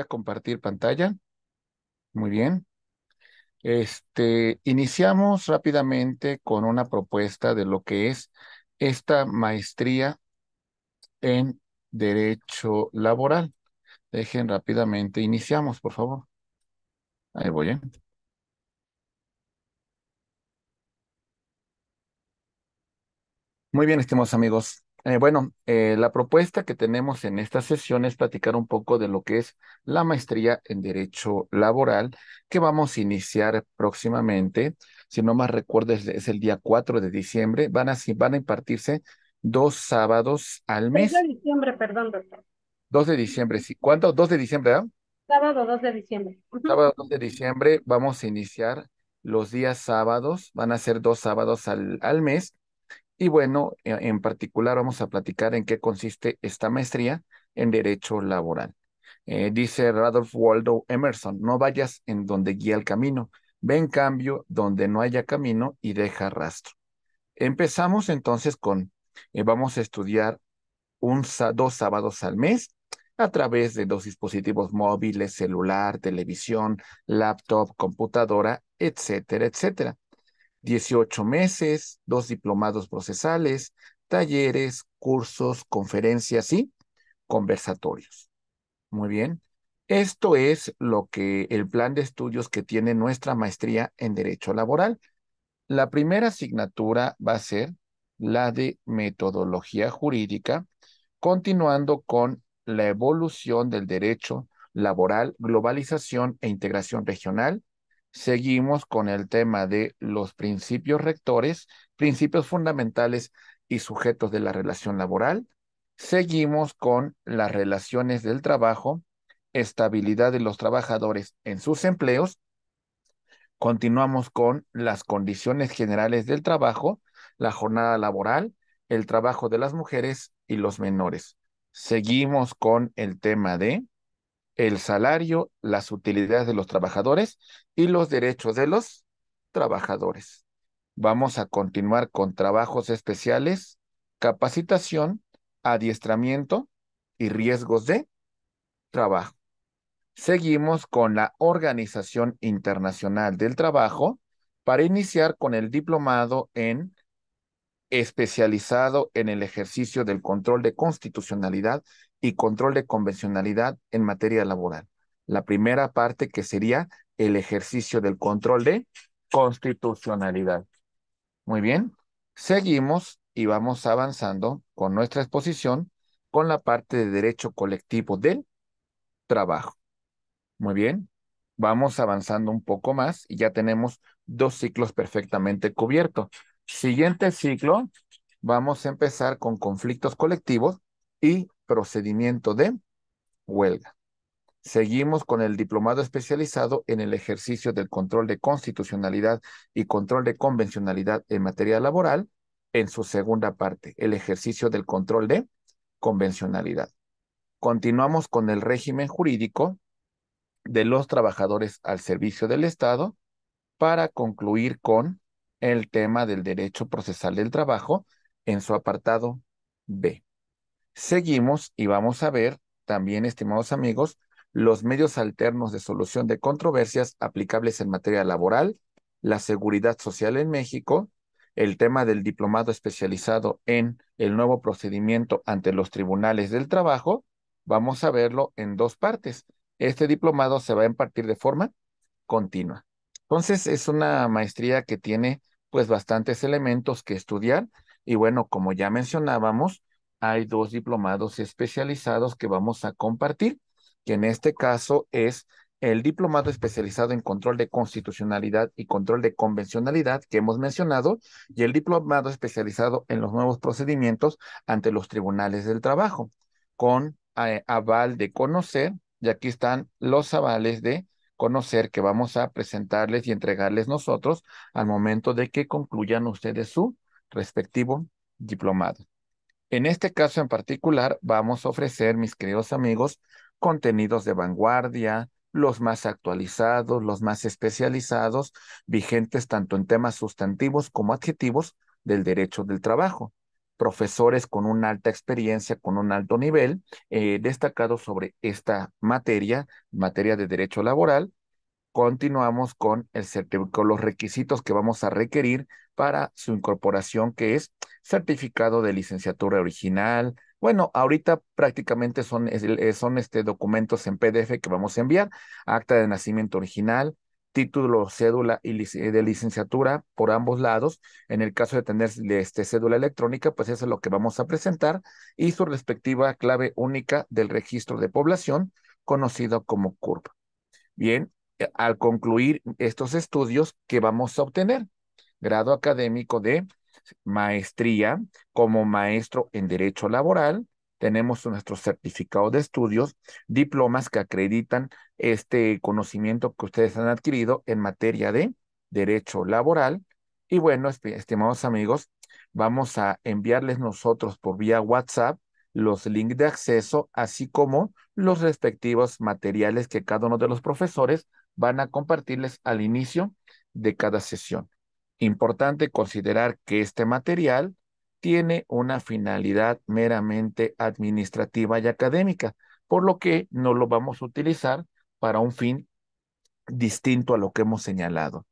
a compartir pantalla. Muy bien. Este, iniciamos rápidamente con una propuesta de lo que es esta maestría en Derecho Laboral. Dejen rápidamente, iniciamos, por favor. Ahí voy, ¿eh? Muy bien, estimados amigos. Eh, bueno, eh, la propuesta que tenemos en esta sesión es platicar un poco de lo que es la maestría en Derecho Laboral que vamos a iniciar próximamente. Si no más recuerdo, es, el día 4 de diciembre. Van a, van a impartirse dos sábados al mes. 2 de diciembre, perdón, doctor. 2 de diciembre, sí. ¿Cuánto? 2 de diciembre, ¿verdad? Sábado 2 de diciembre. Sábado 2 de diciembre vamos a iniciar los días sábados. Van a ser dos sábados al, al mes y bueno, e, en particular vamos a platicar en qué consiste esta maestría en Derecho Laboral. Eh, dice Radolf Waldo Emerson, no vayas en donde guía el camino, ve en cambio donde no haya camino y deja rastro. Empezamos entonces con, eh, vamos a estudiar un, dos sábados al mes a través de dos dispositivos móviles, celular, televisión, laptop, computadora, etcétera, etcétera. 18 meses, dos diplomados procesales, talleres, cursos, conferencias y conversatorios. Muy bien. Esto es lo que el plan de estudios que tiene nuestra maestría en Derecho Laboral. La primera asignatura va a ser la de metodología jurídica, continuando con la evolución del derecho laboral, globalización e integración regional, seguimos con el tema de los principios rectores, principios fundamentales y sujetos de la relación laboral. Seguimos con las relaciones del trabajo, estabilidad de los trabajadores en sus empleos. Continuamos con las condiciones generales del trabajo, la jornada laboral, el trabajo de las mujeres y los menores. Seguimos con el tema de el salario, las utilidades de los trabajadores y los derechos de los trabajadores. Vamos a continuar con trabajos especiales, capacitación, adiestramiento y riesgos de trabajo. Seguimos con la Organización Internacional del Trabajo para iniciar con el diplomado en especializado en el ejercicio del control de constitucionalidad y control de convencionalidad en materia laboral. La primera parte que sería el ejercicio del control de constitucionalidad. Muy bien, seguimos y vamos avanzando con nuestra exposición con la parte de derecho colectivo del trabajo. Muy bien, vamos avanzando un poco más y ya tenemos dos ciclos perfectamente cubiertos. Siguiente ciclo, vamos a empezar con conflictos colectivos y procedimiento de huelga. Seguimos con el diplomado especializado en el ejercicio del control de constitucionalidad y control de convencionalidad en materia laboral en su segunda parte, el ejercicio del control de convencionalidad. Continuamos con el régimen jurídico de los trabajadores al servicio del Estado para concluir con el tema del derecho procesal del trabajo en su apartado B. Seguimos y vamos a ver también, estimados amigos, los medios alternos de solución de controversias aplicables en materia laboral, la seguridad social en México, el tema del diplomado especializado en el nuevo procedimiento ante los tribunales del trabajo, vamos a verlo en dos partes. Este diplomado se va a impartir de forma continua. Entonces, es una maestría que tiene pues bastantes elementos que estudiar y bueno, como ya mencionábamos, hay dos diplomados especializados que vamos a compartir, que en este caso es el diplomado especializado en control de constitucionalidad y control de convencionalidad que hemos mencionado y el diplomado especializado en los nuevos procedimientos ante los tribunales del trabajo con eh, aval de conocer y aquí están los avales de conocer que vamos a presentarles y entregarles nosotros al momento de que concluyan ustedes su respectivo diplomado. En este caso en particular, vamos a ofrecer, mis queridos amigos, contenidos de vanguardia, los más actualizados, los más especializados, vigentes tanto en temas sustantivos como adjetivos del derecho del trabajo. Profesores con una alta experiencia, con un alto nivel, eh, destacados sobre esta materia, materia de derecho laboral. Continuamos con el certificado, los requisitos que vamos a requerir para su incorporación, que es certificado de licenciatura original. Bueno, ahorita prácticamente son, eh, son este, documentos en PDF que vamos a enviar, acta de nacimiento original, título, cédula y eh, de licenciatura por ambos lados. En el caso de tener este, cédula electrónica, pues eso es lo que vamos a presentar y su respectiva clave única del registro de población, conocido como CURP. Bien, eh, al concluir estos estudios, ¿qué vamos a obtener? grado académico de maestría como maestro en derecho laboral. Tenemos nuestro certificado de estudios, diplomas que acreditan este conocimiento que ustedes han adquirido en materia de derecho laboral. Y bueno, estimados amigos, vamos a enviarles nosotros por vía WhatsApp los links de acceso, así como los respectivos materiales que cada uno de los profesores van a compartirles al inicio de cada sesión. Importante considerar que este material tiene una finalidad meramente administrativa y académica, por lo que no lo vamos a utilizar para un fin distinto a lo que hemos señalado.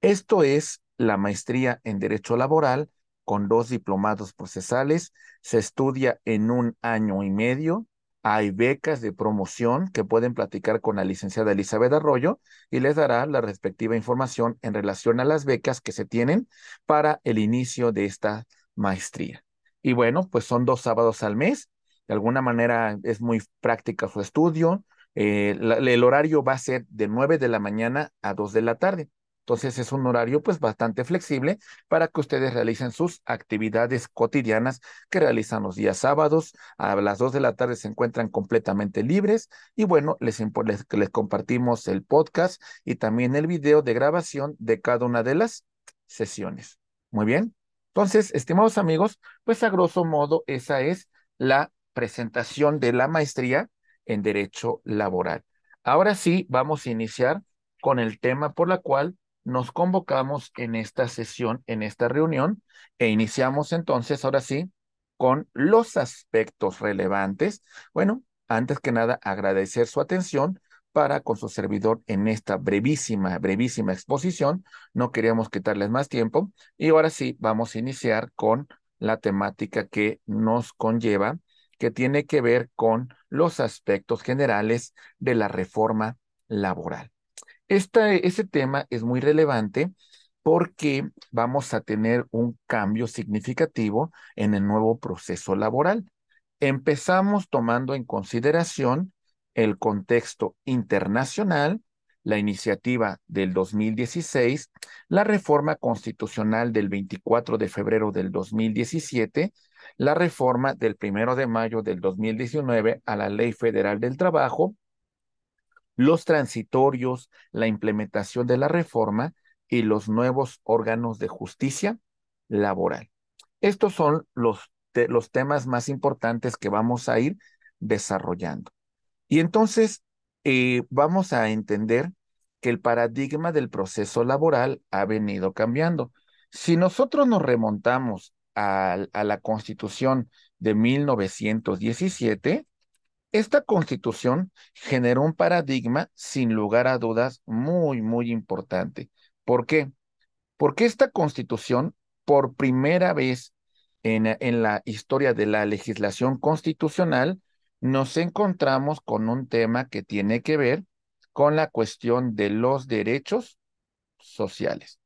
Esto es la maestría en Derecho Laboral con dos diplomados procesales. Se estudia en un año y medio hay becas de promoción que pueden platicar con la licenciada Elizabeth Arroyo y les dará la respectiva información en relación a las becas que se tienen para el inicio de esta maestría. Y bueno, pues son dos sábados al mes. De alguna manera es muy práctica su estudio. Eh, el horario va a ser de 9 de la mañana a 2 de la tarde. Entonces es un horario pues bastante flexible para que ustedes realicen sus actividades cotidianas que realizan los días sábados. A las 2 de la tarde se encuentran completamente libres y bueno, les, les, compartimos el podcast y también el video de grabación de cada una de las sesiones. Muy bien. Entonces, estimados amigos, pues a grosso modo esa es la presentación de la maestría en Derecho Laboral. Ahora sí, vamos a iniciar con el tema por la cual nos convocamos en esta sesión, en esta reunión, e iniciamos entonces, ahora sí, con los aspectos relevantes. Bueno, antes que nada, agradecer su atención para con su servidor en esta brevísima, brevísima exposición. No queríamos quitarles más tiempo y ahora sí vamos a iniciar con la temática que nos conlleva, que tiene que ver con los aspectos generales de la reforma laboral este tema es muy relevante porque vamos a tener un cambio significativo en el nuevo proceso laboral. Empezamos tomando en consideración el contexto internacional, la iniciativa del 2016, la reforma constitucional del 24 de febrero del 2017, la reforma del primero de mayo del 2019 a la Ley Federal del Trabajo los transitorios, la implementación de la reforma y los nuevos órganos de justicia laboral. Estos son los, los temas más importantes que vamos a ir desarrollando. Y entonces eh, vamos a entender que el paradigma del proceso laboral ha venido cambiando. Si nosotros nos remontamos a, a la constitución de 1917, esta constitución generó un paradigma, sin lugar a dudas, muy, muy importante. ¿Por qué? Porque esta constitución, por primera vez en, en, la historia de la legislación constitucional, nos encontramos con un tema que tiene que ver con la cuestión de los derechos sociales.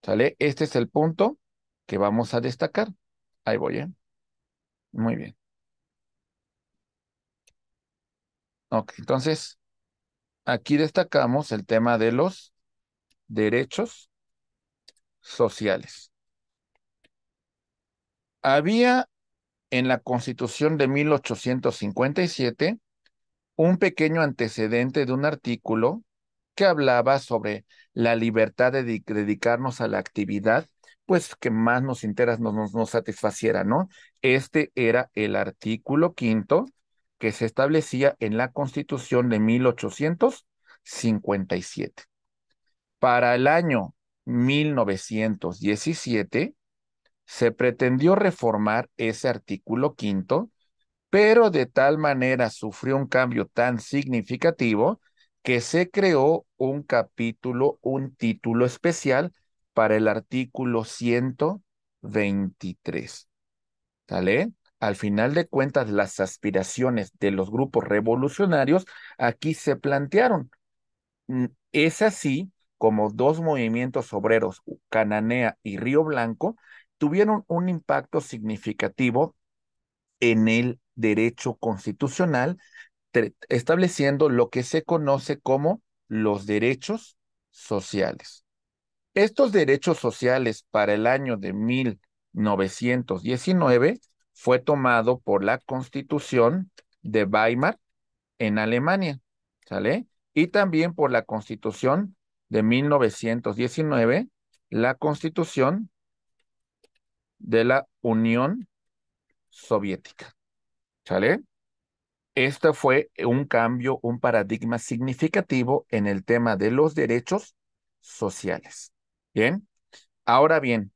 ¿Sale? Este es el punto que vamos a destacar. Ahí voy, ¿eh? Muy bien. entonces, aquí destacamos el tema de los derechos sociales. Había en la Constitución de 1857 un pequeño antecedente de un artículo que hablaba sobre la libertad de dedicarnos a la actividad, pues que más nos interesa nos satisfaciera, ¿no? Este era el artículo quinto que se establecía en la Constitución de 1857. Para el año 1917 se pretendió reformar ese artículo quinto, pero de tal manera sufrió un cambio tan significativo que se creó un capítulo, un título especial para el artículo 123. ¿Sale? al final de cuentas las aspiraciones de los grupos revolucionarios aquí se plantearon. Mm, es así como dos movimientos obreros, Cananea y Río Blanco, tuvieron un impacto significativo en el derecho constitucional, estableciendo lo que se conoce como los derechos sociales. Estos derechos sociales para el año de 1919 fue tomado por la Constitución de Weimar en Alemania, ¿sale? Y también por la Constitución de 1919, la Constitución de la Unión Soviética, ¿sale? Este fue un cambio, un paradigma significativo en el tema de los derechos sociales. Bien, ahora bien,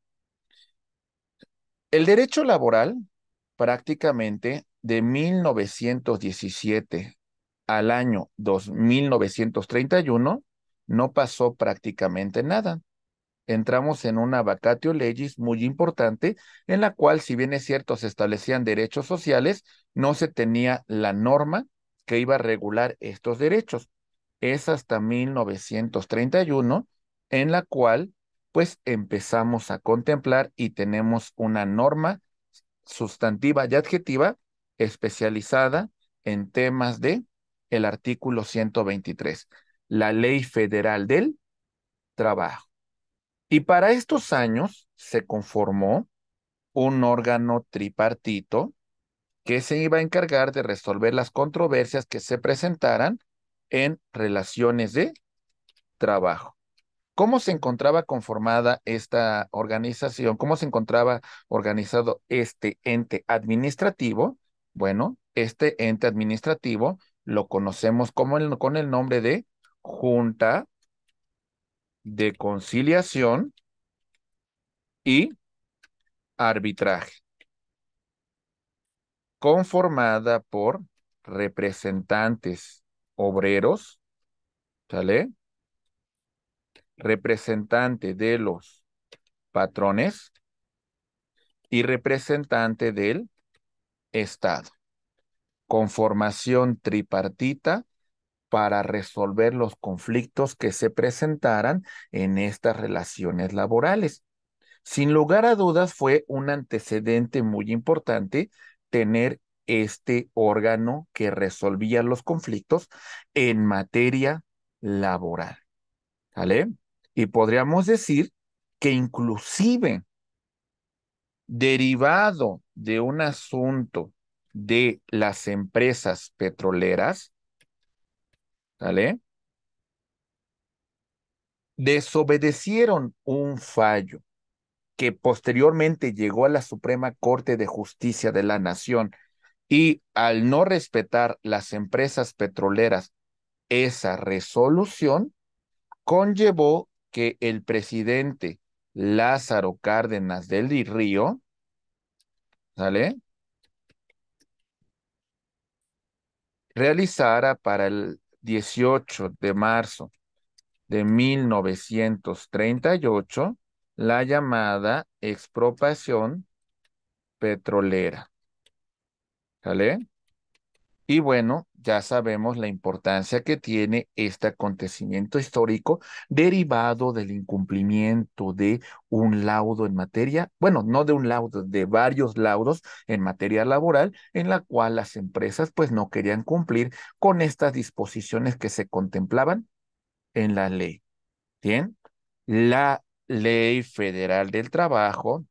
el derecho laboral prácticamente de 1917 al año 2931 no pasó prácticamente nada. Entramos en una vacatio legis muy importante, en la cual, si bien es cierto, se establecían derechos sociales, no se tenía la norma que iba a regular estos derechos. Es hasta 1931 en la cual, pues, empezamos a contemplar y tenemos una norma sustantiva y adjetiva especializada en temas de el artículo 123, la Ley Federal del Trabajo. Y para estos años se conformó un órgano tripartito que se iba a encargar de resolver las controversias que se presentaran en relaciones de trabajo. ¿Cómo se encontraba conformada esta organización? ¿Cómo se encontraba organizado este ente administrativo? Bueno, este ente administrativo lo conocemos como con el nombre de Junta de Conciliación y Arbitraje, conformada por representantes obreros, ¿sale? representante de los patrones y representante del Estado. Conformación tripartita para resolver los conflictos que se presentaran en estas relaciones laborales. Sin lugar a dudas fue un antecedente muy importante tener este órgano que resolvía los conflictos en materia laboral. ¿Vale? Y podríamos decir que inclusive derivado de un asunto de las empresas petroleras, ¿sale? Desobedecieron un fallo que posteriormente llegó a la Suprema Corte de Justicia de la Nación y al no respetar las empresas petroleras esa resolución, conllevó que el presidente Lázaro Cárdenas del Río, ¿sale? Realizara para el 18 de marzo de 1938 la llamada expropiación petrolera. ¿Sale? Y bueno, ya sabemos la importancia que tiene este acontecimiento histórico derivado del incumplimiento de un laudo en materia, bueno, no de un laudo, de varios laudos en materia laboral, en la cual las empresas pues no querían cumplir con estas disposiciones que se contemplaban en la ley. Bien, la ley federal del trabajo,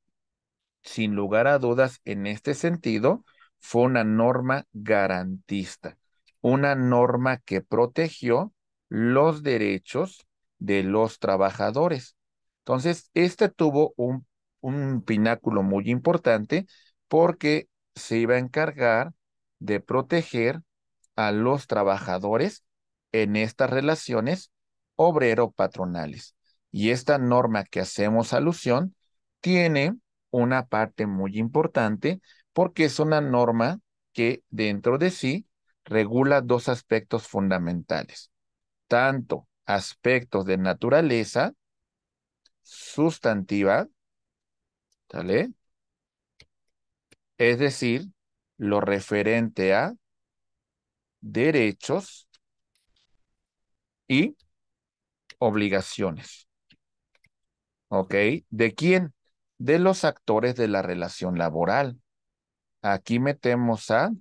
sin lugar a dudas en este sentido, fue una norma garantista una norma que protegió los derechos de los trabajadores. Entonces, este tuvo un, un pináculo muy importante porque se iba a encargar de proteger a los trabajadores en estas relaciones obrero-patronales. Y esta norma que hacemos alusión tiene una parte muy importante porque es una norma que dentro de sí regula dos aspectos fundamentales, tanto aspectos de naturaleza sustantiva, ¿sale? Es decir, lo referente a derechos y obligaciones. ¿Ok? ¿De quién? De los actores de la relación laboral. Aquí metemos a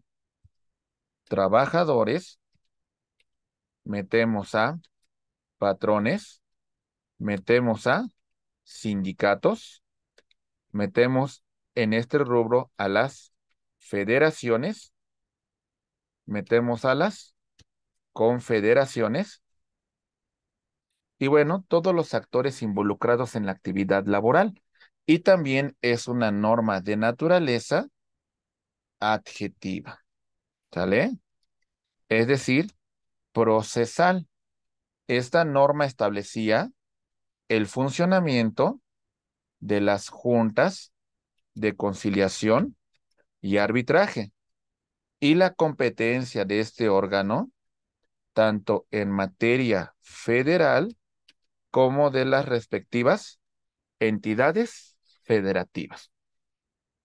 trabajadores, metemos a patrones, metemos a sindicatos, metemos en este rubro a las federaciones, metemos a las confederaciones y bueno, todos los actores involucrados en la actividad laboral. Y también es una norma de naturaleza adjetiva. ¿Sale? Es decir, procesal. Esta norma establecía el funcionamiento de las juntas de conciliación y arbitraje y la competencia de este órgano tanto en materia federal como de las respectivas entidades federativas.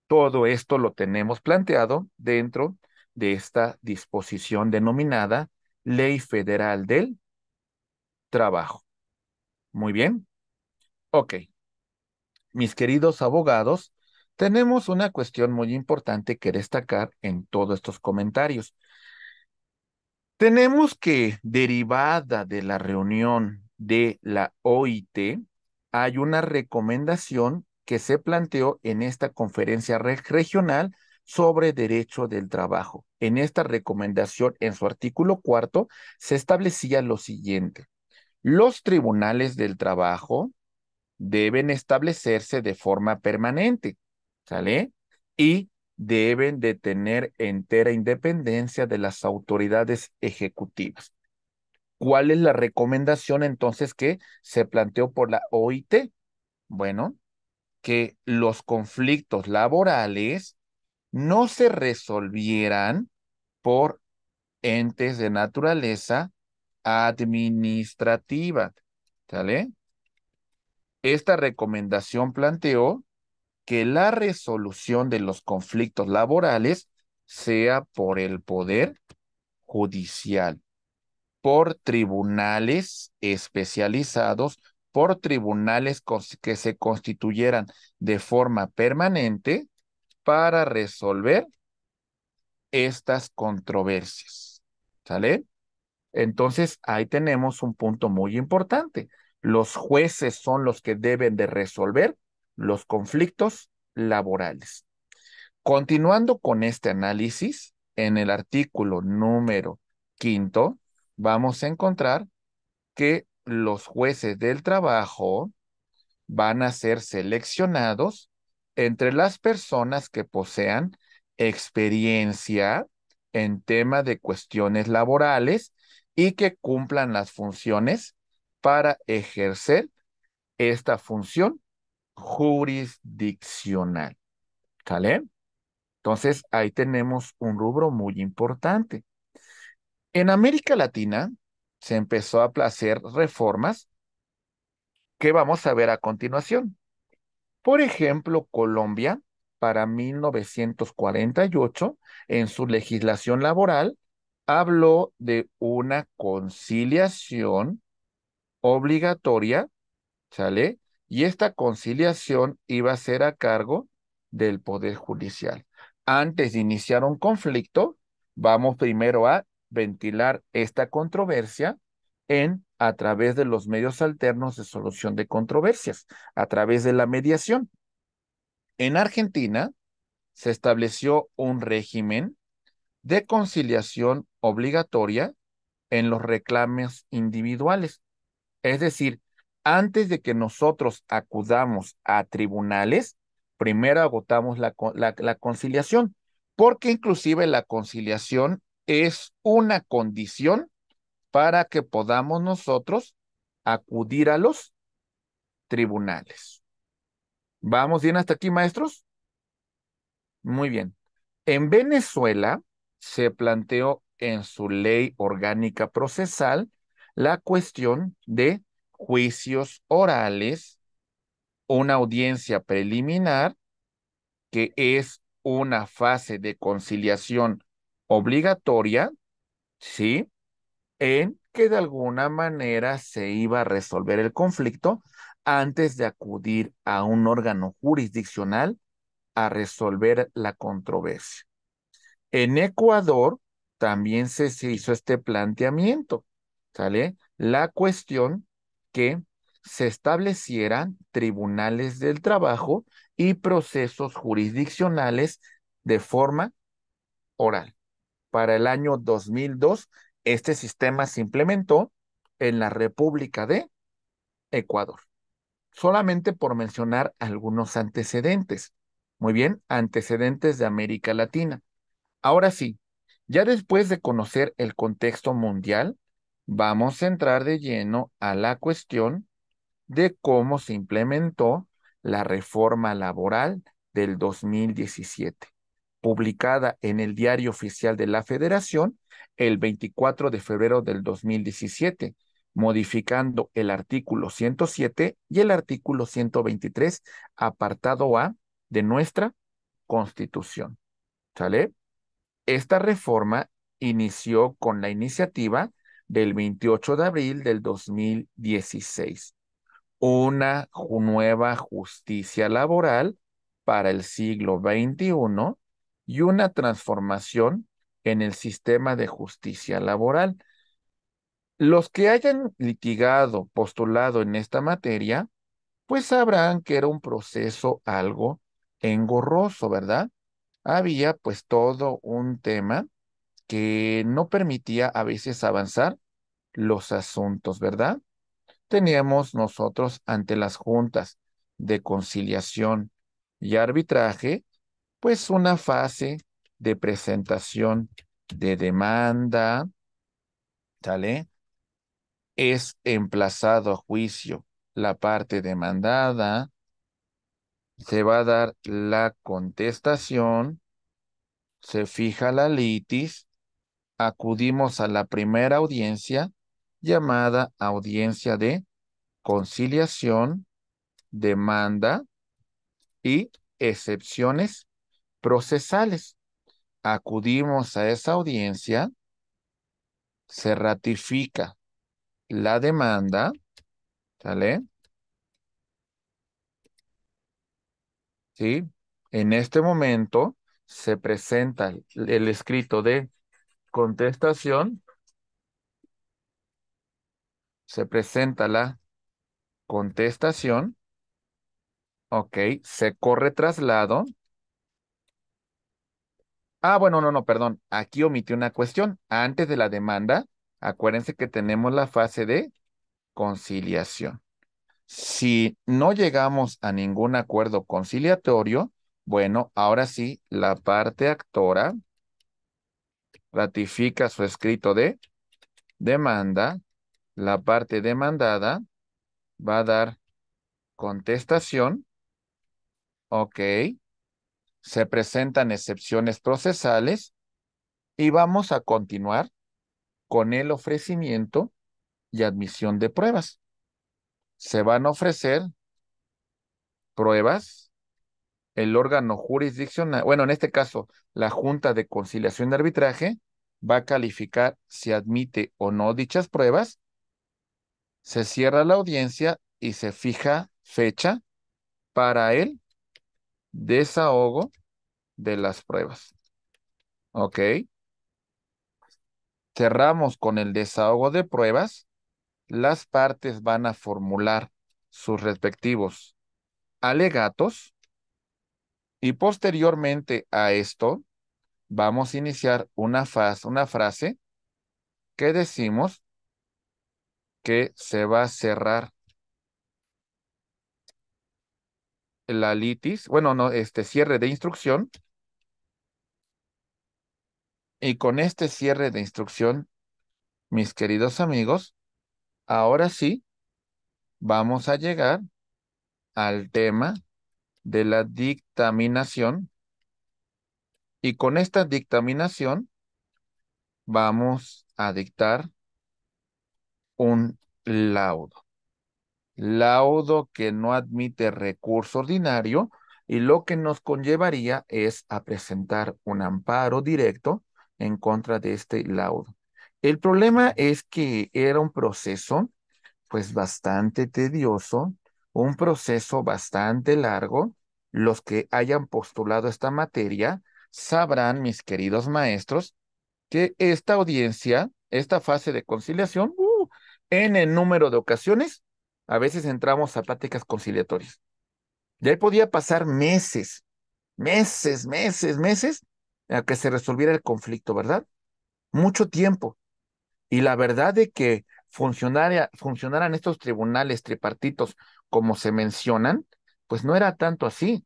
Todo esto lo tenemos planteado dentro de esta disposición denominada Ley Federal del Trabajo. Muy bien. Ok. Mis queridos abogados, tenemos una cuestión muy importante que destacar en todos estos comentarios. Tenemos que, derivada de la reunión de la OIT, hay una recomendación que se planteó en esta conferencia regional sobre derecho del trabajo. En esta recomendación, en su artículo cuarto, se establecía lo siguiente. Los tribunales del trabajo deben establecerse de forma permanente, ¿sale? Y deben de tener entera independencia de las autoridades ejecutivas. ¿Cuál es la recomendación entonces que se planteó por la OIT? Bueno, que los conflictos laborales no se resolvieran por entes de naturaleza administrativa. ¿Sale? Esta recomendación planteó que la resolución de los conflictos laborales sea por el poder judicial, por tribunales especializados, por tribunales que se constituyeran de forma permanente para resolver estas controversias. ¿Sale? Entonces, ahí tenemos un punto muy importante. Los jueces son los que deben de resolver los conflictos laborales. Continuando con este análisis, en el artículo número quinto, vamos a encontrar que los jueces del trabajo van a ser seleccionados entre las personas que posean experiencia en tema de cuestiones laborales y que cumplan las funciones para ejercer esta función jurisdiccional. ¿Vale? Entonces, ahí tenemos un rubro muy importante. En América Latina se empezó a placer reformas que vamos a ver a continuación. Por ejemplo, Colombia, para 1948, en su legislación laboral, habló de una conciliación obligatoria, ¿sale? Y esta conciliación iba a ser a cargo del Poder Judicial. Antes de iniciar un conflicto, vamos primero a ventilar esta controversia en a través de los medios alternos de solución de controversias, a través de la mediación. En Argentina se estableció un régimen de conciliación obligatoria en los reclames individuales. Es decir, antes de que nosotros acudamos a tribunales, primero agotamos la, conciliación, porque inclusive la conciliación es una condición para que podamos nosotros acudir a los tribunales. ¿Vamos bien hasta aquí, maestros? Muy bien. En Venezuela se planteó en su ley orgánica procesal la cuestión de juicios orales, una audiencia preliminar, que es una fase de conciliación obligatoria, ¿sí? en que de alguna manera se iba a resolver el conflicto antes de acudir a un órgano jurisdiccional a resolver la controversia. En Ecuador también se, hizo este planteamiento, ¿sale? La cuestión que se establecieran tribunales del trabajo y procesos jurisdiccionales de forma oral. Para el año 2002 este sistema se implementó en la República de Ecuador. Solamente por mencionar algunos antecedentes. Muy bien, antecedentes de América Latina. Ahora sí, ya después de conocer el contexto mundial, vamos a entrar de lleno a la cuestión de cómo se implementó la reforma laboral del 2017 publicada en el Diario Oficial de la Federación el 24 de febrero del 2017, modificando el artículo 107 y el artículo 123, apartado A, de nuestra Constitución. ¿Sale? Esta reforma inició con la iniciativa del 28 de abril del 2016, una nueva justicia laboral para el siglo XXI y una transformación en el sistema de justicia laboral. Los que hayan litigado, postulado en esta materia, pues sabrán que era un proceso algo engorroso, ¿verdad? Había pues todo un tema que no permitía a veces avanzar los asuntos, ¿verdad? Teníamos nosotros ante las juntas de conciliación y arbitraje pues una fase de presentación de demanda, ¿sale? Es emplazado a juicio la parte demandada, se va a dar la contestación, se fija la litis, acudimos a la primera audiencia llamada audiencia de conciliación, demanda y excepciones procesales. Acudimos a esa audiencia, se ratifica la demanda, ¿sale? ¿Sí? En este momento se presenta el escrito de contestación, se presenta la contestación, ok, se corre traslado, Ah, bueno, no, no, perdón. Aquí omití una cuestión. Antes de la demanda, acuérdense que tenemos la fase de conciliación. Si no llegamos a ningún acuerdo conciliatorio, bueno, ahora sí, la parte actora ratifica su escrito de demanda. La parte demandada va a dar contestación. Ok se presentan excepciones procesales y vamos a continuar con el ofrecimiento y admisión de pruebas. Se van a ofrecer pruebas, el órgano jurisdiccional, bueno, en este caso, la Junta de Conciliación de Arbitraje va a calificar si admite o no dichas pruebas, se cierra la audiencia y se fija fecha para el desahogo de las pruebas. ¿Ok? Cerramos con el desahogo de pruebas. Las partes van a formular sus respectivos alegatos y posteriormente a esto vamos a iniciar una, fase, una frase que decimos que se va a cerrar la litis, bueno, no, este cierre de instrucción. Y con este cierre de instrucción, mis queridos amigos, ahora sí vamos a llegar al tema de la dictaminación. Y con esta dictaminación vamos a dictar un laudo laudo que no admite recurso ordinario y lo que nos conllevaría es a presentar un amparo directo en contra de este laudo. El problema es que era un proceso pues bastante tedioso, un proceso bastante largo. Los que hayan postulado esta materia sabrán, mis queridos maestros, que esta audiencia, esta fase de conciliación, uh, en el número de ocasiones a veces entramos a pláticas conciliatorias. Y ahí podía pasar meses, meses, meses, meses a que se resolviera el conflicto, ¿verdad? Mucho tiempo. Y la verdad de que funcionaran estos tribunales tripartitos como se mencionan, pues no era tanto así.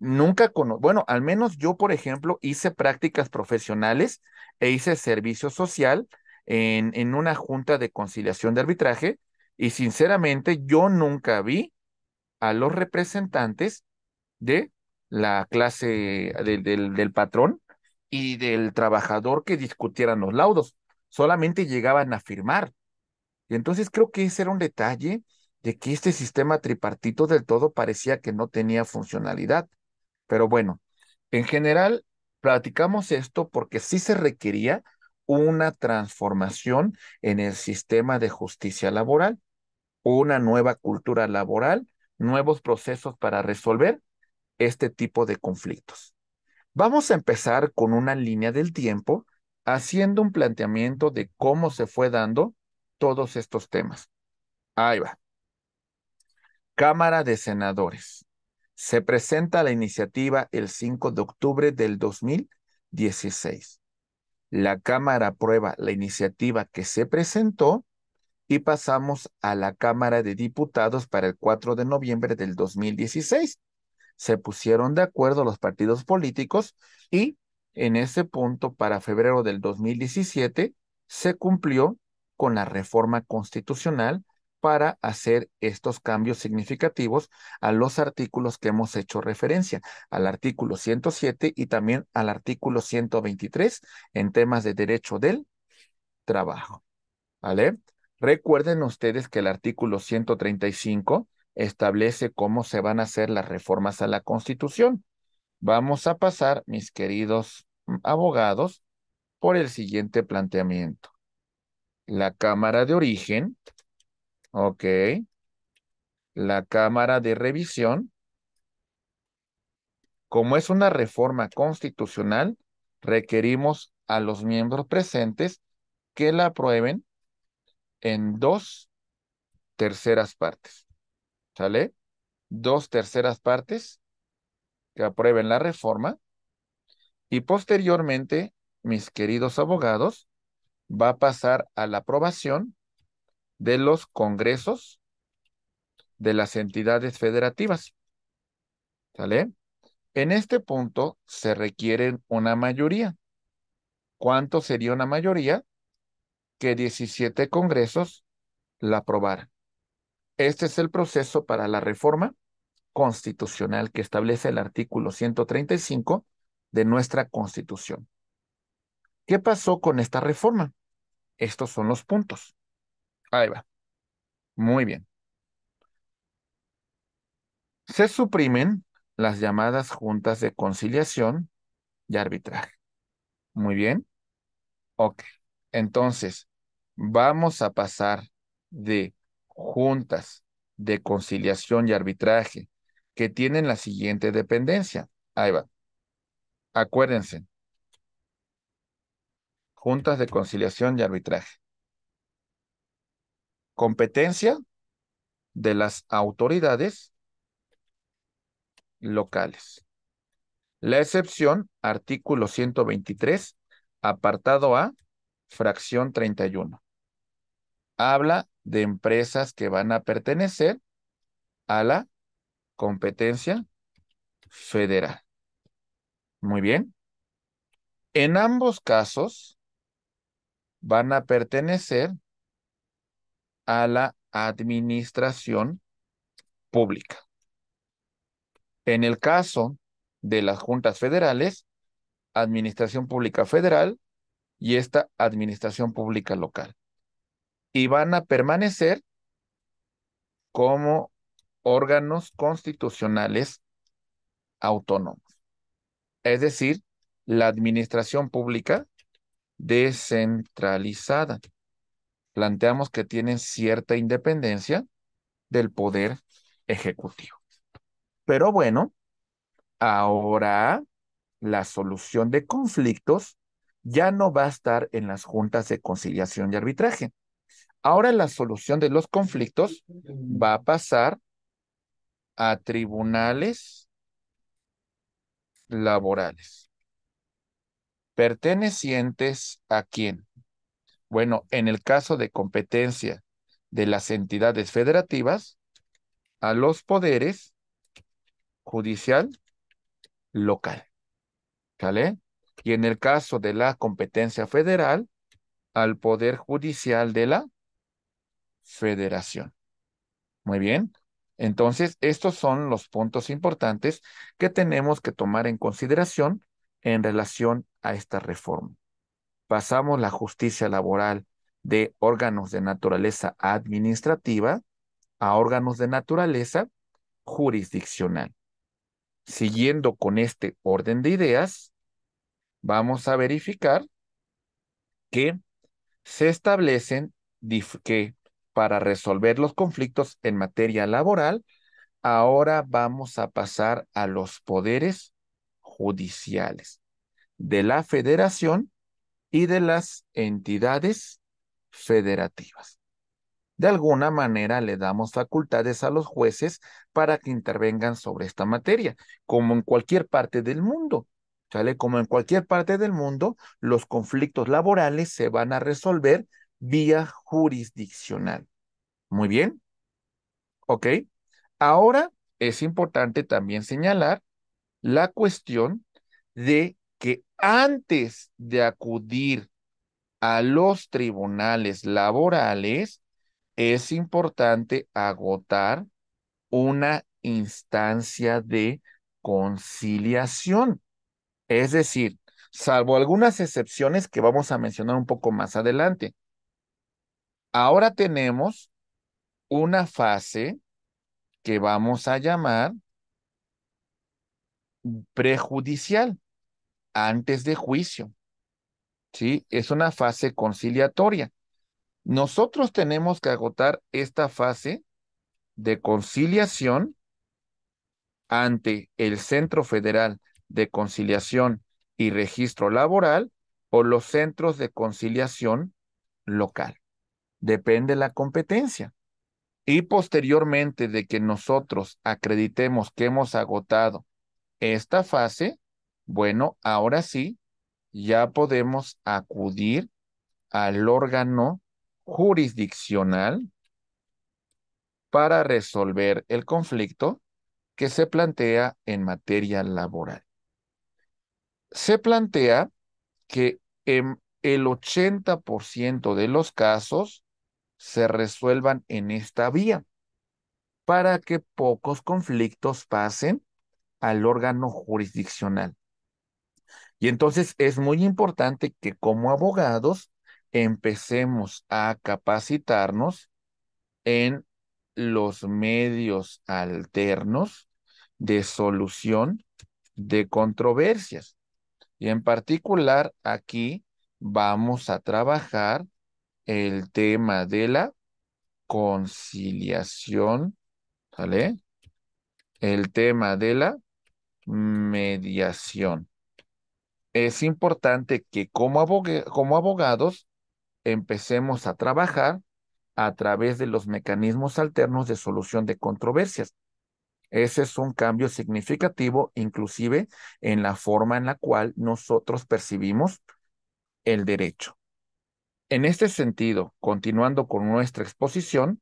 Nunca con, bueno, al menos yo, por ejemplo, hice prácticas profesionales e hice servicio social en, en una junta de conciliación de arbitraje y sinceramente, yo nunca vi a los representantes de la clase del, del patrón y del trabajador que discutieran los laudos. Solamente llegaban a firmar. Y entonces creo que ese era un detalle de que este sistema tripartito del todo parecía que no tenía funcionalidad. Pero bueno, en general, platicamos esto porque sí se requería una transformación en el sistema de justicia laboral una nueva cultura laboral, nuevos procesos para resolver este tipo de conflictos. Vamos a empezar con una línea del tiempo haciendo un planteamiento de cómo se fue dando todos estos temas. Ahí va. Cámara de Senadores. Se presenta la iniciativa el 5 de octubre del 2016. La Cámara aprueba la iniciativa que se presentó y pasamos a la Cámara de Diputados para el 4 de noviembre del 2016. Se pusieron de acuerdo los partidos políticos y en ese punto para febrero del 2017 se cumplió con la reforma constitucional para hacer estos cambios significativos a los artículos que hemos hecho referencia, al artículo 107 y también al artículo 123 en temas de derecho del trabajo. ¿Vale? Recuerden ustedes que el artículo 135 establece cómo se van a hacer las reformas a la Constitución. Vamos a pasar, mis queridos mm, abogados, por el siguiente planteamiento. La Cámara de Origen, ok, la Cámara de Revisión, como es una reforma constitucional, requerimos a los miembros presentes que la aprueben en dos terceras partes. ¿Sale? Dos terceras partes que aprueben la reforma y posteriormente, mis queridos abogados, va a pasar a la aprobación de los congresos de las entidades federativas. ¿Sale? En este punto se requiere una mayoría. ¿Cuánto sería una mayoría? que 17 congresos la aprobaran. Este es el proceso para la reforma constitucional que establece el artículo 135 de nuestra constitución. ¿Qué pasó con esta reforma? Estos son los puntos. Ahí va. Muy bien. Se suprimen las llamadas juntas de conciliación y arbitraje. Muy bien. Ok. Entonces, vamos a pasar de juntas de conciliación y arbitraje que tienen la siguiente dependencia. Ahí va. Acuérdense. Juntas de conciliación y arbitraje. Competencia de las autoridades locales. La excepción, artículo 123, apartado A, fracción 31 habla de empresas que van a pertenecer a la competencia federal. Muy bien. En ambos casos van a pertenecer a la administración pública. En el caso de las juntas federales, Administración Pública Federal y esta Administración Pública Local y van a permanecer como órganos constitucionales autónomos. Es decir, la administración pública descentralizada. Planteamos que tienen cierta independencia del poder ejecutivo. Pero bueno, ahora la solución de conflictos ya no va a estar en las juntas de conciliación y arbitraje, Ahora la solución de los conflictos va a pasar a tribunales laborales. ¿Pertenecientes a quién? Bueno, en el caso de competencia de las entidades federativas, a los poderes judicial local. ¿Sale? Y en el caso de la competencia federal, al poder judicial de la federación. Muy bien. Entonces, estos son los puntos importantes que tenemos que tomar en consideración en relación a esta reforma. Pasamos la justicia laboral de órganos de naturaleza administrativa a órganos de naturaleza jurisdiccional. Siguiendo con este orden de ideas, vamos a verificar que se establecen que para resolver los conflictos en materia laboral, ahora vamos a pasar a los poderes judiciales de la federación y de las entidades federativas. De alguna manera le damos facultades a los jueces para que intervengan sobre esta materia, como en cualquier parte del mundo. ¿Sale? Como en cualquier parte del mundo, los conflictos laborales se van a resolver vía jurisdiccional. Muy bien. Ok. Ahora es importante también señalar la cuestión de que antes de acudir a los tribunales laborales, es importante agotar una instancia de conciliación. Es decir, salvo algunas excepciones que vamos a mencionar un poco más adelante, Ahora tenemos una fase que vamos a llamar prejudicial, antes de juicio. ¿Sí? Es una fase conciliatoria. Nosotros tenemos que agotar esta fase de conciliación ante el Centro Federal de Conciliación y Registro Laboral o los centros de conciliación local depende la competencia. Y posteriormente de que nosotros acreditemos que hemos agotado esta fase, bueno, ahora sí, ya podemos acudir al órgano jurisdiccional para resolver el conflicto que se plantea en materia laboral. Se plantea que en el 80% de los casos se resuelvan en esta vía para que pocos conflictos pasen al órgano jurisdiccional. Y entonces es muy importante que como abogados empecemos a capacitarnos en los medios alternos de solución de controversias. Y en particular aquí vamos a trabajar el tema de la conciliación, ¿sale? El tema de la mediación. Es importante que como, como abogados empecemos a trabajar a través de los mecanismos alternos de solución de controversias. Ese es un cambio significativo, inclusive en la forma en la cual nosotros percibimos el derecho. En este sentido, continuando con nuestra exposición,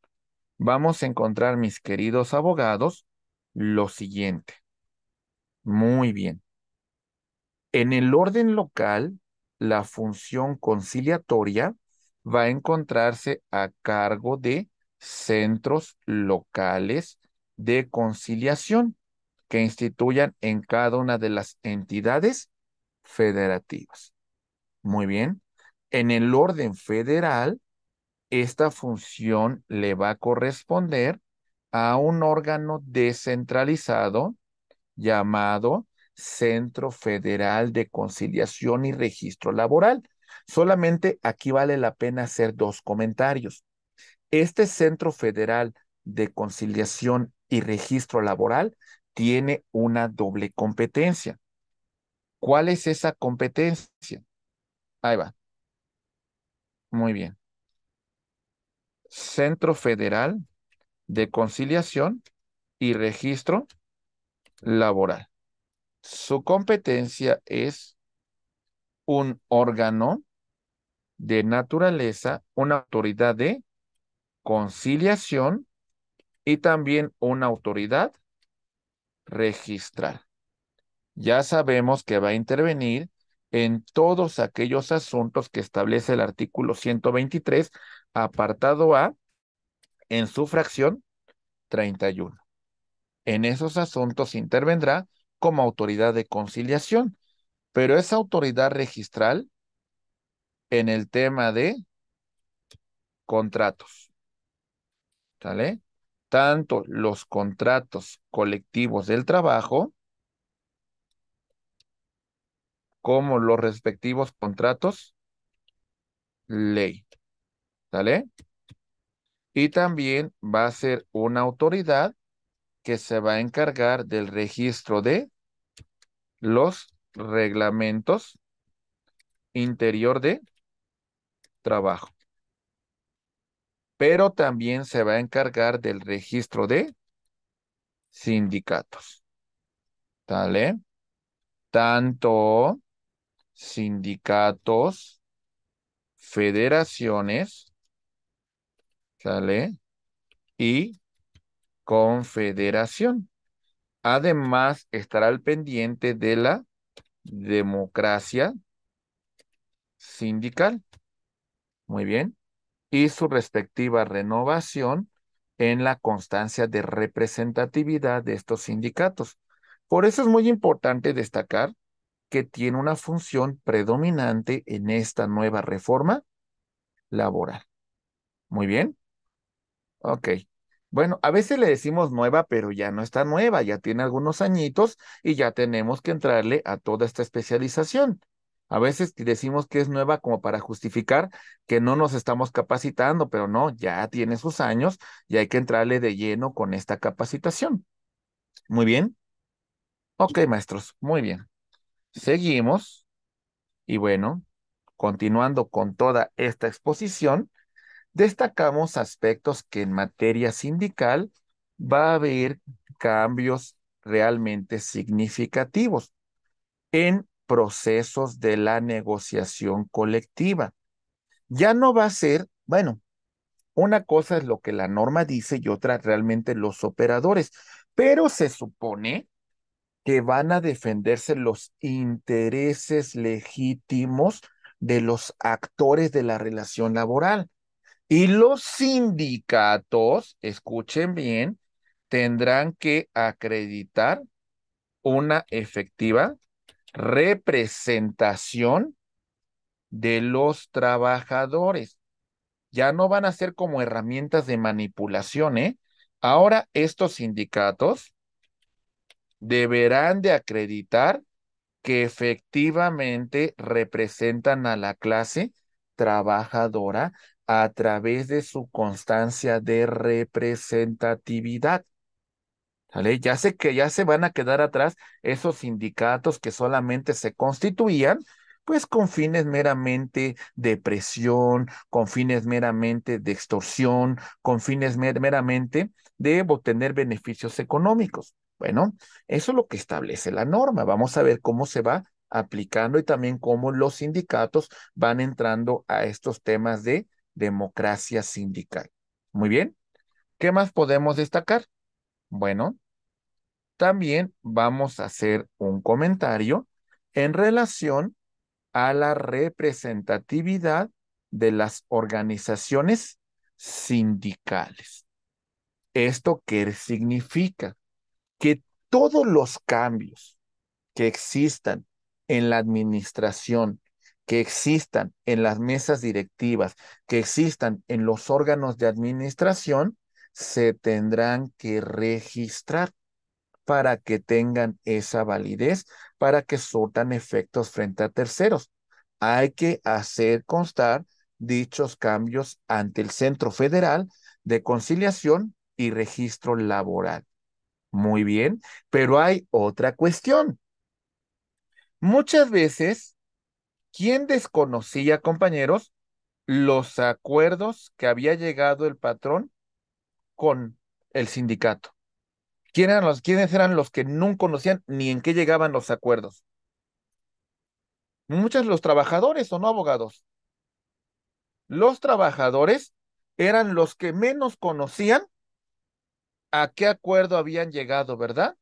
vamos a encontrar, mis queridos abogados, lo siguiente. Muy bien. En el orden local, la función conciliatoria va a encontrarse a cargo de centros locales de conciliación que instituyan en cada una de las entidades federativas. Muy bien. En el orden federal, esta función le va a corresponder a un órgano descentralizado llamado Centro Federal de Conciliación y Registro Laboral. Solamente aquí vale la pena hacer dos comentarios. Este Centro Federal de Conciliación y Registro Laboral tiene una doble competencia. ¿Cuál es esa competencia? Ahí va. Muy bien. Centro Federal de Conciliación y Registro Laboral. Su competencia es un órgano de naturaleza, una autoridad de conciliación y también una autoridad registral. Ya sabemos que va a intervenir en todos aquellos asuntos que establece el artículo 123, apartado A, en su fracción 31. En esos asuntos intervendrá como autoridad de conciliación, pero es autoridad registral en el tema de contratos. ¿Sale? Tanto los contratos colectivos del trabajo como los respectivos contratos, ley. ¿Sale? Y también va a ser una autoridad que se va a encargar del registro de los reglamentos interior de trabajo. Pero también se va a encargar del registro de sindicatos. ¿Sale? Tanto sindicatos, federaciones, ¿sale? Y confederación. Además, estará al pendiente de la democracia sindical. Muy bien. Y su respectiva renovación en la constancia de representatividad de estos sindicatos. Por eso es muy importante destacar que tiene una función predominante en esta nueva reforma laboral. Muy bien. Ok. Bueno, a veces le decimos nueva, pero ya no está nueva, ya tiene algunos añitos y ya tenemos que entrarle a toda esta especialización. A veces decimos que es nueva como para justificar que no nos estamos capacitando, pero no, ya tiene sus años y hay que entrarle de lleno con esta capacitación. Muy bien. Ok, maestros, muy bien. Seguimos. Y bueno, continuando con toda esta exposición, destacamos aspectos que en materia sindical va a haber cambios realmente significativos en procesos de la negociación colectiva. Ya no va a ser, bueno, una cosa es lo que la norma dice y otra realmente los operadores, pero se supone que van a defenderse los intereses legítimos de los actores de la relación laboral. Y los sindicatos, escuchen bien, tendrán que acreditar una efectiva representación de los trabajadores. Ya no van a ser como herramientas de manipulación, ¿eh? Ahora estos sindicatos deberán de acreditar que efectivamente representan a la clase trabajadora a través de su constancia de representatividad. Ya sé que ya se van a quedar atrás esos sindicatos que solamente se constituían pues con fines meramente de presión, con fines meramente de extorsión, con fines meramente de obtener beneficios económicos. Bueno, eso es lo que establece la norma. Vamos a ver cómo se va aplicando y también cómo los sindicatos van entrando a estos temas de democracia sindical. Muy bien. ¿Qué más podemos destacar? Bueno, también vamos a hacer un comentario en relación a la representatividad de las organizaciones sindicales. ¿Esto qué significa? que todos los cambios que existan en la administración, que existan en las mesas directivas, que existan en los órganos de administración, se tendrán que registrar para que tengan esa validez, para que surtan efectos frente a terceros. Hay que hacer constar dichos cambios ante el Centro Federal de Conciliación y Registro Laboral. Muy bien, pero hay otra cuestión. Muchas veces, ¿Quién desconocía, compañeros, los acuerdos que había llegado el patrón con el sindicato? ¿Quiénes eran los que no conocían ni en qué llegaban los acuerdos? Muchos los trabajadores o no abogados. Los trabajadores eran los que menos conocían a qué acuerdo habían llegado, ¿verdad?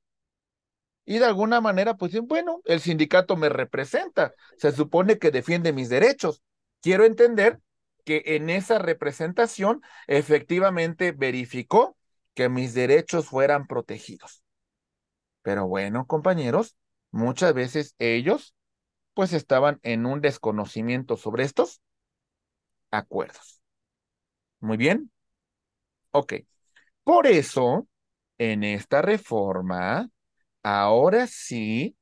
Y de alguna manera, pues bueno, el sindicato me representa, se supone que defiende mis derechos. Quiero entender que en esa representación efectivamente verificó que mis derechos fueran protegidos. Pero bueno, compañeros, muchas veces ellos pues estaban en un desconocimiento sobre estos acuerdos. Muy bien. Ok. Por eso, en esta reforma, ahora sí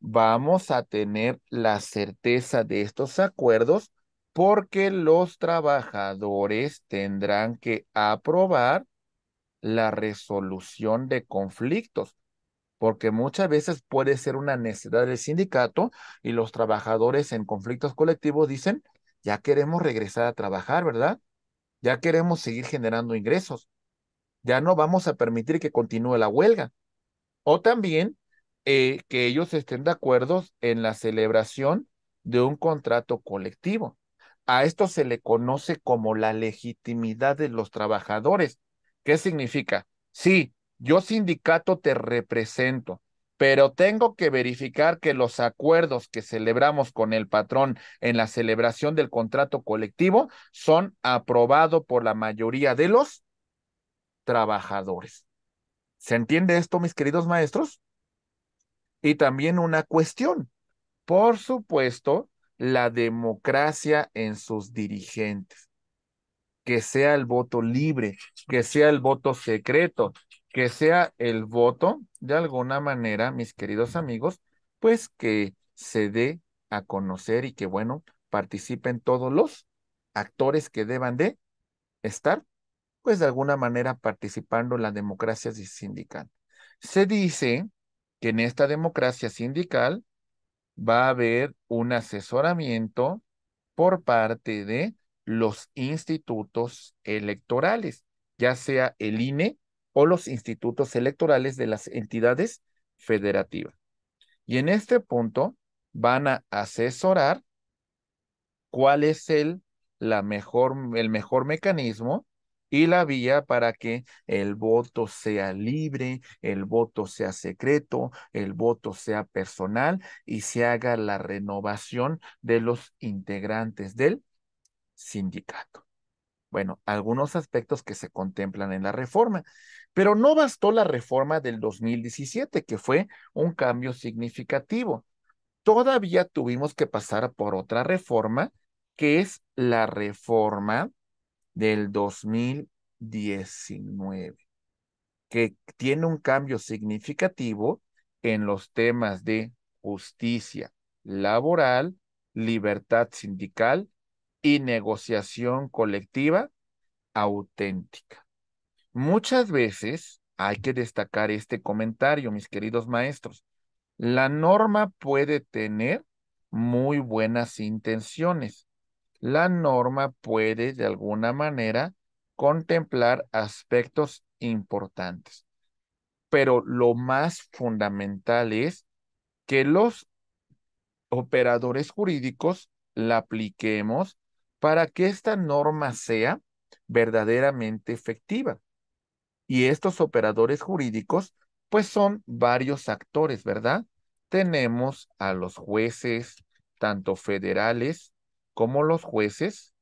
vamos a tener la certeza de estos acuerdos porque los trabajadores tendrán que aprobar la resolución de conflictos, porque muchas veces puede ser una necesidad del sindicato y los trabajadores en conflictos colectivos dicen, ya queremos regresar a trabajar, ¿verdad? Ya queremos seguir generando ingresos, ya no vamos a permitir que continúe la huelga. O también eh, que ellos estén de acuerdo en la celebración de un contrato colectivo. A esto se le conoce como la legitimidad de los trabajadores. ¿Qué significa? Sí, yo sindicato te represento, pero tengo que verificar que los acuerdos que celebramos con el patrón en la celebración del contrato colectivo son aprobados por la mayoría de los trabajadores. ¿Se entiende esto, mis queridos maestros? Y también una cuestión. Por supuesto, la democracia en sus dirigentes. Que sea el voto libre, que sea el voto secreto, que sea el voto, de alguna manera, mis queridos amigos, pues que se dé a conocer y que, bueno, participen todos los actores que deban de estar pues de alguna manera participando en la democracia sindical. Se dice que en esta democracia sindical va a haber un asesoramiento por parte de los institutos electorales, ya sea el INE o los institutos electorales de las entidades federativas. Y en este punto van a asesorar cuál es el, la mejor, el mejor mecanismo y la vía para que el voto sea libre, el voto sea secreto, el voto sea personal y se haga la renovación de los integrantes del sindicato. Bueno, algunos aspectos que se contemplan en la reforma, pero no bastó la reforma del 2017, que fue un cambio significativo. Todavía tuvimos que pasar por otra reforma, que es la reforma del 2019, que tiene un cambio significativo en los temas de justicia laboral, libertad sindical y negociación colectiva auténtica. Muchas veces hay que destacar este comentario, mis queridos maestros. La norma puede tener muy buenas intenciones, la norma puede de alguna manera contemplar aspectos importantes. Pero lo más fundamental es que los operadores jurídicos la apliquemos para que esta norma sea verdaderamente efectiva. Y estos operadores jurídicos, pues son varios actores, ¿verdad? Tenemos a los jueces, tanto federales como los jueces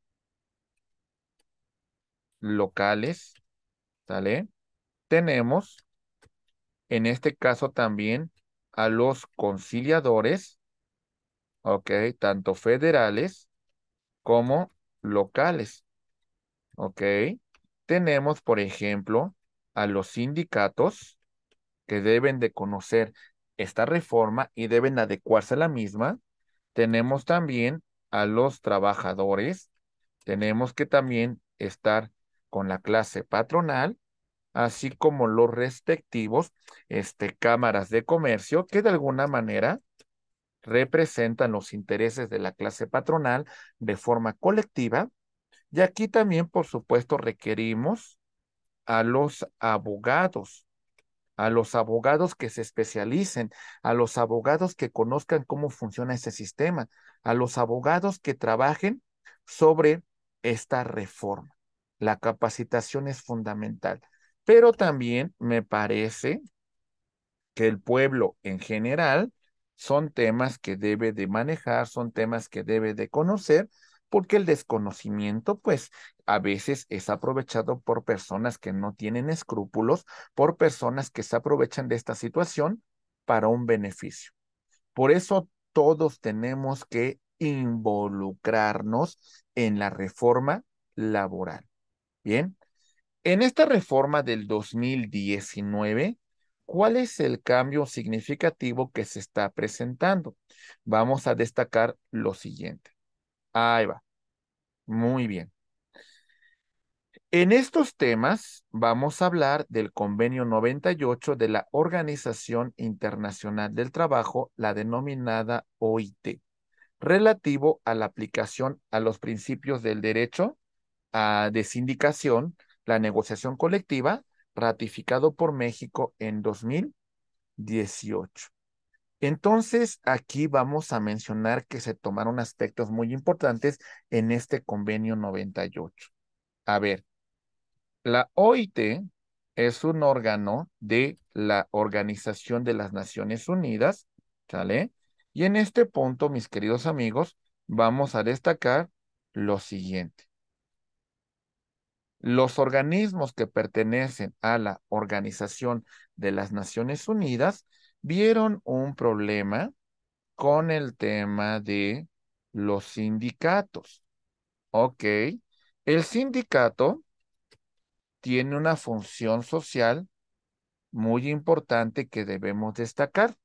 locales, ¿sale? Tenemos, en este caso también, a los conciliadores, ¿ok? Tanto federales como locales, ¿ok? Tenemos, por ejemplo, a los sindicatos que deben de conocer esta reforma y deben adecuarse a la misma. Tenemos también a los trabajadores, tenemos que también estar con la clase patronal, así como los respectivos este, cámaras de comercio, que de alguna manera representan los intereses de la clase patronal de forma colectiva. Y aquí también, por supuesto, requerimos a los abogados a los abogados que se especialicen, a los abogados que conozcan cómo funciona ese sistema, a los abogados que trabajen sobre esta reforma. La capacitación es fundamental, pero también me parece que el pueblo en general son temas que debe de manejar, son temas que debe de conocer porque el desconocimiento, pues, a veces es aprovechado por personas que no tienen escrúpulos, por personas que se aprovechan de esta situación para un beneficio. Por eso todos tenemos que involucrarnos en la reforma laboral. Bien, en esta reforma del 2019, ¿cuál es el cambio significativo que se está presentando? Vamos a destacar lo siguiente. Ahí va. Muy bien. En estos temas vamos a hablar del convenio 98 de la Organización Internacional del Trabajo, la denominada OIT, relativo a la aplicación a los principios del derecho a, de sindicación, la negociación colectiva, ratificado por México en 2018. Entonces, aquí vamos a mencionar que se tomaron aspectos muy importantes en este convenio 98. A ver, la OIT es un órgano de la Organización de las Naciones Unidas, ¿sale? Y en este punto, mis queridos amigos, vamos a destacar lo siguiente. Los organismos que pertenecen a la Organización de las Naciones Unidas vieron un problema con el tema de los sindicatos. Ok, el sindicato tiene una función social muy importante que debemos destacar,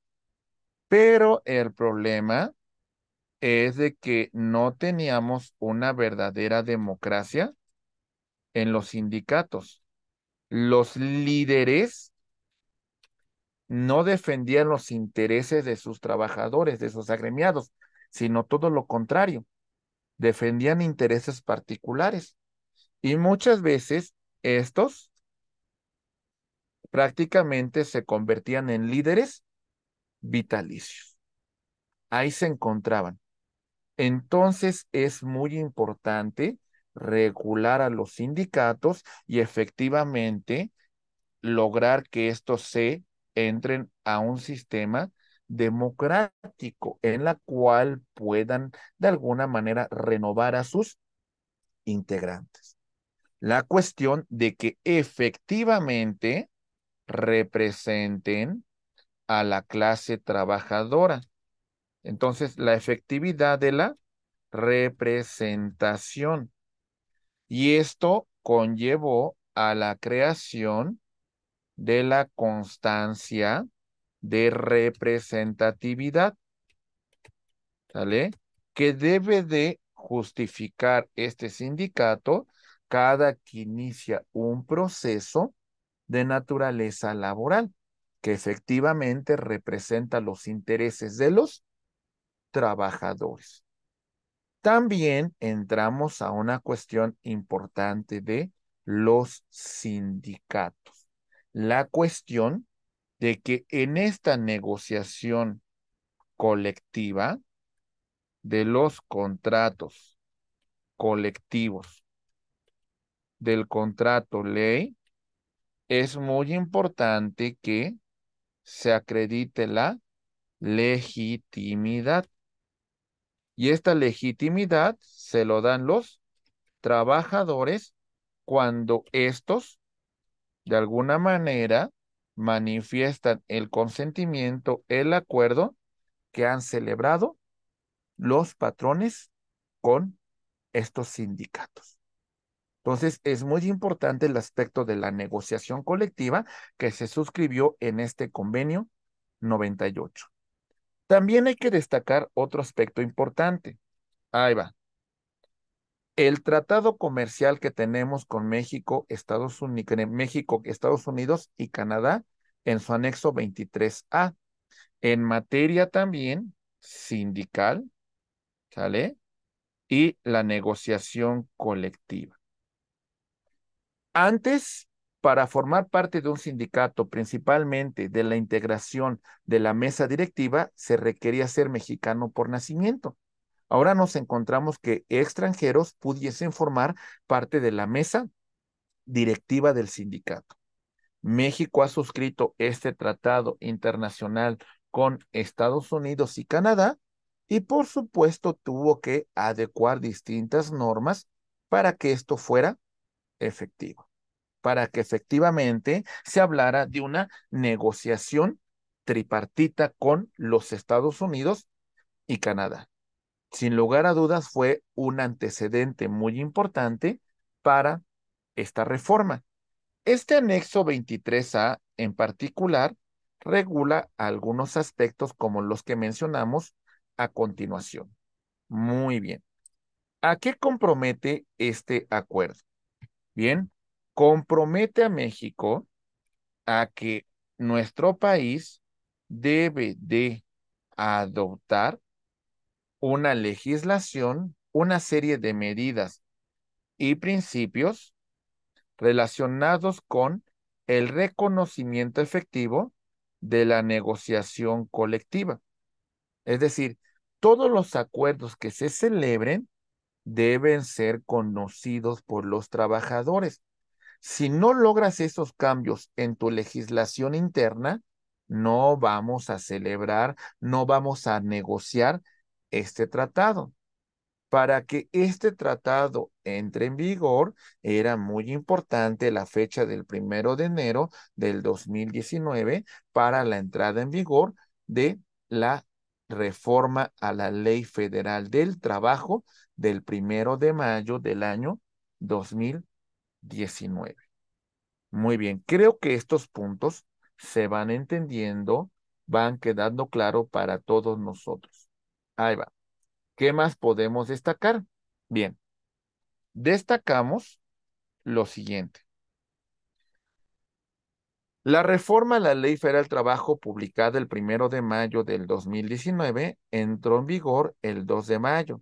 pero el problema es de que no teníamos una verdadera democracia en los sindicatos. Los líderes no defendían los intereses de sus trabajadores, de sus agremiados, sino todo lo contrario, defendían intereses particulares. Y muchas veces estos prácticamente se convertían en líderes vitalicios. Ahí se encontraban. Entonces es muy importante regular a los sindicatos y efectivamente lograr que esto se entren a un sistema democrático en la cual puedan de alguna manera renovar a sus integrantes. La cuestión de que efectivamente representen a la clase trabajadora. Entonces, la efectividad de la representación. Y esto conllevó a la creación de la constancia de representatividad. ¿Sale? Que debe de justificar este sindicato cada que inicia un proceso de naturaleza laboral que efectivamente representa los intereses de los trabajadores. También entramos a una cuestión importante de los sindicatos la cuestión de que en esta negociación colectiva de los contratos colectivos del contrato ley, es muy importante que se acredite la legitimidad. Y esta legitimidad se lo dan los trabajadores cuando estos de alguna manera manifiestan el consentimiento, el acuerdo que han celebrado los patrones con estos sindicatos. Entonces, es muy importante el aspecto de la negociación colectiva que se suscribió en este convenio 98. También hay que destacar otro aspecto importante. Ahí va, el tratado comercial que tenemos con México, Estados Unidos, México, Estados Unidos y Canadá en su anexo 23A, en materia también sindical, ¿sale? Y la negociación colectiva. Antes, para formar parte de un sindicato, principalmente de la integración de la mesa directiva, se requería ser mexicano por nacimiento. Ahora nos encontramos que extranjeros pudiesen formar parte de la mesa directiva del sindicato. México ha suscrito este tratado internacional con Estados Unidos y Canadá y por supuesto tuvo que adecuar distintas normas para que esto fuera efectivo, para que efectivamente se hablara de una negociación tripartita con los Estados Unidos y Canadá sin lugar a dudas fue un antecedente muy importante para esta reforma. Este anexo 23A en particular regula algunos aspectos como los que mencionamos a continuación. Muy bien. ¿A qué compromete este acuerdo? Bien, compromete a México a que nuestro país debe de adoptar una legislación, una serie de medidas y principios relacionados con el reconocimiento efectivo de la negociación colectiva. Es decir, todos los acuerdos que se celebren deben ser conocidos por los trabajadores. Si no logras esos cambios en tu legislación interna, no vamos a celebrar, no vamos a negociar este tratado. Para que este tratado entre en vigor, era muy importante la fecha del primero de enero del 2019 para la entrada en vigor de la reforma a la Ley Federal del Trabajo del primero de mayo del año 2019. Muy bien, creo que estos puntos se van entendiendo, van quedando claro para todos nosotros. Ahí va. ¿Qué más podemos destacar? Bien, destacamos lo siguiente. La reforma a la Ley Federal del Trabajo publicada el primero de mayo del 2019 entró en vigor el 2 de mayo.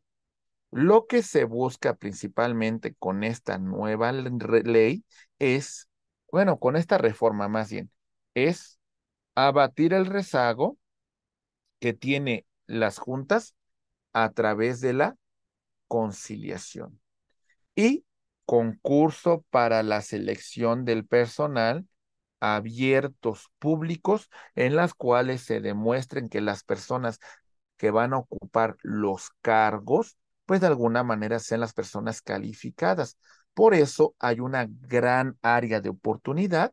Lo que se busca principalmente con esta nueva ley es, bueno, con esta reforma más bien, es abatir el rezago que tiene las juntas a través de la conciliación. Y concurso para la selección del personal abiertos públicos en las cuales se demuestren que las personas que van a ocupar los cargos, pues de alguna manera sean las personas calificadas. Por eso hay una gran área de oportunidad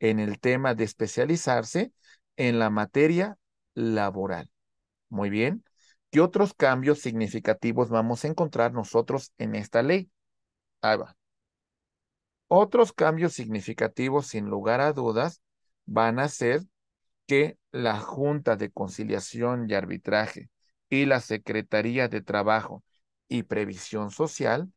en el tema de especializarse en la materia laboral. Muy bien. ¿Qué otros cambios significativos vamos a encontrar nosotros en esta ley? Ahí va. Otros cambios significativos, sin lugar a dudas, van a ser que la Junta de Conciliación y Arbitraje y la Secretaría de Trabajo y Previsión Social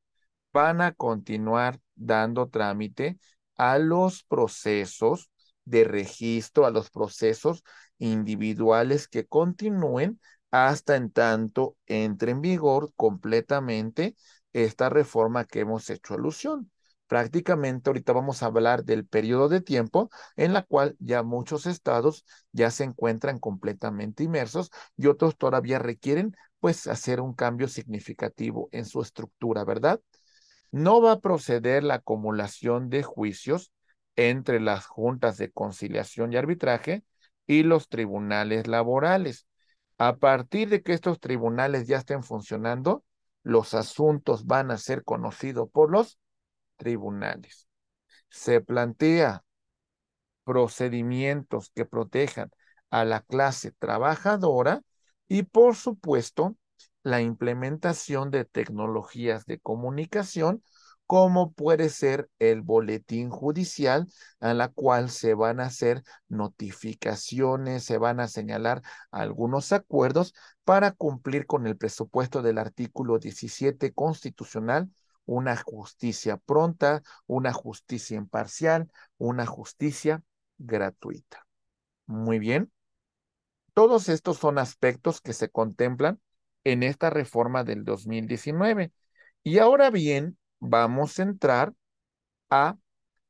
van a continuar dando trámite a los procesos de registro, a los procesos individuales que continúen hasta en tanto entre en vigor completamente esta reforma que hemos hecho alusión. Prácticamente ahorita vamos a hablar del periodo de tiempo en la cual ya muchos estados ya se encuentran completamente inmersos y otros todavía requieren pues hacer un cambio significativo en su estructura, ¿verdad? No va a proceder la acumulación de juicios entre las juntas de conciliación y arbitraje y los tribunales laborales. A partir de que estos tribunales ya estén funcionando, los asuntos van a ser conocidos por los tribunales. Se plantea procedimientos que protejan a la clase trabajadora y, por supuesto, la implementación de tecnologías de comunicación cómo puede ser el boletín judicial, a la cual se van a hacer notificaciones, se van a señalar algunos acuerdos para cumplir con el presupuesto del artículo 17 constitucional, una justicia pronta, una justicia imparcial, una justicia gratuita. Muy bien. Todos estos son aspectos que se contemplan en esta reforma del 2019. Y ahora bien, vamos a entrar a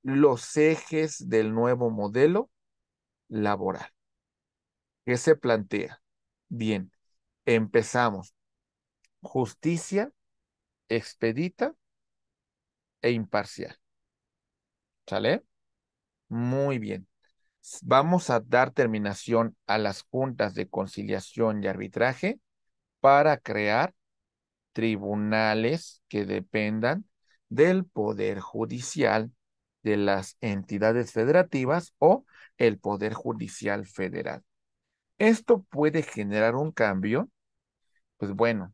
los ejes del nuevo modelo laboral. ¿Qué se plantea? Bien, empezamos. Justicia expedita e imparcial. ¿Sale? Muy bien. Vamos a dar terminación a las juntas de conciliación y arbitraje para crear tribunales que dependan del Poder Judicial de las entidades federativas o el Poder Judicial Federal. ¿Esto puede generar un cambio? Pues bueno,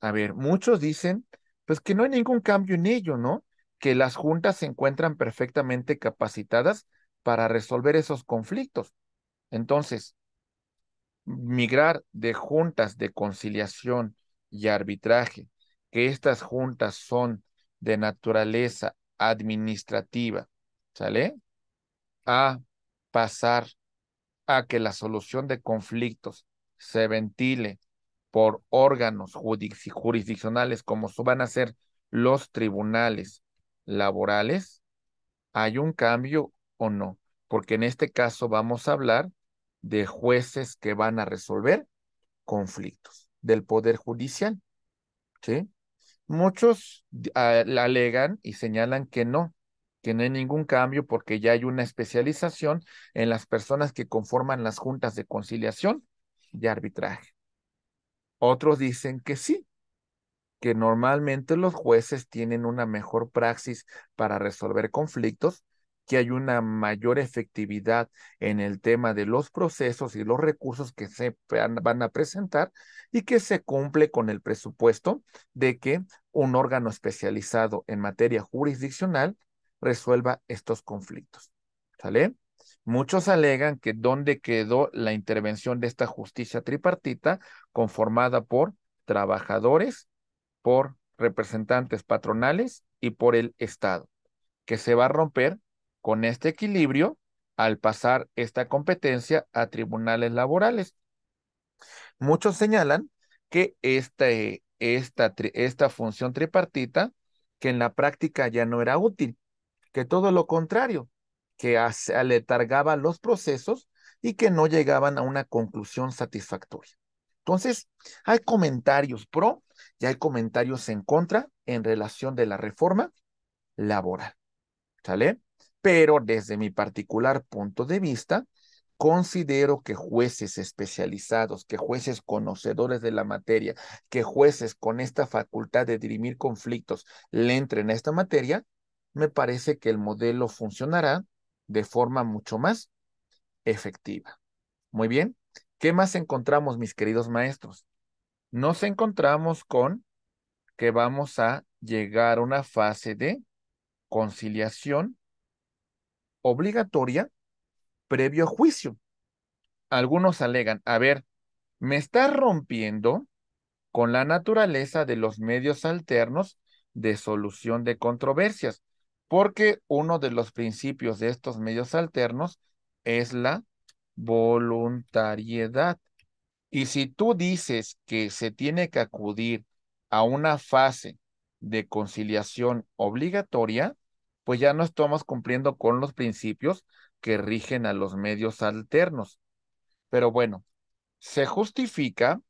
a ver, muchos dicen, pues que no hay ningún cambio en ello, ¿no? Que las juntas se encuentran perfectamente capacitadas para resolver esos conflictos. Entonces, migrar de juntas de conciliación y arbitraje, que estas juntas son de naturaleza administrativa, ¿sale? A pasar a que la solución de conflictos se ventile por órganos jurisdiccionales como van a ser los tribunales laborales, ¿hay un cambio o no? Porque en este caso vamos a hablar de jueces que van a resolver conflictos del Poder Judicial. ¿Sí? Muchos ah, alegan y señalan que no, que no hay ningún cambio porque ya hay una especialización en las personas que conforman las juntas de conciliación y arbitraje. Otros dicen que sí, que normalmente los jueces tienen una mejor praxis para resolver conflictos que hay una mayor efectividad en el tema de los procesos y los recursos que se van a presentar y que se cumple con el presupuesto de que un órgano especializado en materia jurisdiccional resuelva estos conflictos. ¿Sale? Muchos alegan que dónde quedó la intervención de esta justicia tripartita conformada por trabajadores, por representantes patronales y por el Estado, que se va a romper con este equilibrio, al pasar esta competencia a tribunales laborales. Muchos señalan que este, esta, esta función tripartita, que en la práctica ya no era útil, que todo lo contrario, que aletargaba los procesos y que no llegaban a una conclusión satisfactoria. Entonces, hay comentarios pro y hay comentarios en contra en relación de la reforma laboral. ¿Sale? pero desde mi particular punto de vista, considero que jueces especializados, que jueces conocedores de la materia, que jueces con esta facultad de dirimir conflictos le entren a esta materia, me parece que el modelo funcionará de forma mucho más efectiva. Muy bien, ¿qué más encontramos, mis queridos maestros? Nos encontramos con que vamos a llegar a una fase de conciliación obligatoria previo juicio. Algunos alegan, a ver, me está rompiendo con la naturaleza de los medios alternos de solución de controversias, porque uno de los principios de estos medios alternos es la voluntariedad. Y si tú dices que se tiene que acudir a una fase de conciliación obligatoria, pues ya no estamos cumpliendo con los principios que rigen a los medios alternos. Pero bueno, se justifica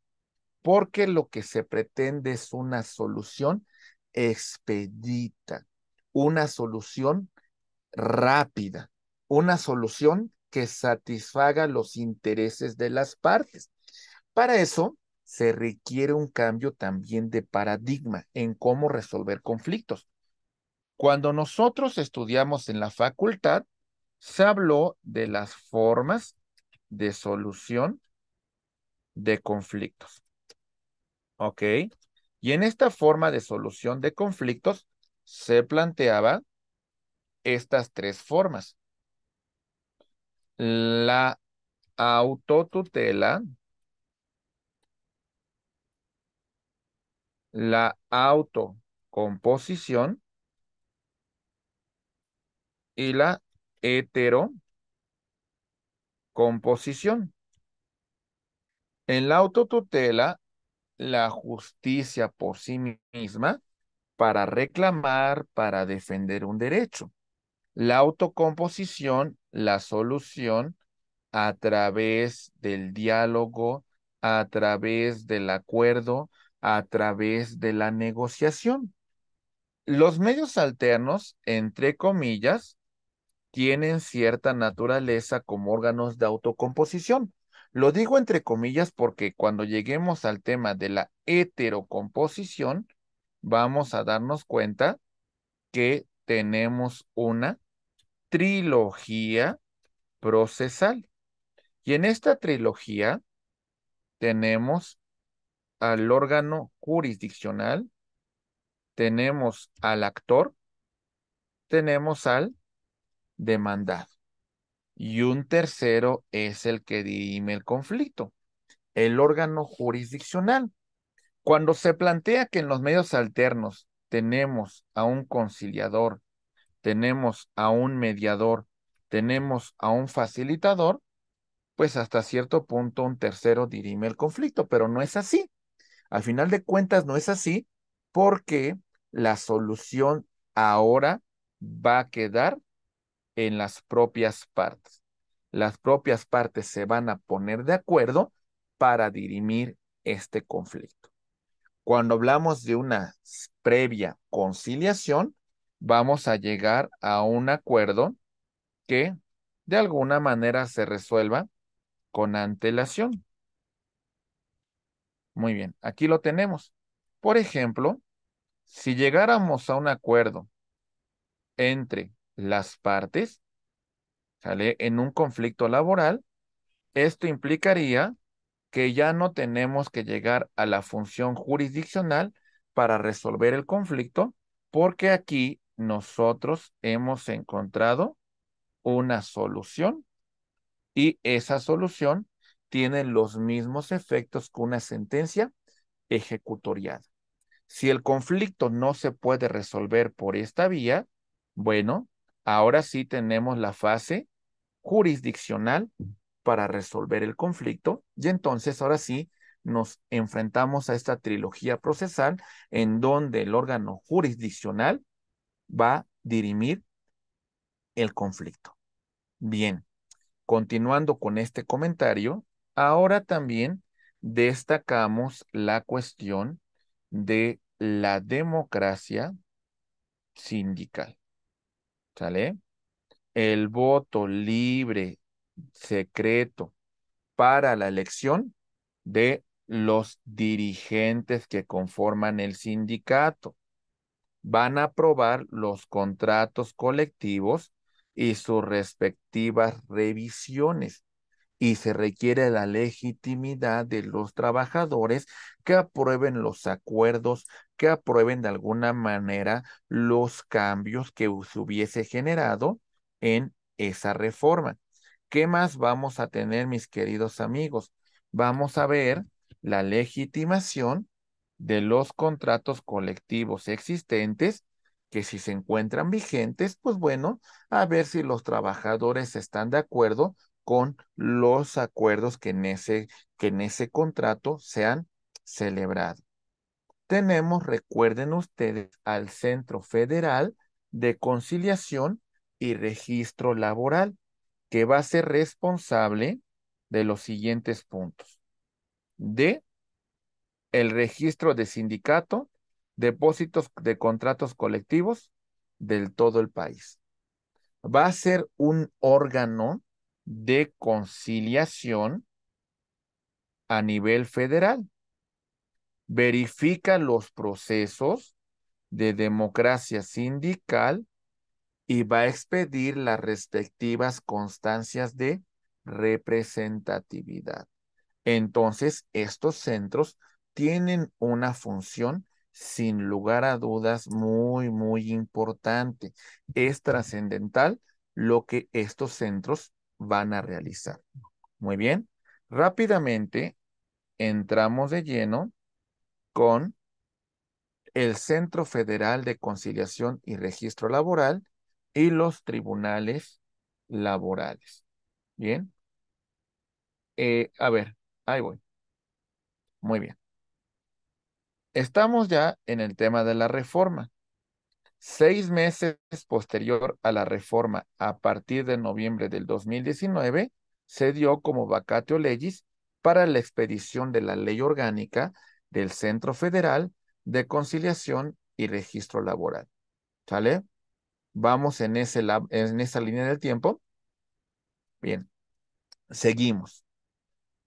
porque lo que se pretende es una solución expedita, una solución rápida, una solución que satisfaga los intereses de las partes. Para eso se requiere un cambio también de paradigma en cómo resolver conflictos. Cuando nosotros estudiamos en la facultad, se habló de las formas de solución de conflictos. ¿Ok? Y en esta forma de solución de conflictos se planteaba estas tres formas. La autotutela, la autocomposición y la heterocomposición. En la autotutela, la justicia por sí misma para reclamar, para defender un derecho. La autocomposición, la solución a través del diálogo, a través del acuerdo, a través de la negociación. Los medios alternos, entre comillas, tienen cierta naturaleza como órganos de autocomposición. Lo digo entre comillas porque cuando lleguemos al tema de la heterocomposición, vamos a darnos cuenta que tenemos una trilogía procesal. Y en esta trilogía tenemos al órgano jurisdiccional, tenemos al actor, tenemos al demandado. Y un tercero es el que dirime el conflicto, el órgano jurisdiccional. Cuando se plantea que en los medios alternos tenemos a un conciliador, tenemos a un mediador, tenemos a un facilitador, pues hasta cierto punto un tercero dirime el conflicto, pero no es así. Al final de cuentas no es así porque la solución ahora va a quedar en las propias partes. Las propias partes se van a poner de acuerdo para dirimir este conflicto. Cuando hablamos de una previa conciliación, vamos a llegar a un acuerdo que de alguna manera se resuelva con antelación. Muy bien, aquí lo tenemos. Por ejemplo, si llegáramos a un acuerdo entre las partes, ¿sale? En un conflicto laboral, esto implicaría que ya no tenemos que llegar a la función jurisdiccional para resolver el conflicto, porque aquí nosotros hemos encontrado una solución y esa solución tiene los mismos efectos que una sentencia ejecutoriada. Si el conflicto no se puede resolver por esta vía, bueno, ahora sí tenemos la fase jurisdiccional para resolver el conflicto y entonces ahora sí nos enfrentamos a esta trilogía procesal en donde el órgano jurisdiccional va a dirimir el conflicto. Bien, continuando con este comentario, ahora también destacamos la cuestión de la democracia sindical. ¿Sale? El voto libre, secreto, para la elección de los dirigentes que conforman el sindicato. Van a aprobar los contratos colectivos y sus respectivas revisiones y se requiere la legitimidad de los trabajadores que aprueben los acuerdos que aprueben de alguna manera los cambios que se hubiese generado en esa reforma. ¿Qué más vamos a tener, mis queridos amigos? Vamos a ver la legitimación de los contratos colectivos existentes que si se encuentran vigentes, pues bueno, a ver si los trabajadores están de acuerdo con los acuerdos que en ese, que en ese contrato se han celebrado tenemos, recuerden ustedes, al Centro Federal de Conciliación y Registro Laboral, que va a ser responsable de los siguientes puntos. De el registro de sindicato, depósitos de contratos colectivos del todo el país. Va a ser un órgano de conciliación a nivel federal verifica los procesos de democracia sindical y va a expedir las respectivas constancias de representatividad. Entonces, estos centros tienen una función sin lugar a dudas muy, muy importante. Es trascendental lo que estos centros van a realizar. Muy bien. Rápidamente entramos de lleno con el Centro Federal de Conciliación y Registro Laboral y los tribunales laborales. Bien. Eh, a ver, ahí voy. Muy bien. Estamos ya en el tema de la reforma. Seis meses posterior a la reforma, a partir de noviembre del 2019, se dio como vacatio legis para la expedición de la ley orgánica del Centro Federal de Conciliación y Registro Laboral. ¿Sale? Vamos en, ese en esa línea del tiempo. Bien, seguimos.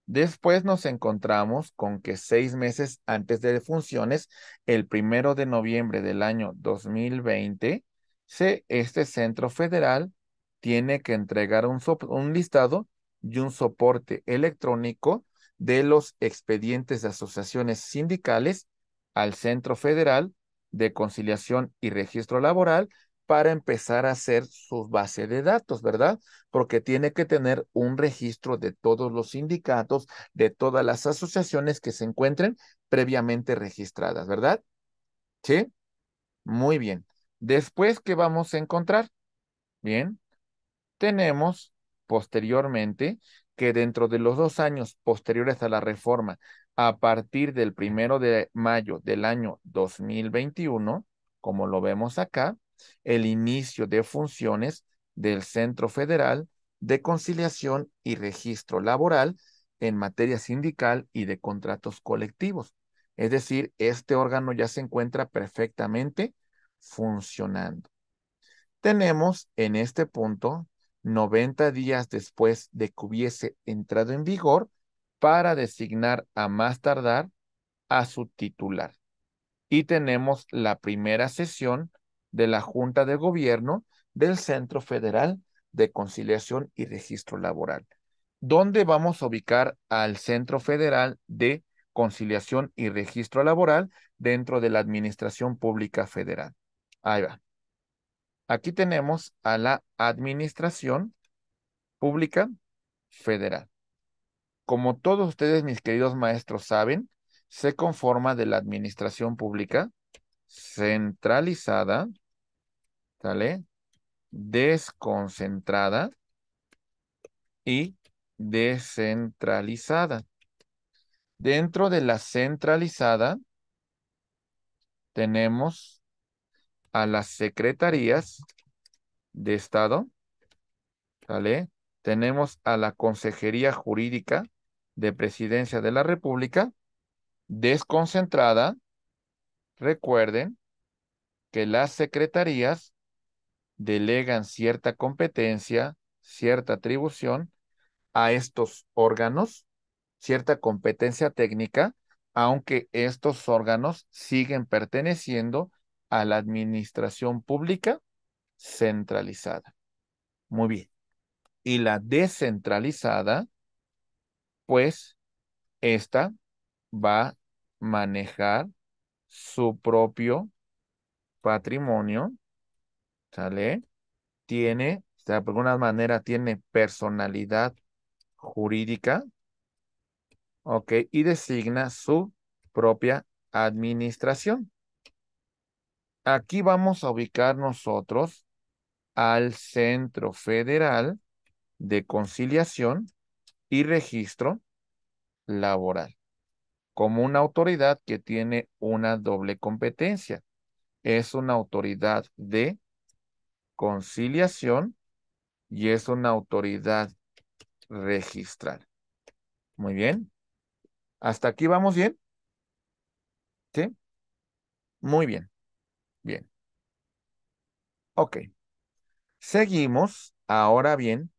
Después nos encontramos con que seis meses antes de funciones, el primero de noviembre del año 2020, se, este centro federal tiene que entregar un listado y un soporte electrónico de los expedientes de asociaciones sindicales al Centro Federal de Conciliación y Registro Laboral para empezar a hacer su base de datos, ¿verdad? Porque tiene que tener un registro de todos los sindicatos, de todas las asociaciones que se encuentren previamente registradas, ¿verdad? ¿Sí? Muy bien. Después, ¿qué vamos a encontrar? Bien, tenemos posteriormente que dentro de los dos años posteriores a la reforma, a partir del primero de mayo del año 2021, como lo vemos acá, el inicio de funciones del Centro Federal de Conciliación y Registro Laboral en materia sindical y de contratos colectivos. Es decir, este órgano ya se encuentra perfectamente funcionando. Tenemos en este punto 90 días después de que hubiese entrado en vigor para designar a más tardar a su titular. Y tenemos la primera sesión de la Junta de Gobierno del Centro Federal de Conciliación y Registro Laboral. ¿Dónde vamos a ubicar al Centro Federal de Conciliación y Registro Laboral dentro de la Administración Pública Federal? Ahí va. Aquí tenemos a la administración pública federal. Como todos ustedes, mis queridos maestros, saben, se conforma de la administración pública centralizada, ¿sale? Desconcentrada y descentralizada. Dentro de la centralizada tenemos a las secretarías de Estado, sale Tenemos a la Consejería Jurídica de Presidencia de la República, desconcentrada. Recuerden que las secretarías delegan cierta competencia, cierta atribución a estos órganos, cierta competencia técnica, aunque estos órganos siguen perteneciendo a la administración pública centralizada. Muy bien. Y la descentralizada, pues, esta va a manejar su propio patrimonio, ¿sale? Tiene, de alguna manera, tiene personalidad jurídica, ¿ok? Y designa su propia administración. Aquí vamos a ubicar nosotros al Centro Federal de Conciliación y Registro Laboral como una autoridad que tiene una doble competencia. Es una autoridad de conciliación y es una autoridad registral. Muy bien. ¿Hasta aquí vamos bien? ¿Sí? Muy bien. Bien. Ok. Seguimos ahora bien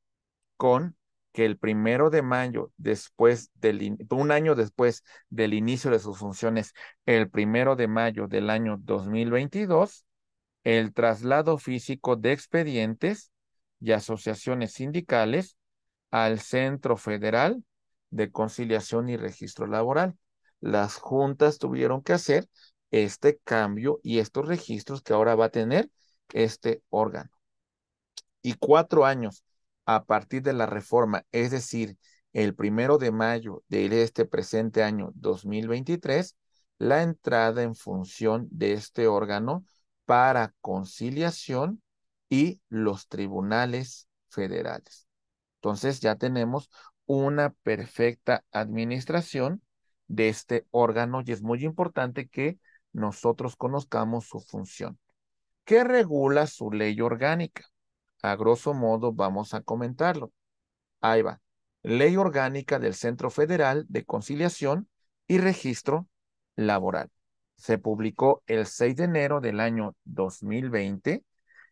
con que el primero de mayo, después del, un año después del inicio de sus funciones, el primero de mayo del año 2022, el traslado físico de expedientes y asociaciones sindicales al Centro Federal de Conciliación y Registro Laboral. Las juntas tuvieron que hacer este cambio y estos registros que ahora va a tener este órgano. Y cuatro años a partir de la reforma, es decir, el primero de mayo de este presente año 2023, la entrada en función de este órgano para conciliación y los tribunales federales. Entonces ya tenemos una perfecta administración de este órgano y es muy importante que nosotros conozcamos su función. ¿Qué regula su ley orgánica? A grosso modo vamos a comentarlo. Ahí va. Ley orgánica del Centro Federal de Conciliación y Registro Laboral. Se publicó el 6 de enero del año 2020.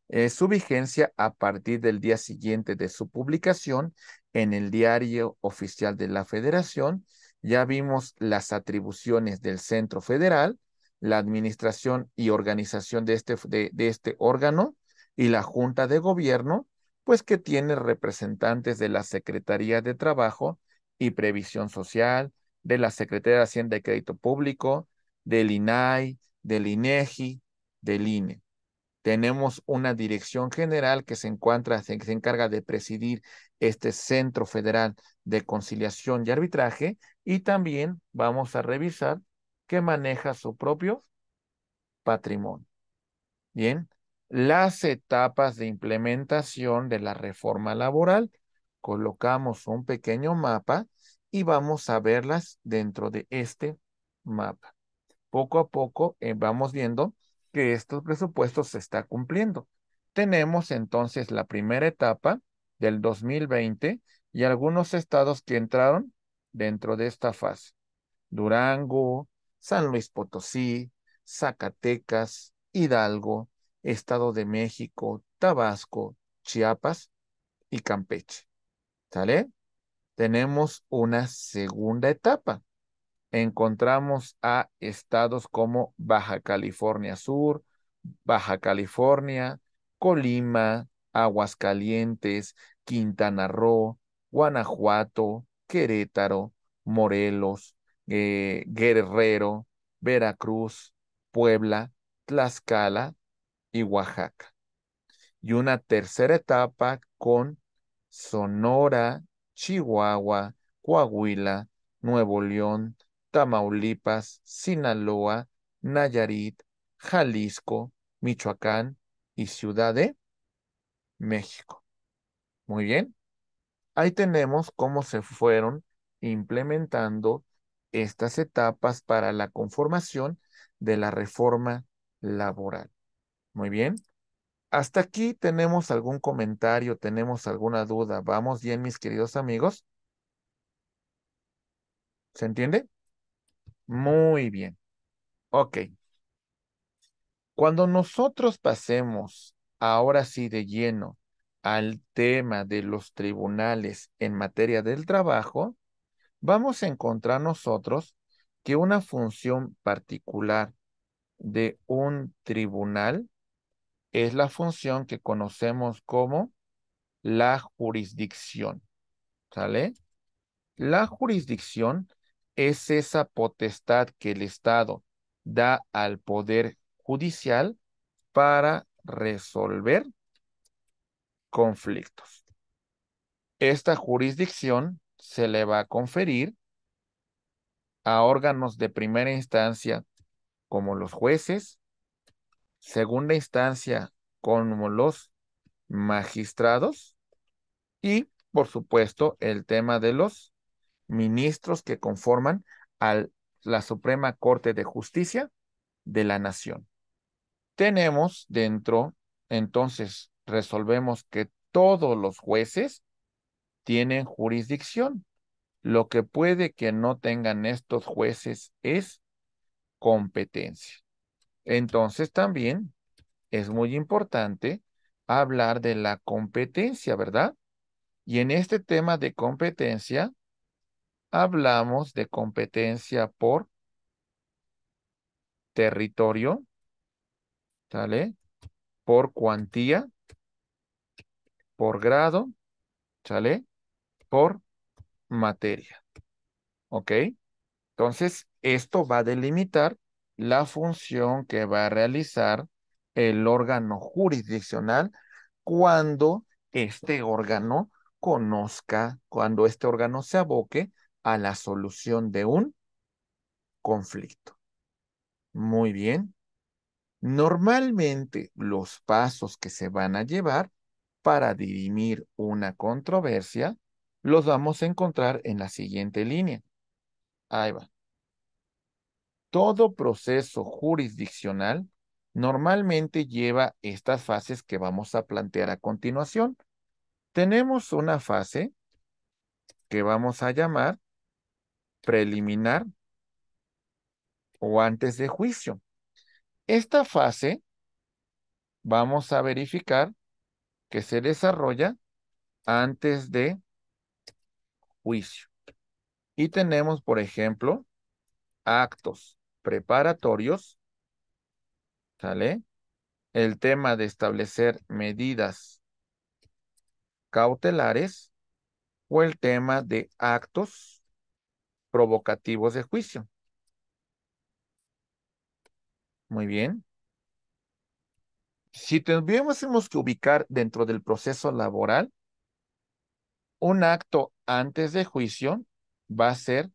Eh, su vigencia a partir del día siguiente de su publicación en el diario oficial de la Federación. Ya vimos las atribuciones del Centro Federal la administración y organización de este, de, este órgano y la Junta de Gobierno, pues que tiene representantes de la Secretaría de Trabajo y Previsión Social, de la Secretaría de Hacienda y Crédito Público, del INAI, del INEGI, e del INE. Tenemos una dirección general que se encuentra, se encarga de presidir este Centro Federal de Conciliación y Arbitraje y también vamos a revisar que maneja su propio patrimonio. Bien, las etapas de implementación de la reforma laboral, colocamos un pequeño mapa y vamos a verlas dentro de este mapa. Poco a poco eh, vamos viendo que estos presupuestos se está cumpliendo. Tenemos entonces la primera etapa del 2020 y algunos estados que entraron dentro de esta fase. Durango, San Luis Potosí, Zacatecas, Hidalgo, Estado de México, Tabasco, Chiapas y Campeche. ¿Sale? Tenemos una segunda etapa. Encontramos a estados como Baja California Sur, Baja California, Colima, Aguascalientes, Quintana Roo, Guanajuato, Querétaro, Morelos, eh, Guerrero, Veracruz, Puebla, Tlaxcala y Oaxaca. Y una tercera etapa con Sonora, Chihuahua, Coahuila, Nuevo León, Tamaulipas, Sinaloa, Nayarit, Jalisco, Michoacán y Ciudad de México. Muy bien. Ahí tenemos cómo se fueron implementando estas etapas para la conformación de la reforma laboral. Muy bien. Hasta aquí tenemos algún comentario, tenemos alguna duda. Vamos bien, mis queridos amigos. ¿Se entiende? Muy bien. Ok. Cuando nosotros pasemos ahora sí de lleno al tema de los tribunales en materia del trabajo, vamos a encontrar nosotros que una función particular de un tribunal es la función que conocemos como la jurisdicción. ¿Sale? La jurisdicción es esa potestad que el Estado da al Poder Judicial para resolver conflictos. Esta jurisdicción se le va a conferir a órganos de primera instancia como los jueces, segunda instancia como los magistrados y, por supuesto, el tema de los ministros que conforman a la Suprema Corte de Justicia de la Nación. Tenemos dentro, entonces, resolvemos que todos los jueces tienen jurisdicción. Lo que puede que no tengan estos jueces es competencia. Entonces también es muy importante hablar de la competencia, ¿verdad? Y en este tema de competencia, hablamos de competencia por territorio, ¿sale? Por cuantía, por grado, ¿sale? materia. ¿Ok? Entonces, esto va a delimitar la función que va a realizar el órgano jurisdiccional cuando este órgano conozca, cuando este órgano se aboque a la solución de un conflicto. Muy bien. Normalmente los pasos que se van a llevar para dirimir una controversia los vamos a encontrar en la siguiente línea. Ahí va. Todo proceso jurisdiccional normalmente lleva estas fases que vamos a plantear a continuación. Tenemos una fase que vamos a llamar preliminar o antes de juicio. Esta fase vamos a verificar que se desarrolla antes de juicio. Y tenemos, por ejemplo, actos preparatorios, ¿sale? El tema de establecer medidas cautelares o el tema de actos provocativos de juicio. Muy bien. Si tenemos que ubicar dentro del proceso laboral, un acto antes de juicio va a ser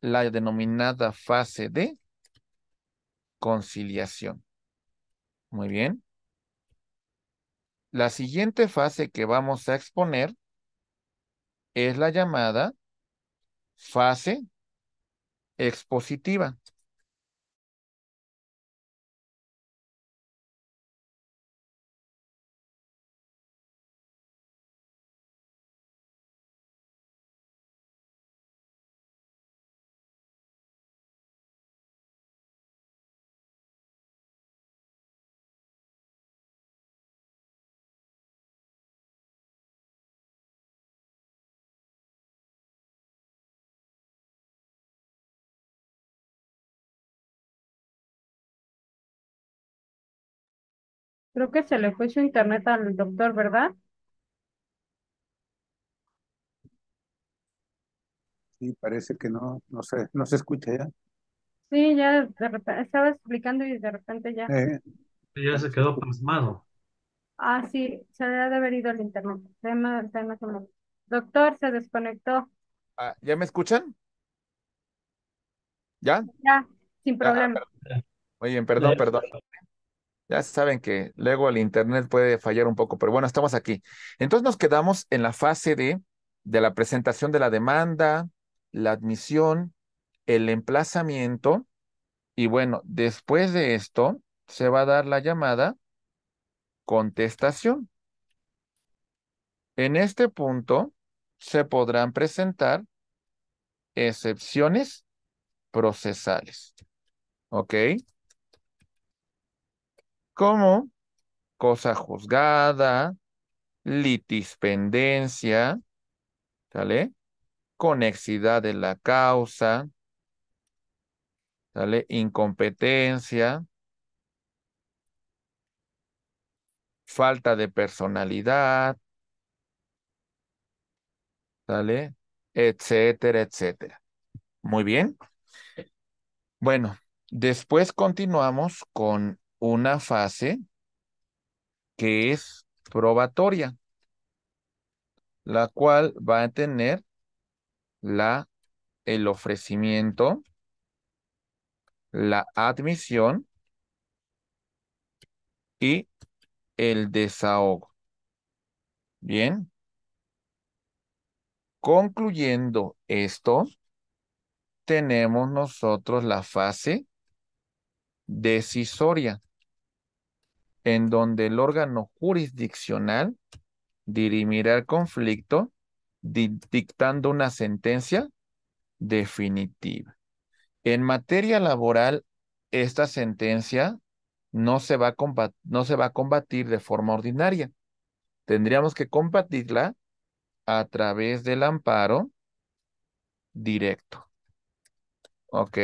la denominada fase de conciliación. Muy bien. La siguiente fase que vamos a exponer es la llamada fase expositiva. Creo que se le fue su internet al doctor, ¿verdad? Sí, parece que no, no sé, no se escucha ya. Sí, ya de repente, estaba explicando y de repente ya. Eh, Ya se quedó plasmado. Ah, sí, se le ha de haber ido el internet. Doctor, se desconectó. Ah, ¿ya me escuchan? ¿Ya? Ya, sin problema. muy bien, perdón, perdón. Ya saben que luego el Internet puede fallar un poco, pero bueno, estamos aquí. Entonces nos quedamos en la fase de, de la presentación de la demanda, la admisión, el emplazamiento, y bueno, después de esto se va a dar la llamada contestación. En este punto se podrán presentar excepciones procesales. ¿Ok? como cosa juzgada, litispendencia, ¿sale? Conexidad de la causa, ¿sale? Incompetencia, falta de personalidad, ¿sale? Etcétera, etcétera. Muy bien. Bueno, después continuamos con una fase que es probatoria, la cual va a tener la, el ofrecimiento, la admisión y el desahogo. Bien. Concluyendo esto, tenemos nosotros la fase decisoria en donde el órgano jurisdiccional dirimirá el conflicto dictando una sentencia definitiva. En materia laboral, esta sentencia no se va no se va a combatir de forma ordinaria. Tendríamos que combatirla a través del amparo directo. ¿Ok?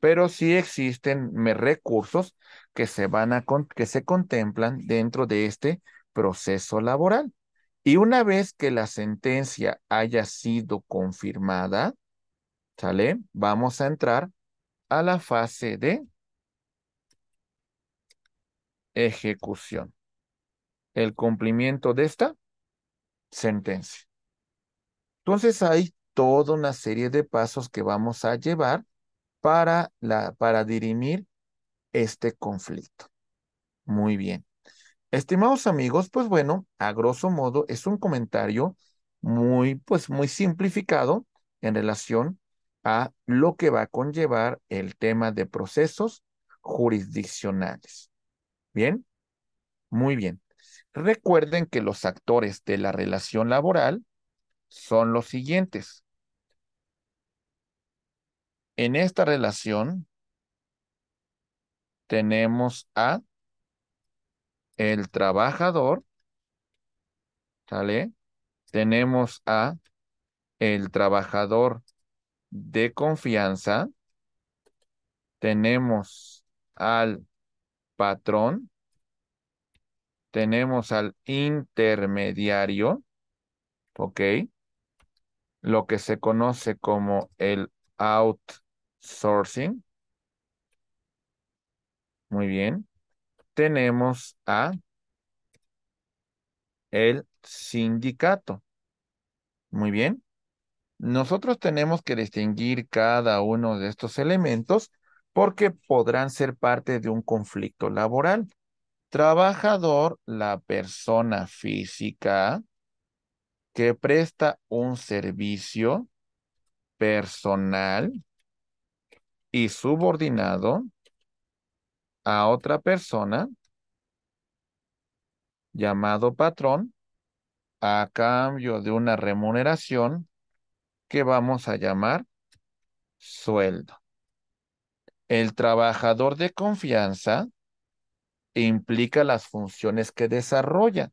pero sí existen recursos que se van a que se contemplan dentro de este proceso laboral. Y una vez que la sentencia haya sido confirmada, ¿sale? Vamos a entrar a la fase de ejecución. El cumplimiento de esta sentencia. Entonces hay toda una serie de pasos que vamos a llevar para, la, para dirimir este conflicto. Muy bien. Estimados amigos, pues bueno, a grosso modo es un comentario muy, pues muy simplificado en relación a lo que va a conllevar el tema de procesos jurisdiccionales. Bien, muy bien. Recuerden que los actores de la relación laboral son los siguientes. En esta relación tenemos a el trabajador, ¿sale? Tenemos a el trabajador de confianza, tenemos al patrón, tenemos al intermediario, ¿ok? Lo que se conoce como el out sourcing. Muy bien. Tenemos a el sindicato. Muy bien. Nosotros tenemos que distinguir cada uno de estos elementos porque podrán ser parte de un conflicto laboral. Trabajador, la persona física que presta un servicio personal y subordinado a otra persona llamado patrón a cambio de una remuneración que vamos a llamar sueldo. El trabajador de confianza implica las funciones que desarrolla,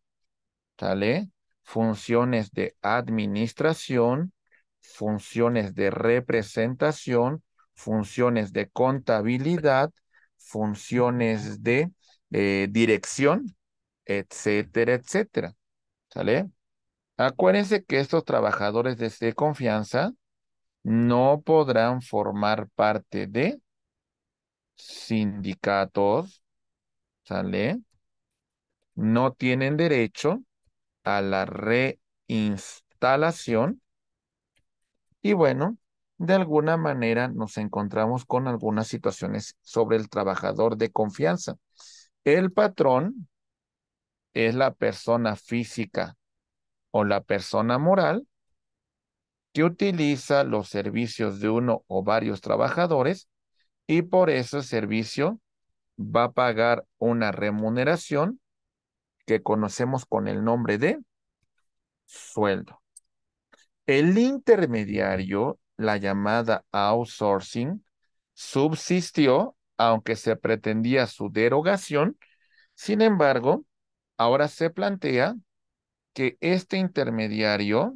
¿sale? Funciones de administración, funciones de representación, funciones de contabilidad, funciones de eh, dirección, etcétera, etcétera. ¿Sale? Acuérdense que estos trabajadores de confianza no podrán formar parte de sindicatos, ¿sale? No tienen derecho a la reinstalación. Y bueno, de alguna manera nos encontramos con algunas situaciones sobre el trabajador de confianza. El patrón es la persona física o la persona moral que utiliza los servicios de uno o varios trabajadores y por ese servicio va a pagar una remuneración que conocemos con el nombre de sueldo. El intermediario la llamada outsourcing subsistió, aunque se pretendía su derogación. Sin embargo, ahora se plantea que este intermediario,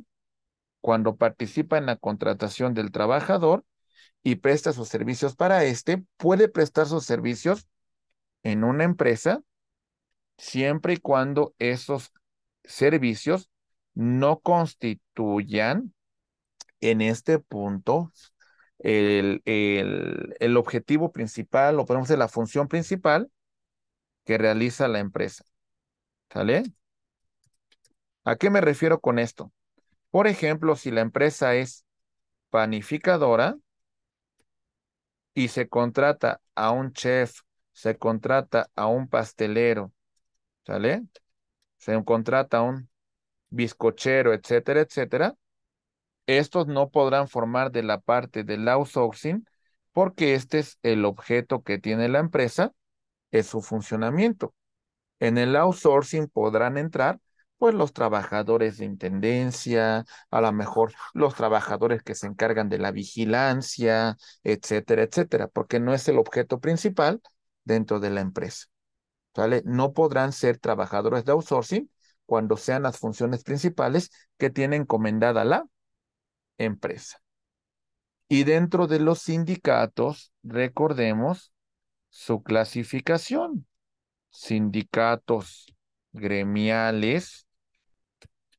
cuando participa en la contratación del trabajador y presta sus servicios para este, puede prestar sus servicios en una empresa siempre y cuando esos servicios no constituyan en este punto, el, el, objetivo principal, o podemos decir la función principal que realiza la empresa. ¿Sale? ¿A qué me refiero con esto? Por ejemplo, si la empresa es panificadora y se contrata a un chef, se contrata a un pastelero, ¿sale? Se contrata a un bizcochero, etcétera, etcétera. Estos no podrán formar de la parte del outsourcing porque este es el objeto que tiene la empresa, es su funcionamiento. En el outsourcing podrán entrar pues los trabajadores de intendencia, a lo mejor los trabajadores que se encargan de la vigilancia, etcétera, etcétera, porque no es el objeto principal dentro de la empresa. ¿Sale? No podrán ser trabajadores de outsourcing cuando sean las funciones principales que tiene encomendada la empresa. Y dentro de los sindicatos, recordemos su clasificación. Sindicatos gremiales,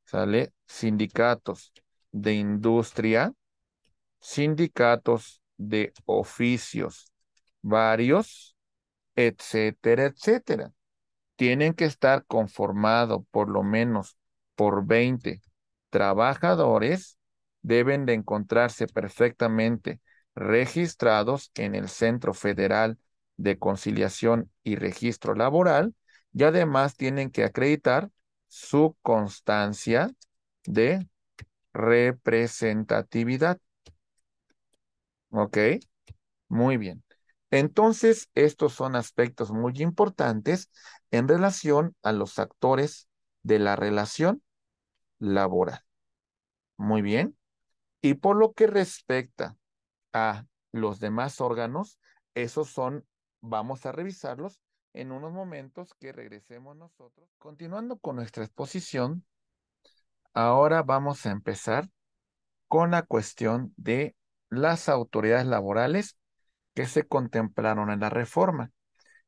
¿sale? Sindicatos de industria, sindicatos de oficios varios, etcétera, etcétera. Tienen que estar conformado por lo menos por 20 trabajadores deben de encontrarse perfectamente registrados en el Centro Federal de Conciliación y Registro Laboral y además tienen que acreditar su constancia de representatividad. ¿Ok? Muy bien. Entonces, estos son aspectos muy importantes en relación a los actores de la relación laboral. Muy bien. Y por lo que respecta a los demás órganos, esos son, vamos a revisarlos en unos momentos que regresemos nosotros. Continuando con nuestra exposición, ahora vamos a empezar con la cuestión de las autoridades laborales que se contemplaron en la reforma.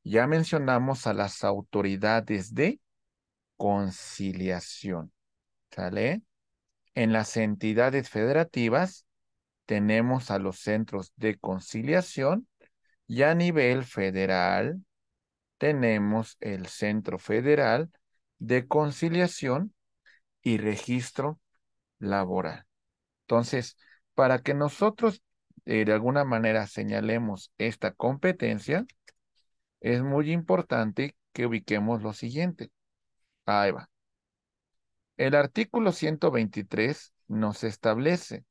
Ya mencionamos a las autoridades de conciliación. ¿Sale? En las entidades federativas tenemos a los centros de conciliación y a nivel federal tenemos el Centro Federal de Conciliación y Registro Laboral. Entonces, para que nosotros eh, de alguna manera señalemos esta competencia, es muy importante que ubiquemos lo siguiente. Ahí va. El artículo 123 nos establece,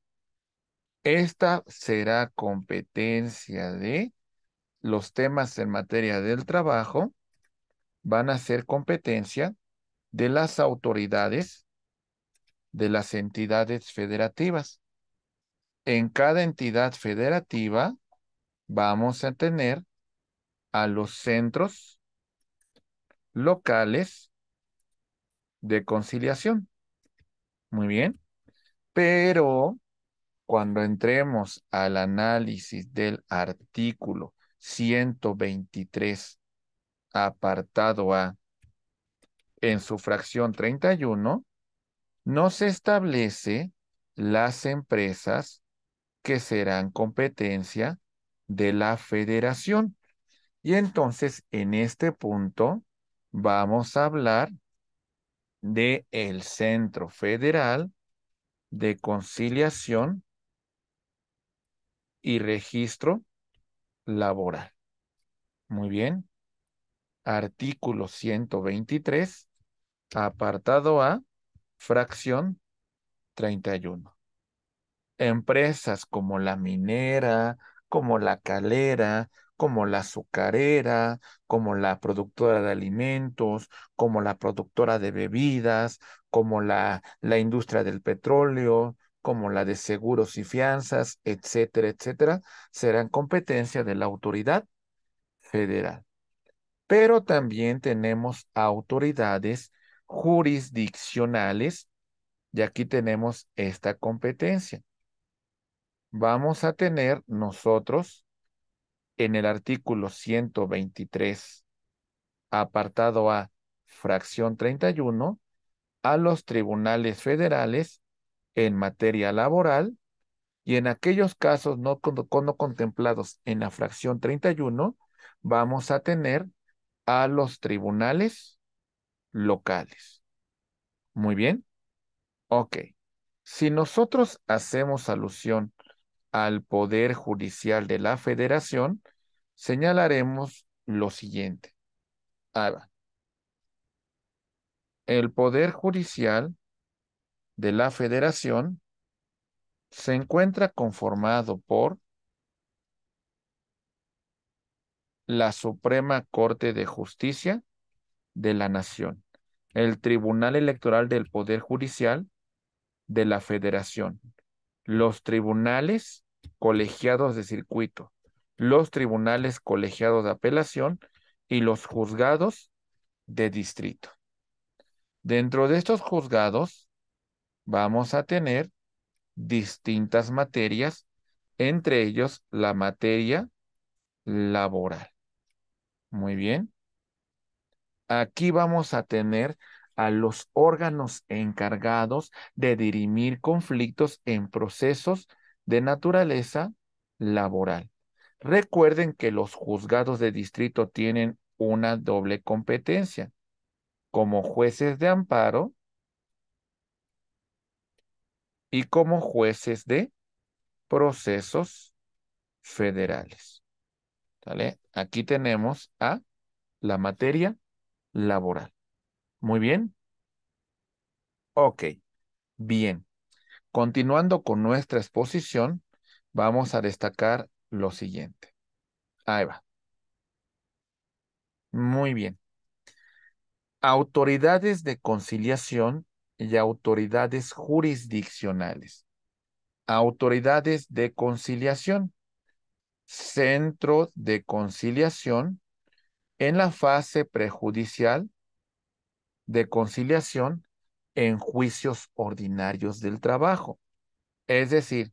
esta será competencia de los temas en materia del trabajo, van a ser competencia de las autoridades de las entidades federativas. En cada entidad federativa vamos a tener a los centros locales de conciliación. Muy bien. Pero cuando entremos al análisis del artículo 123, apartado A, en su fracción 31, no se establece las empresas que serán competencia de la federación. Y entonces, en este punto, vamos a hablar de el Centro Federal de Conciliación y Registro Laboral. Muy bien. Artículo 123, apartado A, fracción 31. Empresas como la minera, como la calera, como la azucarera, como la productora de alimentos, como la productora de bebidas, como la, la industria del petróleo, como la de seguros y fianzas, etcétera, etcétera, serán competencia de la autoridad federal. Pero también tenemos autoridades jurisdiccionales y aquí tenemos esta competencia. Vamos a tener nosotros en el artículo 123, apartado A, fracción 31, a los tribunales federales en materia laboral y en aquellos casos no, contemplados en la fracción 31, vamos a tener a los tribunales locales. Muy bien. Ok. Si nosotros hacemos alusión al Poder Judicial de la Federación, señalaremos lo siguiente. el Poder Judicial de la Federación se encuentra conformado por la Suprema Corte de Justicia de la Nación, el Tribunal Electoral del Poder Judicial de la Federación, los tribunales colegiados de circuito, los tribunales colegiados de apelación y los juzgados de distrito. Dentro de estos juzgados vamos a tener distintas materias, entre ellos la materia laboral. Muy bien. Aquí vamos a tener a los órganos encargados de dirimir conflictos en procesos de naturaleza laboral. Recuerden que los juzgados de distrito tienen una doble competencia como jueces de amparo y como jueces de procesos federales. Aquí tenemos a la materia laboral. Muy bien. Ok. Bien. Continuando con nuestra exposición, vamos a destacar lo siguiente. Ahí va. Muy bien. Autoridades de conciliación y autoridades jurisdiccionales. Autoridades de conciliación. Centro de conciliación en la fase prejudicial de conciliación en juicios ordinarios del trabajo. Es decir,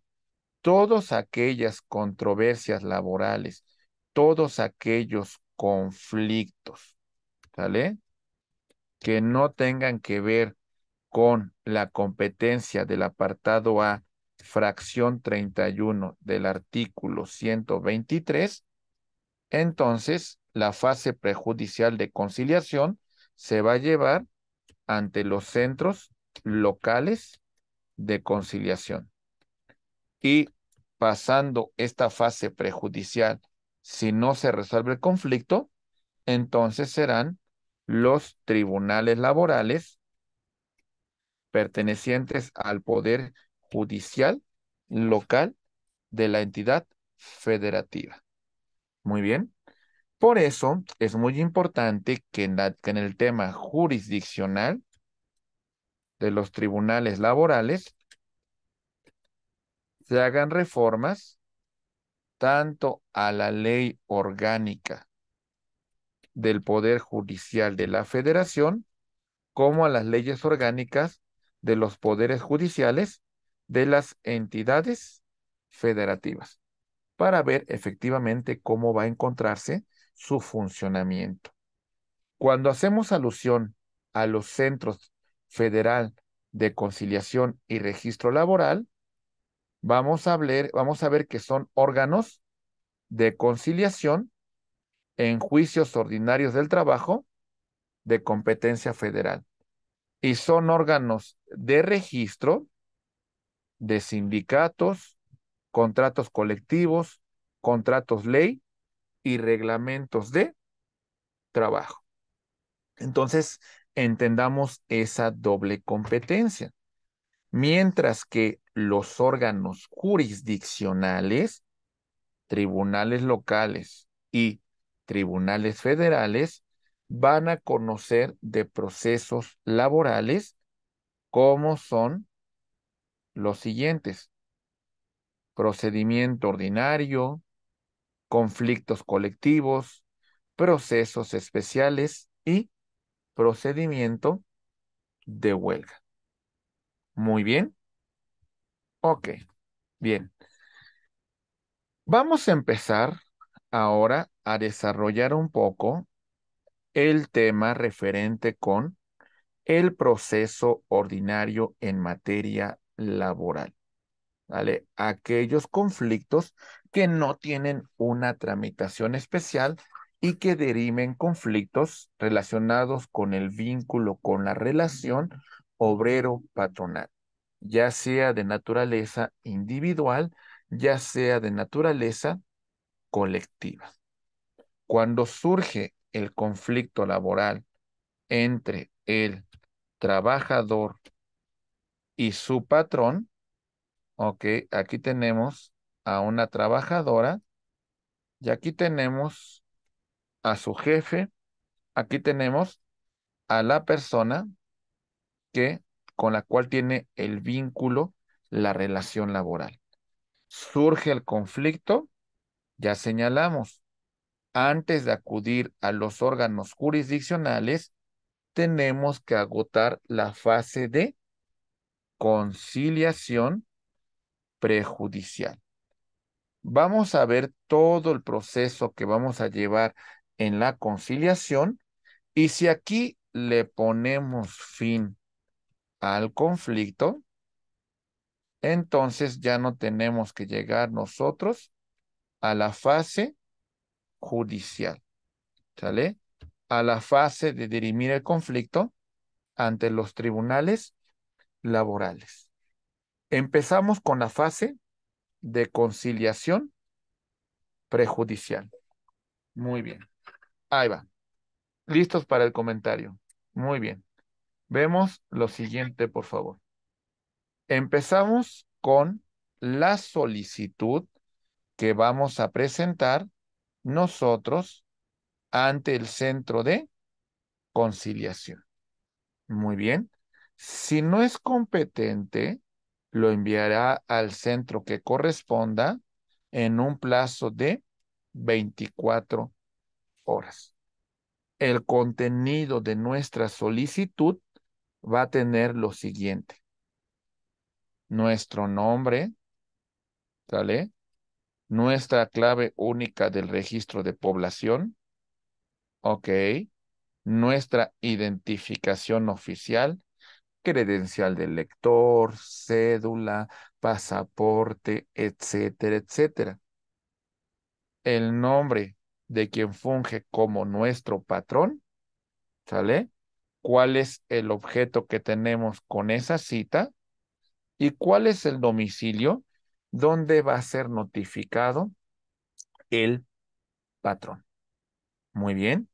todas aquellas controversias laborales, todos aquellos conflictos, ¿sale? Que no tengan que ver con la competencia del apartado A, fracción 31 del artículo 123, entonces la fase prejudicial de conciliación se va a llevar ante los centros locales de conciliación y pasando esta fase prejudicial, si no se resuelve el conflicto, entonces serán los tribunales laborales pertenecientes al poder judicial local de la entidad federativa. Muy bien. Por eso es muy importante que en, que en el tema jurisdiccional de los tribunales laborales se hagan reformas tanto a la ley orgánica del Poder Judicial de la Federación como a las leyes orgánicas de los poderes judiciales de las entidades federativas para ver efectivamente cómo va a encontrarse su funcionamiento. Cuando hacemos alusión a los centros federal de conciliación y registro laboral, vamos a, vamos a ver que son órganos de conciliación en juicios ordinarios del trabajo de competencia federal. Y son órganos de registro de sindicatos, contratos colectivos, contratos ley y reglamentos de trabajo. Entonces, entendamos esa doble competencia. Mientras que los órganos jurisdiccionales, tribunales locales y tribunales federales van a conocer de procesos laborales como son los siguientes. Procedimiento ordinario, conflictos colectivos, procesos especiales y procedimiento de huelga. Muy bien. Ok, bien. Vamos a empezar ahora a desarrollar un poco el tema referente con el proceso ordinario en materia laboral. ¿Vale? Aquellos conflictos que no tienen una tramitación especial y que derimen conflictos relacionados con el vínculo, con la relación obrero-patronal ya sea de naturaleza individual, ya sea de naturaleza colectiva. Cuando surge el conflicto laboral entre el trabajador y su patrón, ok, aquí tenemos a una trabajadora y aquí tenemos a su jefe, aquí tenemos a la persona que con la cual tiene el vínculo la relación laboral. Surge el conflicto, ya señalamos, antes de acudir a los órganos jurisdiccionales, tenemos que agotar la fase de conciliación prejudicial. Vamos a ver todo el proceso que vamos a llevar en la conciliación y si aquí le ponemos fin al conflicto, entonces ya no tenemos que llegar nosotros a la fase judicial, ¿sale? A la fase de dirimir el conflicto ante los tribunales laborales. Empezamos con la fase de conciliación prejudicial. Muy bien. Ahí va. Listos para el comentario. Muy bien. Vemos lo siguiente, por favor. Empezamos con la solicitud que vamos a presentar nosotros ante el centro de conciliación. Muy bien. Si no es competente, lo enviará al centro que corresponda en un plazo de 24 horas. El contenido de nuestra solicitud va a tener lo siguiente. Nuestro nombre, ¿sale? Nuestra clave única del registro de población, ¿ok? Nuestra identificación oficial, credencial del lector, cédula, pasaporte, etcétera, etcétera. El nombre de quien funge como nuestro patrón, ¿sale? cuál es el objeto que tenemos con esa cita y cuál es el domicilio donde va a ser notificado el patrón. Muy bien.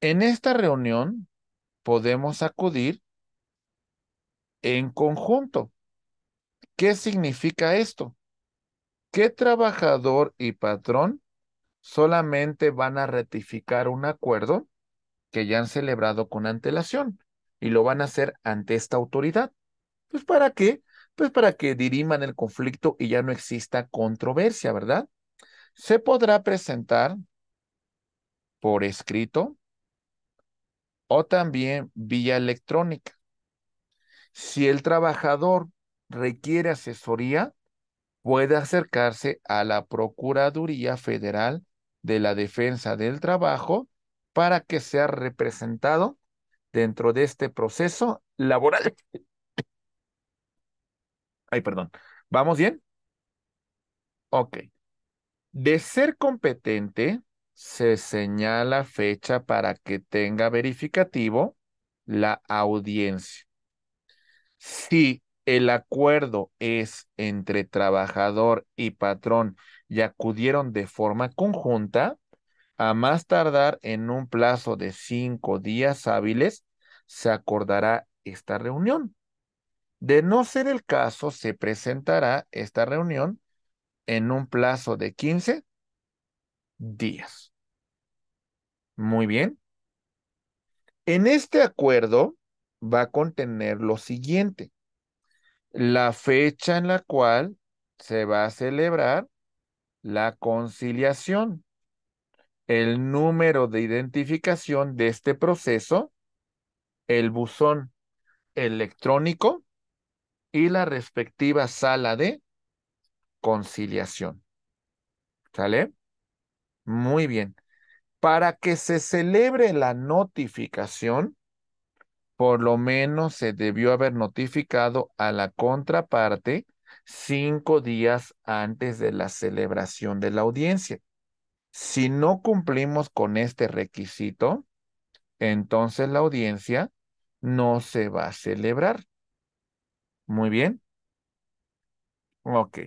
En esta reunión podemos acudir en conjunto. ¿Qué significa esto? ¿Qué trabajador y patrón solamente van a ratificar un acuerdo que ya han celebrado con antelación y lo van a hacer ante esta autoridad. Pues para qué? Pues para que diriman el conflicto y ya no exista controversia, ¿verdad? Se podrá presentar por escrito o también vía electrónica. Si el trabajador requiere asesoría, puede acercarse a la Procuraduría Federal de la Defensa del Trabajo para que sea representado dentro de este proceso laboral. Ay, perdón. ¿Vamos bien? Ok. De ser competente, se señala fecha para que tenga verificativo la audiencia. Si el acuerdo es entre trabajador y patrón y acudieron de forma conjunta, a más tardar en un plazo de cinco días hábiles, se acordará esta reunión. De no ser el caso, se presentará esta reunión en un plazo de 15 días. Muy bien. En este acuerdo va a contener lo siguiente. La fecha en la cual se va a celebrar la conciliación el número de identificación de este proceso, el buzón electrónico y la respectiva sala de conciliación. ¿Sale? Muy bien. Para que se celebre la notificación, por lo menos se debió haber notificado a la contraparte cinco días antes de la celebración de la audiencia. Si no cumplimos con este requisito, entonces la audiencia no se va a celebrar. Muy bien. Ok.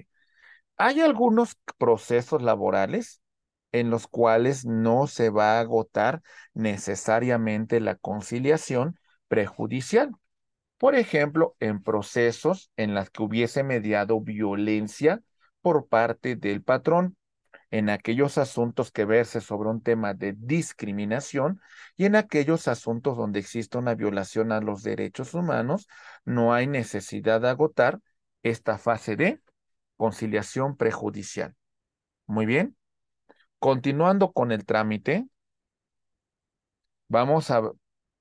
Hay algunos procesos laborales en los cuales no se va a agotar necesariamente la conciliación prejudicial. Por ejemplo, en procesos en los que hubiese mediado violencia por parte del patrón en aquellos asuntos que verse sobre un tema de discriminación y en aquellos asuntos donde exista una violación a los derechos humanos, no hay necesidad de agotar esta fase de conciliación prejudicial. Muy bien. Continuando con el trámite, vamos a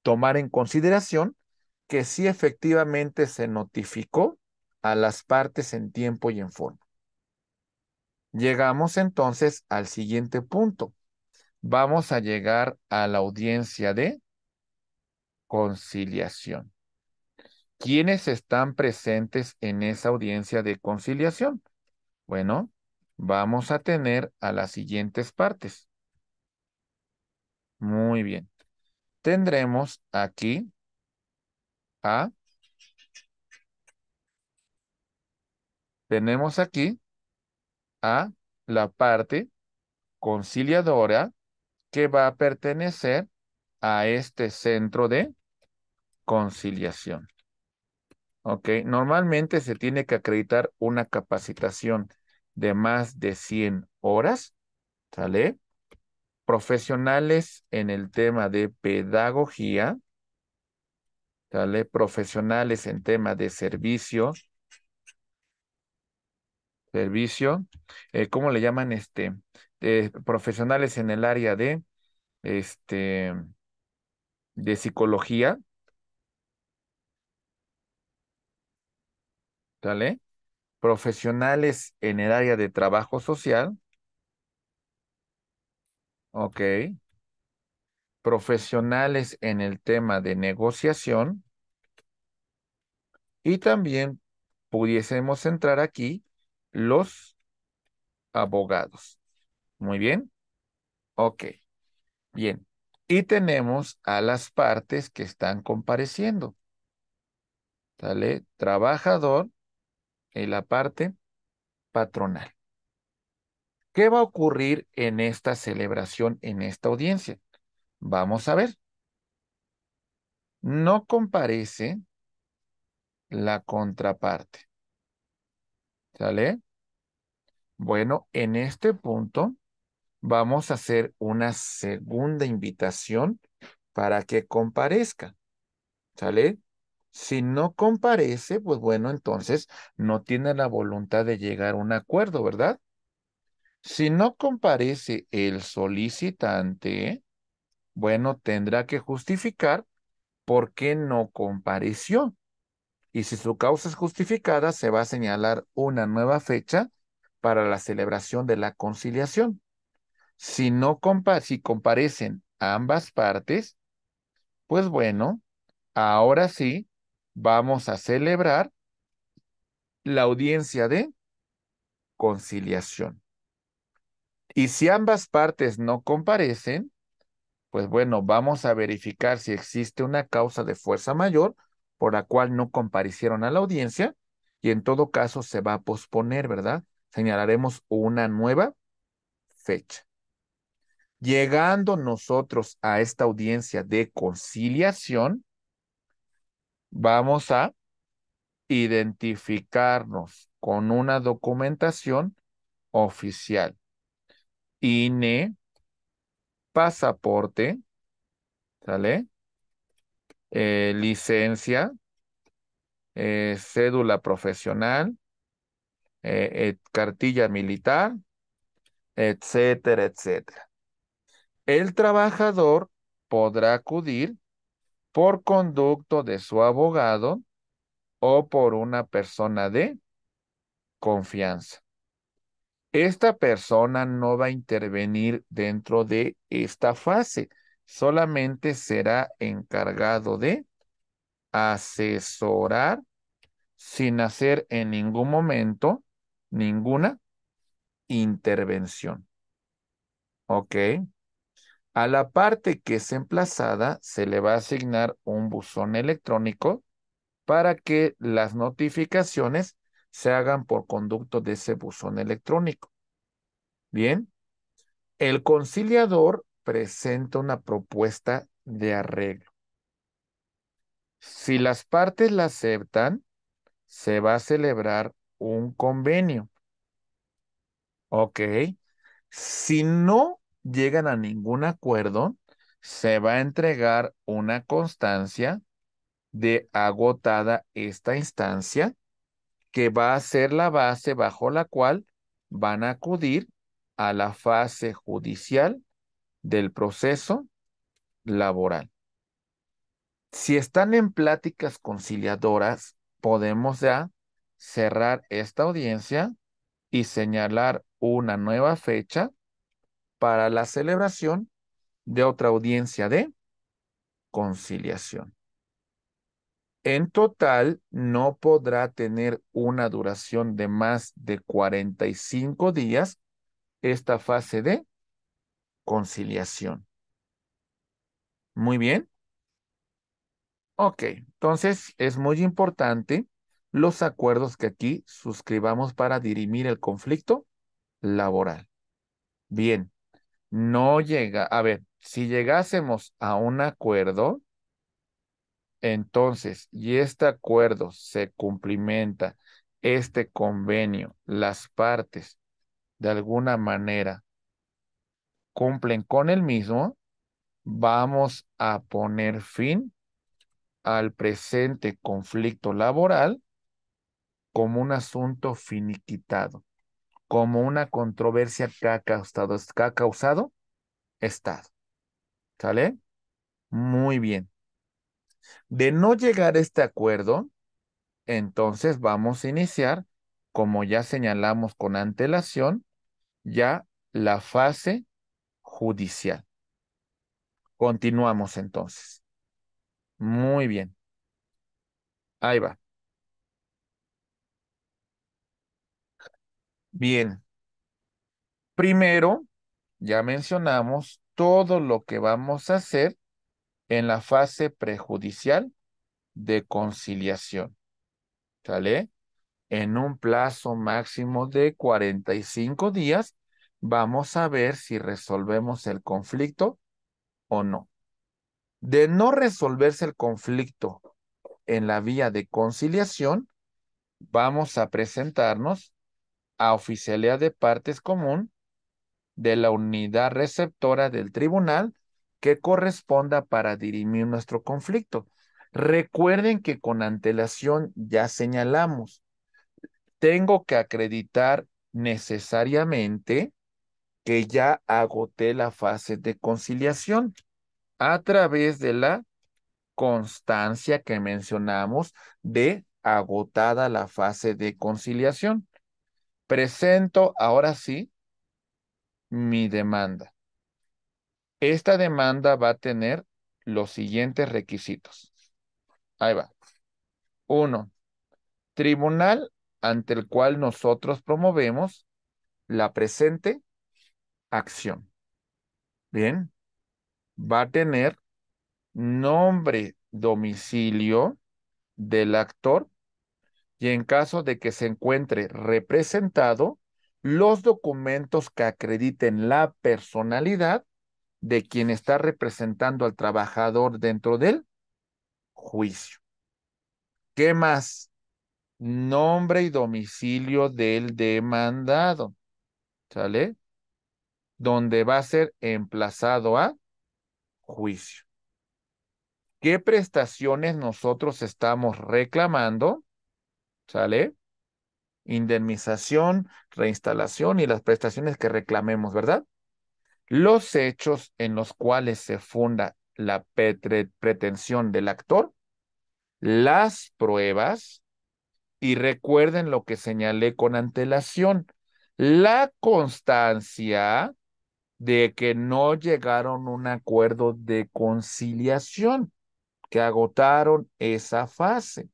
tomar en consideración que sí efectivamente se notificó a las partes en tiempo y en forma. Llegamos entonces al siguiente punto. Vamos a llegar a la audiencia de conciliación. ¿Quiénes están presentes en esa audiencia de conciliación? Bueno, vamos a tener a las siguientes partes. Muy bien. Tendremos aquí a tenemos aquí a la parte conciliadora que va a pertenecer a este centro de conciliación. ¿Ok? Normalmente se tiene que acreditar una capacitación de más de 100 horas, ¿sale? Profesionales en el tema de pedagogía, ¿sale? Profesionales en tema de servicios, servicio, eh, ¿cómo le llaman? Este, eh, profesionales en el área de, este, de psicología. ¿Sale? Profesionales en el área de trabajo social. Ok. Profesionales en el tema de negociación. Y también pudiésemos entrar aquí los abogados. Muy bien. Ok. Bien. Y tenemos a las partes que están compareciendo. Sale trabajador y la parte patronal. ¿Qué va a ocurrir en esta celebración, en esta audiencia? Vamos a ver. No comparece la contraparte. ¿Sale? Bueno, en este punto vamos a hacer una segunda invitación para que comparezca. ¿Sale? Si no comparece, pues bueno, entonces no tiene la voluntad de llegar a un acuerdo, ¿verdad? Si no comparece el solicitante, bueno, tendrá que justificar por qué no compareció y si su causa es justificada, se va a señalar una nueva fecha para la celebración de la conciliación. Si no compa si comparecen ambas partes, pues bueno, ahora sí vamos a celebrar la audiencia de conciliación. Y si ambas partes no comparecen, pues bueno, vamos a verificar si existe una causa de fuerza mayor por la cual no comparecieron a la audiencia y en todo caso se va a posponer, ¿verdad? Señalaremos una nueva fecha. Llegando nosotros a esta audiencia de conciliación, vamos a identificarnos con una documentación oficial. INE, pasaporte, ¿sale? Eh, licencia, eh, cédula profesional, eh, cartilla militar, etcétera, etcétera. El trabajador podrá acudir por conducto de su abogado o por una persona de confianza. Esta persona no va a intervenir dentro de esta fase solamente será encargado de asesorar sin hacer en ningún momento ninguna intervención. ¿Ok? A la parte que es emplazada se le va a asignar un buzón electrónico para que las notificaciones se hagan por conducto de ese buzón electrónico. Bien. El conciliador presenta una propuesta de arreglo. Si las partes la aceptan, se va a celebrar un convenio. Ok. Si no llegan a ningún acuerdo, se va a entregar una constancia de agotada esta instancia que va a ser la base bajo la cual van a acudir a la fase judicial del proceso laboral. Si están en pláticas conciliadoras, podemos ya cerrar esta audiencia y señalar una nueva fecha para la celebración de otra audiencia de conciliación. En total, no podrá tener una duración de más de 45 días esta fase de conciliación. Muy bien. Ok, entonces es muy importante los acuerdos que aquí suscribamos para dirimir el conflicto laboral. Bien, no llega, a ver, si llegásemos a un acuerdo, entonces, y este acuerdo se cumplimenta, este convenio, las partes, de alguna manera, cumplen con el mismo, vamos a poner fin al presente conflicto laboral como un asunto finiquitado, como una controversia que ha causado, que ha causado Estado. ¿Sale? Muy bien. De no llegar a este acuerdo, entonces vamos a iniciar, como ya señalamos con antelación, ya la fase judicial. Continuamos entonces. Muy bien. Ahí va. Bien. Primero, ya mencionamos todo lo que vamos a hacer en la fase prejudicial de conciliación. ¿Sale? En un plazo máximo de 45 días vamos a ver si resolvemos el conflicto o no. De no resolverse el conflicto en la vía de conciliación, vamos a presentarnos a oficialidad de partes común de la unidad receptora del tribunal que corresponda para dirimir nuestro conflicto. Recuerden que con antelación ya señalamos, tengo que acreditar necesariamente que ya agoté la fase de conciliación a través de la constancia que mencionamos de agotada la fase de conciliación. Presento ahora sí mi demanda. Esta demanda va a tener los siguientes requisitos. Ahí va. Uno, tribunal ante el cual nosotros promovemos la presente acción. Bien, va a tener nombre, domicilio del actor y en caso de que se encuentre representado, los documentos que acrediten la personalidad de quien está representando al trabajador dentro del juicio. ¿Qué más? Nombre y domicilio del demandado. ¿Sale? donde va a ser emplazado a juicio. ¿Qué prestaciones nosotros estamos reclamando? ¿Sale? Indemnización, reinstalación y las prestaciones que reclamemos, ¿verdad? Los hechos en los cuales se funda la pretensión del actor, las pruebas, y recuerden lo que señalé con antelación, la constancia de que no llegaron a un acuerdo de conciliación, que agotaron esa fase.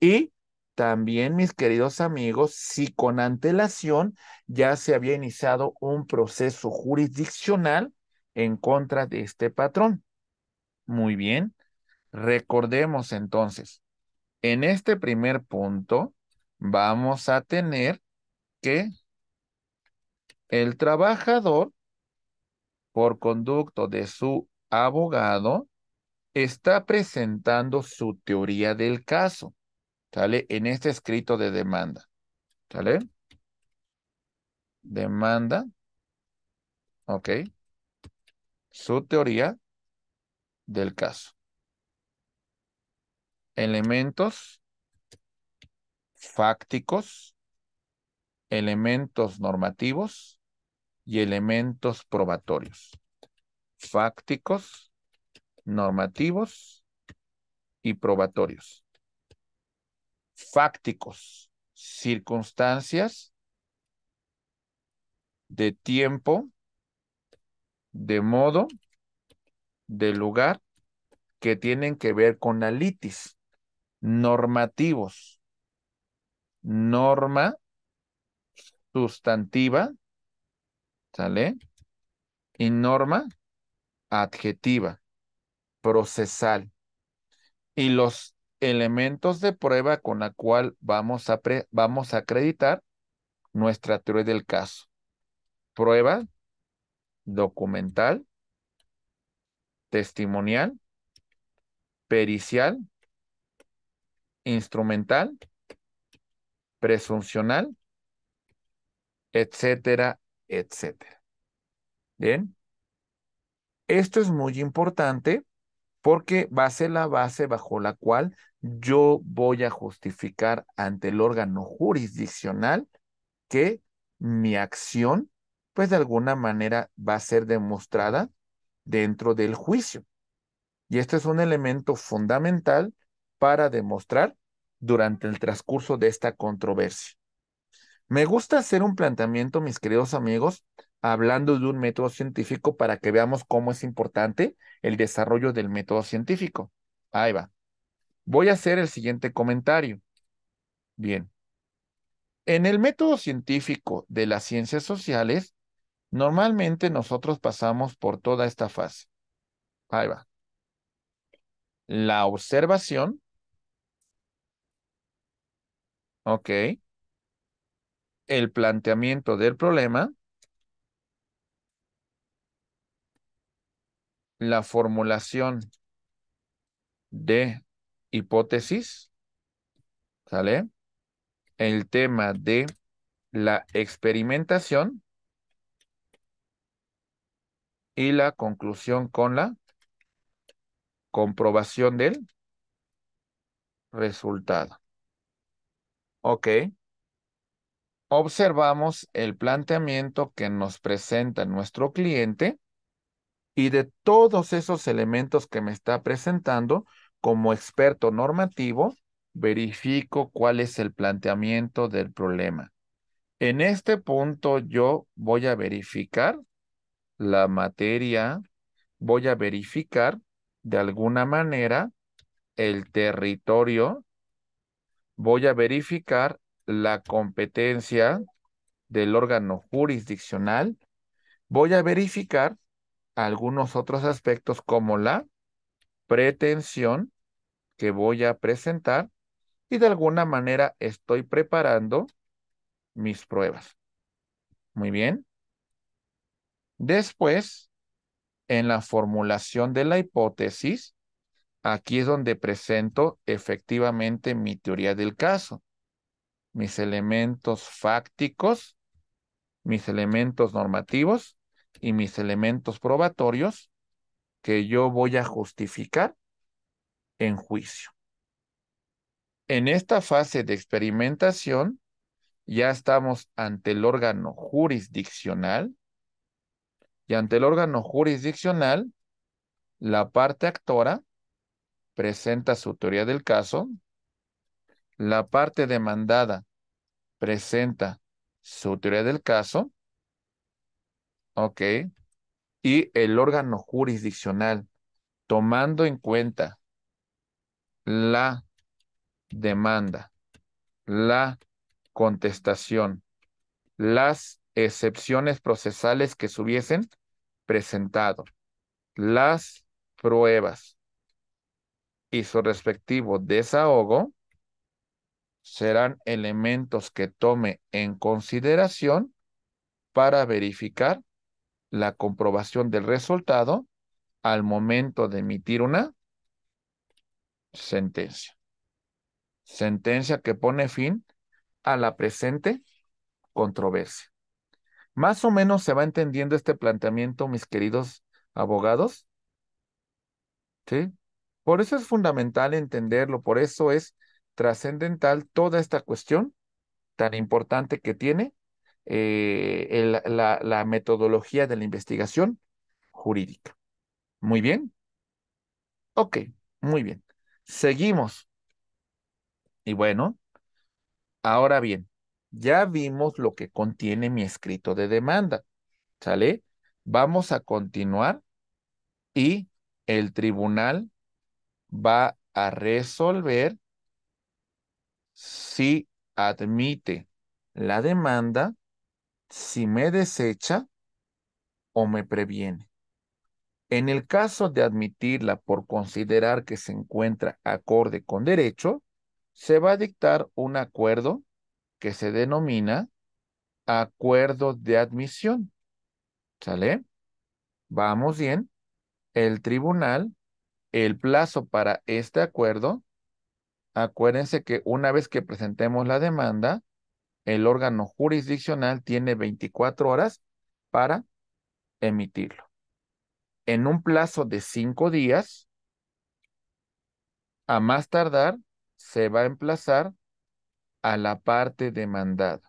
Y también, mis queridos amigos, si con antelación ya se había iniciado un proceso jurisdiccional en contra de este patrón. Muy bien. Recordemos entonces, en este primer punto vamos a tener que el trabajador por conducto de su abogado, está presentando su teoría del caso, ¿sale? En este escrito de demanda, ¿sale? Demanda, ok, su teoría del caso. Elementos fácticos, elementos normativos, y elementos probatorios, fácticos, normativos y probatorios. Fácticos, circunstancias de tiempo, de modo, de lugar que tienen que ver con la litis. Normativos. Norma sustantiva ¿Sale? Y norma adjetiva, procesal. Y los elementos de prueba con la cual vamos a, vamos a acreditar nuestra teoría del caso. Prueba, documental, testimonial, pericial, instrumental, presuncional, etcétera, etcétera. Bien. Esto es muy importante porque va a ser la base bajo la cual yo voy a justificar ante el órgano jurisdiccional que mi acción, pues de alguna manera va a ser demostrada dentro del juicio. Y este es un elemento fundamental para demostrar durante el transcurso de esta controversia. Me gusta hacer un planteamiento, mis queridos amigos, hablando de un método científico para que veamos cómo es importante el desarrollo del método científico. Ahí va. Voy a hacer el siguiente comentario. Bien. En el método científico de las ciencias sociales, normalmente nosotros pasamos por toda esta fase. Ahí va. La observación. Ok el planteamiento del problema, la formulación de hipótesis, ¿sale? El tema de la experimentación y la conclusión con la comprobación del resultado. Ok observamos el planteamiento que nos presenta nuestro cliente y de todos esos elementos que me está presentando como experto normativo, verifico cuál es el planteamiento del problema. En este punto yo voy a verificar la materia, voy a verificar de alguna manera el territorio, voy a verificar la competencia del órgano jurisdiccional, voy a verificar algunos otros aspectos como la pretensión que voy a presentar y de alguna manera estoy preparando mis pruebas. Muy bien. Después, en la formulación de la hipótesis, aquí es donde presento efectivamente mi teoría del caso mis elementos fácticos, mis elementos normativos y mis elementos probatorios que yo voy a justificar en juicio. En esta fase de experimentación, ya estamos ante el órgano jurisdiccional y ante el órgano jurisdiccional, la parte actora presenta su teoría del caso, la parte demandada presenta su teoría del caso, ok, y el órgano jurisdiccional, tomando en cuenta la demanda, la contestación, las excepciones procesales que se hubiesen presentado, las pruebas y su respectivo desahogo, serán elementos que tome en consideración para verificar la comprobación del resultado al momento de emitir una sentencia. Sentencia que pone fin a la presente controversia. Más o menos se va entendiendo este planteamiento, mis queridos abogados. ¿Sí? Por eso es fundamental entenderlo, por eso es trascendental toda esta cuestión tan importante que tiene eh, la metodología de la investigación jurídica. Muy bien. Ok, muy bien. Seguimos. Y bueno, ahora bien, ya vimos lo que contiene mi escrito de demanda. ¿Sale? Vamos a continuar y el tribunal va a resolver si admite la demanda, si me desecha o me previene. En el caso de admitirla por considerar que se encuentra acorde con derecho, se va a dictar un acuerdo que se denomina acuerdo de admisión. ¿Sale? Vamos bien. El tribunal, el plazo para este acuerdo Acuérdense que una vez que presentemos la demanda, el órgano jurisdiccional tiene 24 horas para emitirlo. En un plazo de cinco días, a más tardar, se va a emplazar a la parte demandada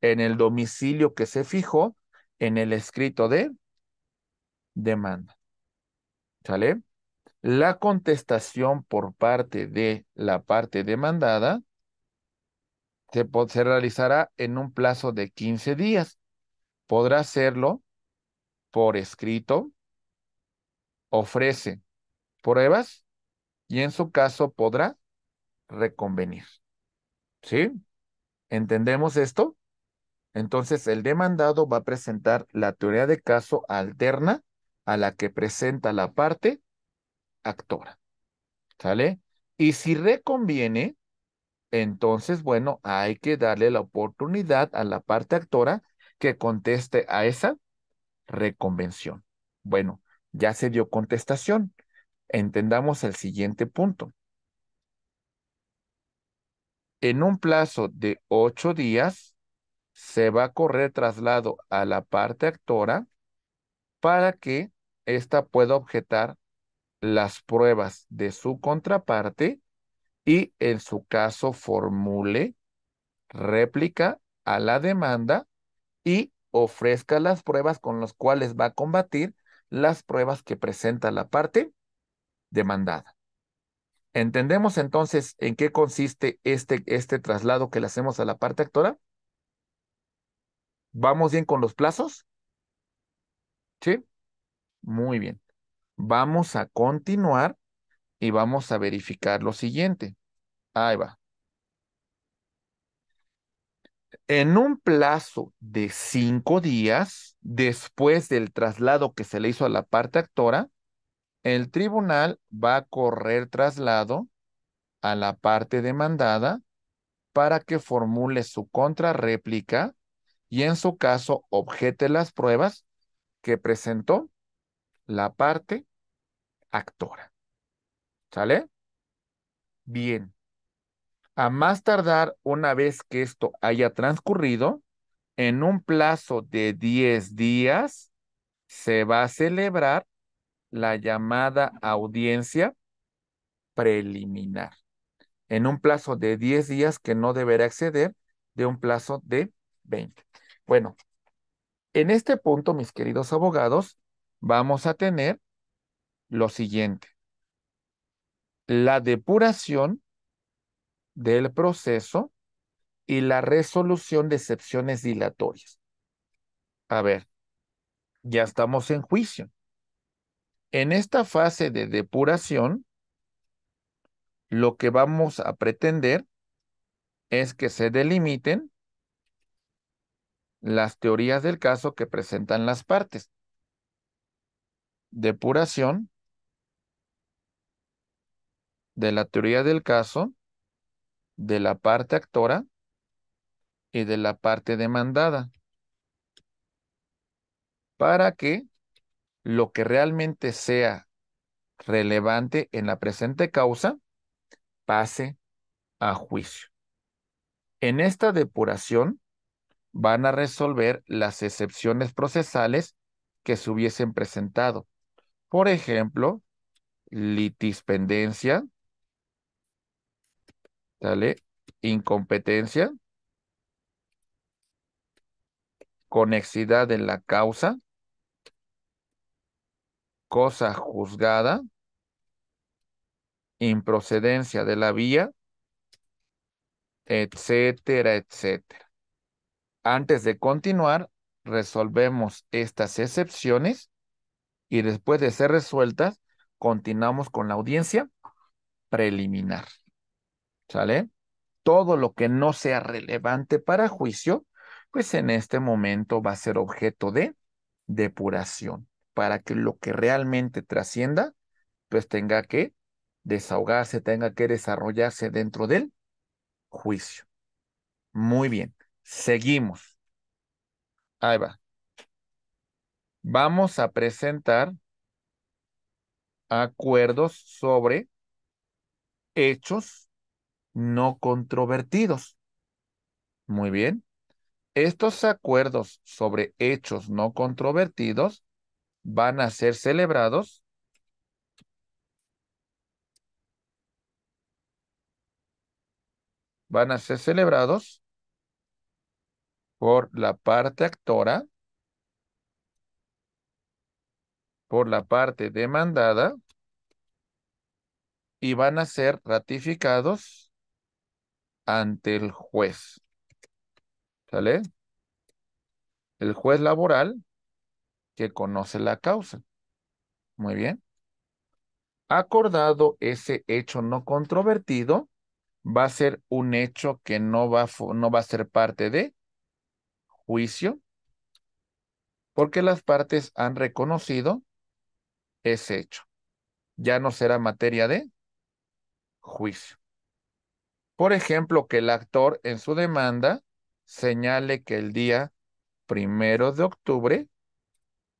en el domicilio que se fijó en el escrito de demanda. ¿Sale? la contestación por parte de la parte demandada se, realizará en un plazo de 15 días. Podrá hacerlo por escrito, ofrece pruebas y en su caso podrá reconvenir. ¿Sí? ¿Entendemos esto? Entonces el demandado va a presentar la teoría de caso alterna a la que presenta la parte actora. ¿Sale? Y si reconviene, entonces, bueno, hay que darle la oportunidad a la parte actora que conteste a esa reconvención. Bueno, ya se dio contestación. Entendamos el siguiente punto. En un plazo de ocho días, se va a correr traslado a la parte actora para que ésta pueda objetar las pruebas de su contraparte y en su caso formule réplica a la demanda y ofrezca las pruebas con las cuales va a combatir las pruebas que presenta la parte demandada. ¿Entendemos entonces en qué consiste este, este traslado que le hacemos a la parte actora? ¿Vamos bien con los plazos? ¿Sí? Muy bien. Vamos a continuar y vamos a verificar lo siguiente. Ahí va. En un plazo de cinco días después del traslado que se le hizo a la parte actora, el tribunal va a correr traslado a la parte demandada para que formule su contrarréplica y en su caso objete las pruebas que presentó la parte actora. ¿Sale? Bien. A más tardar, una vez que esto haya transcurrido, en un plazo de 10 días, se va a celebrar la llamada audiencia preliminar. En un plazo de 10 días que no deberá exceder de un plazo de 20. Bueno, en este punto, mis queridos abogados, vamos a tener lo siguiente. La depuración del proceso y la resolución de excepciones dilatorias. A ver, ya estamos en juicio. En esta fase de depuración, lo que vamos a pretender es que se delimiten las teorías del caso que presentan las partes. Depuración de la teoría del caso, de la parte actora y de la parte demandada. Para que lo que realmente sea relevante en la presente causa pase a juicio. En esta depuración van a resolver las excepciones procesales que se hubiesen presentado. Por ejemplo, litispendencia, Dale. Incompetencia. Conexidad de la causa. Cosa juzgada. Improcedencia de la vía. Etcétera, etcétera. Antes de continuar, resolvemos estas excepciones y después de ser resueltas, continuamos con la audiencia preliminar. ¿Sale? Todo lo que no sea relevante para juicio, pues en este momento va a ser objeto de depuración, para que lo que realmente trascienda, pues tenga que desahogarse, tenga que desarrollarse dentro del juicio. Muy bien, seguimos. Ahí va. Vamos a presentar acuerdos sobre hechos no controvertidos. Muy bien. Estos acuerdos sobre hechos no controvertidos van a ser celebrados van a ser celebrados por la parte actora, por la parte demandada y van a ser ratificados ante el juez. ¿Sale? El juez laboral que conoce la causa. Muy bien. Acordado ese hecho no controvertido, va a ser un hecho que no va, no va a ser parte de juicio, porque las partes han reconocido ese hecho. Ya no será materia de juicio. Por ejemplo, que el actor en su demanda señale que el día primero de octubre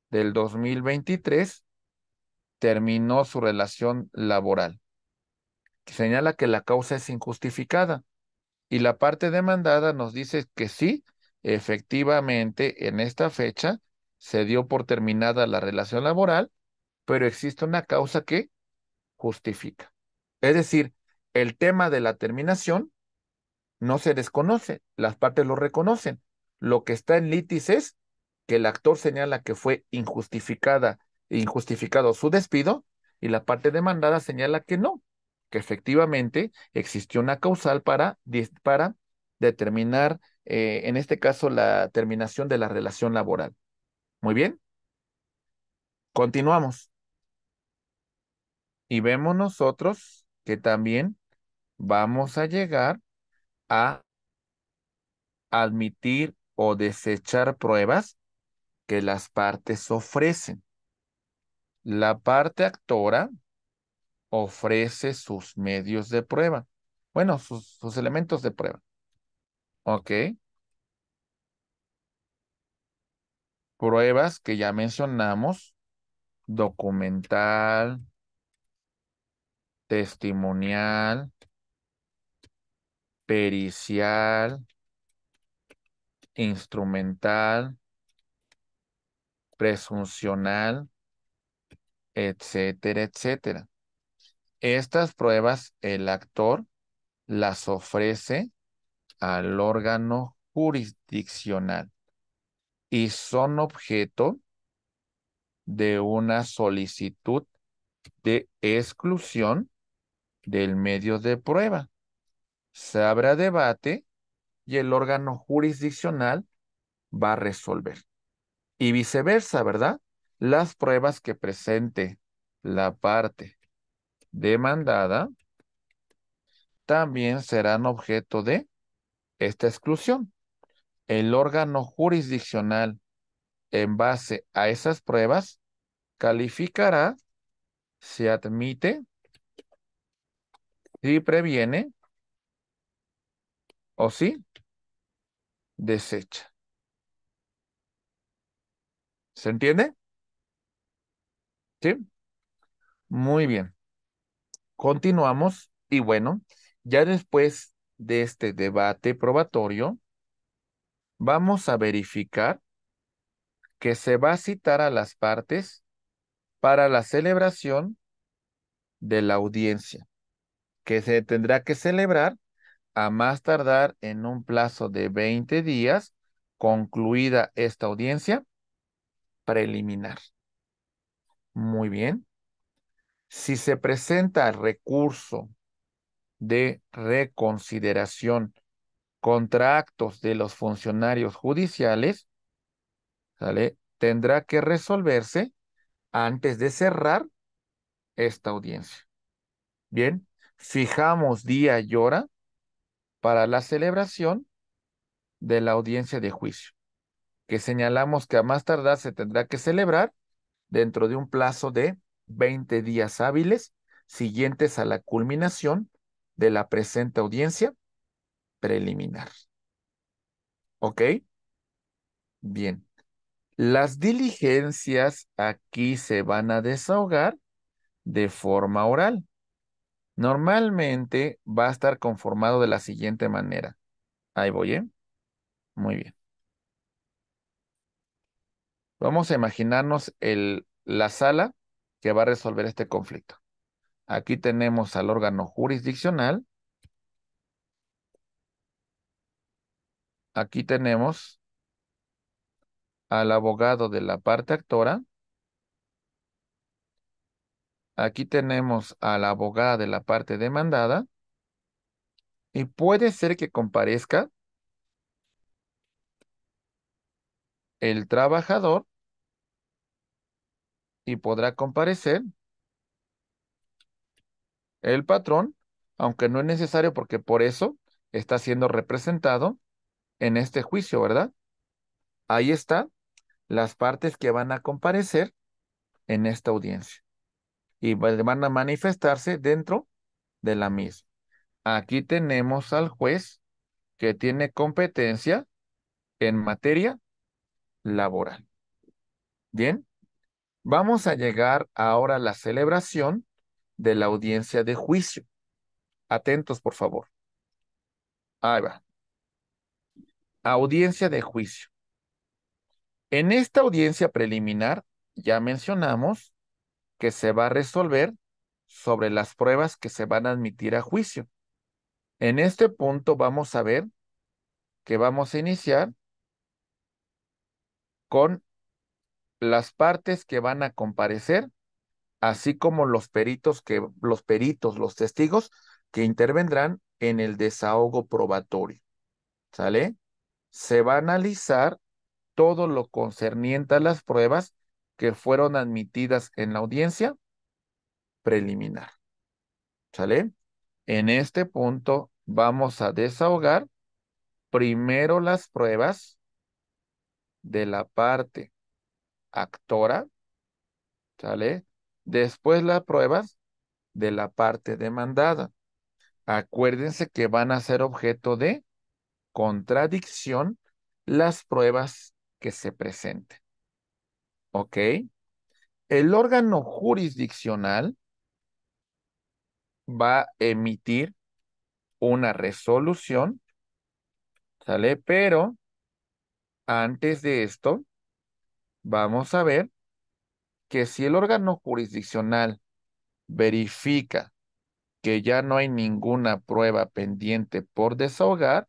del 2023 terminó su relación laboral. Señala que la causa es injustificada y la parte demandada nos dice que sí, efectivamente en esta fecha se dio por terminada la relación laboral, pero existe una causa que justifica. Es decir, el tema de la terminación no se desconoce, las partes lo reconocen. Lo que está en litis es que el actor señala que fue injustificada, injustificado su despido y la parte demandada señala que no, que efectivamente existió una causal para, para determinar, eh, en este caso, la terminación de la relación laboral. Muy bien. Continuamos. Y vemos nosotros que también vamos a llegar a admitir o desechar pruebas que las partes ofrecen. La parte actora ofrece sus medios de prueba. Bueno, sus, elementos de prueba. ¿Ok? Pruebas que ya mencionamos, documental, testimonial, pericial, instrumental, presuncional, etcétera, etcétera. Estas pruebas el actor las ofrece al órgano jurisdiccional y son objeto de una solicitud de exclusión del medio de prueba se habrá debate y el órgano jurisdiccional va a resolver. Y viceversa, ¿verdad? Las pruebas que presente la parte demandada también serán objeto de esta exclusión. El órgano jurisdiccional, en base a esas pruebas, calificará si admite, y previene ¿O sí? Desecha. ¿Se entiende? ¿Sí? Muy bien. Continuamos y bueno, ya después de este debate probatorio, vamos a verificar que se va a citar a las partes para la celebración de la audiencia, que se tendrá que celebrar a más tardar en un plazo de 20 días, concluida esta audiencia preliminar. Muy bien. Si se presenta recurso de reconsideración contra actos de los funcionarios judiciales, ¿sale? tendrá que resolverse antes de cerrar esta audiencia. Bien, fijamos día y hora para la celebración de la audiencia de juicio, que señalamos que a más tardar se tendrá que celebrar dentro de un plazo de 20 días hábiles siguientes a la culminación de la presente audiencia preliminar. ¿Ok? Bien. Las diligencias aquí se van a desahogar de forma oral. Normalmente va a estar conformado de la siguiente manera. Ahí voy, ¿eh? Muy bien. Vamos a imaginarnos el, la sala que va a resolver este conflicto. Aquí tenemos al órgano jurisdiccional. Aquí tenemos al abogado de la parte actora. Aquí tenemos a la abogada de la parte demandada y puede ser que comparezca el trabajador y podrá comparecer el patrón, aunque no es necesario porque por eso está siendo representado en este juicio, ¿verdad? Ahí están las partes que van a comparecer en esta audiencia y pues, van a manifestarse dentro de la misma. Aquí tenemos al juez que tiene competencia en materia laboral. Bien, vamos a llegar ahora a la celebración de la audiencia de juicio. Atentos, por favor. Ahí va. Audiencia de juicio. En esta audiencia preliminar, ya mencionamos que se va a resolver sobre las pruebas que se van a admitir a juicio. En este punto vamos a ver que vamos a iniciar con las partes que van a comparecer, así como los peritos que los peritos, los testigos que intervendrán en el desahogo probatorio. ¿Sale? Se va a analizar todo lo concerniente a las pruebas que fueron admitidas en la audiencia preliminar. ¿Sale? En este punto vamos a desahogar primero las pruebas de la parte actora, ¿sale? Después las pruebas de la parte demandada. Acuérdense que van a ser objeto de contradicción las pruebas que se presenten. ¿Ok? El órgano jurisdiccional va a emitir una resolución, ¿sale? Pero antes de esto, vamos a ver que si el órgano jurisdiccional verifica que ya no hay ninguna prueba pendiente por desahogar,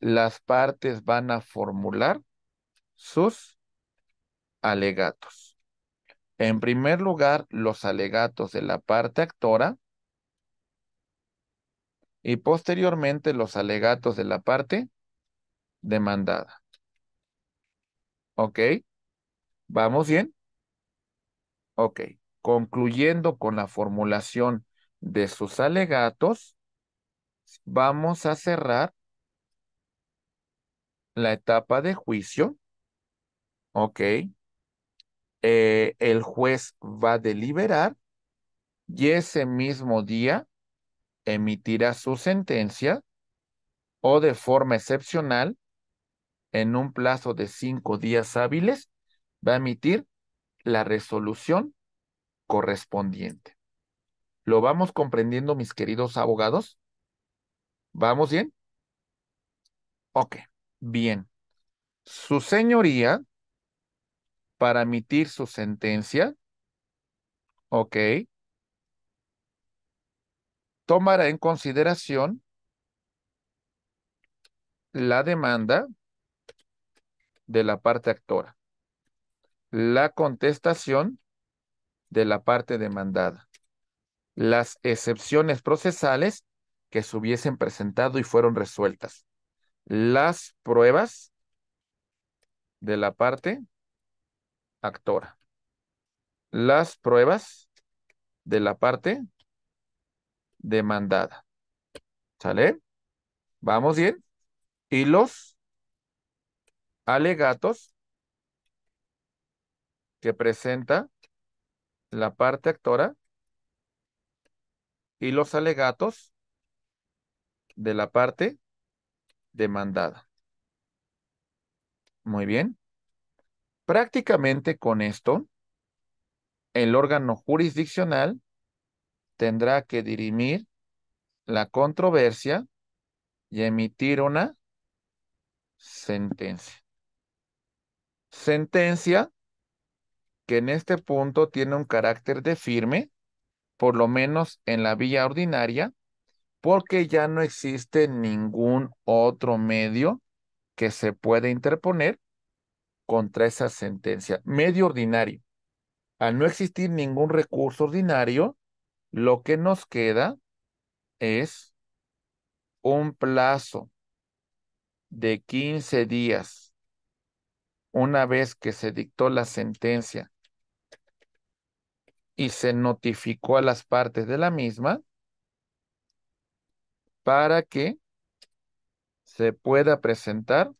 las partes van a formular sus alegatos. En primer lugar, los alegatos de la parte actora y posteriormente los alegatos de la parte demandada. ¿Ok? ¿Vamos bien? Ok. Concluyendo con la formulación de sus alegatos, vamos a cerrar la etapa de juicio. ¿Ok? Eh, el juez va a deliberar y ese mismo día emitirá su sentencia o de forma excepcional, en un plazo de cinco días hábiles, va a emitir la resolución correspondiente. ¿Lo vamos comprendiendo, mis queridos abogados? ¿Vamos bien? Ok, bien. Su señoría para emitir su sentencia, ok, tomará en consideración la demanda de la parte actora, la contestación de la parte demandada, las excepciones procesales que se hubiesen presentado y fueron resueltas, las pruebas de la parte actora. Las pruebas de la parte demandada. ¿Sale? ¿Vamos bien? Y los alegatos que presenta la parte actora y los alegatos de la parte demandada. Muy bien. Prácticamente con esto, el órgano jurisdiccional tendrá que dirimir la controversia y emitir una sentencia. Sentencia que en este punto tiene un carácter de firme, por lo menos en la vía ordinaria, porque ya no existe ningún otro medio que se pueda interponer contra esa sentencia. Medio ordinario. Al no existir ningún recurso ordinario, lo que nos queda es un plazo de 15 días una vez que se dictó la sentencia y se notificó a las partes de la misma para que se pueda presentar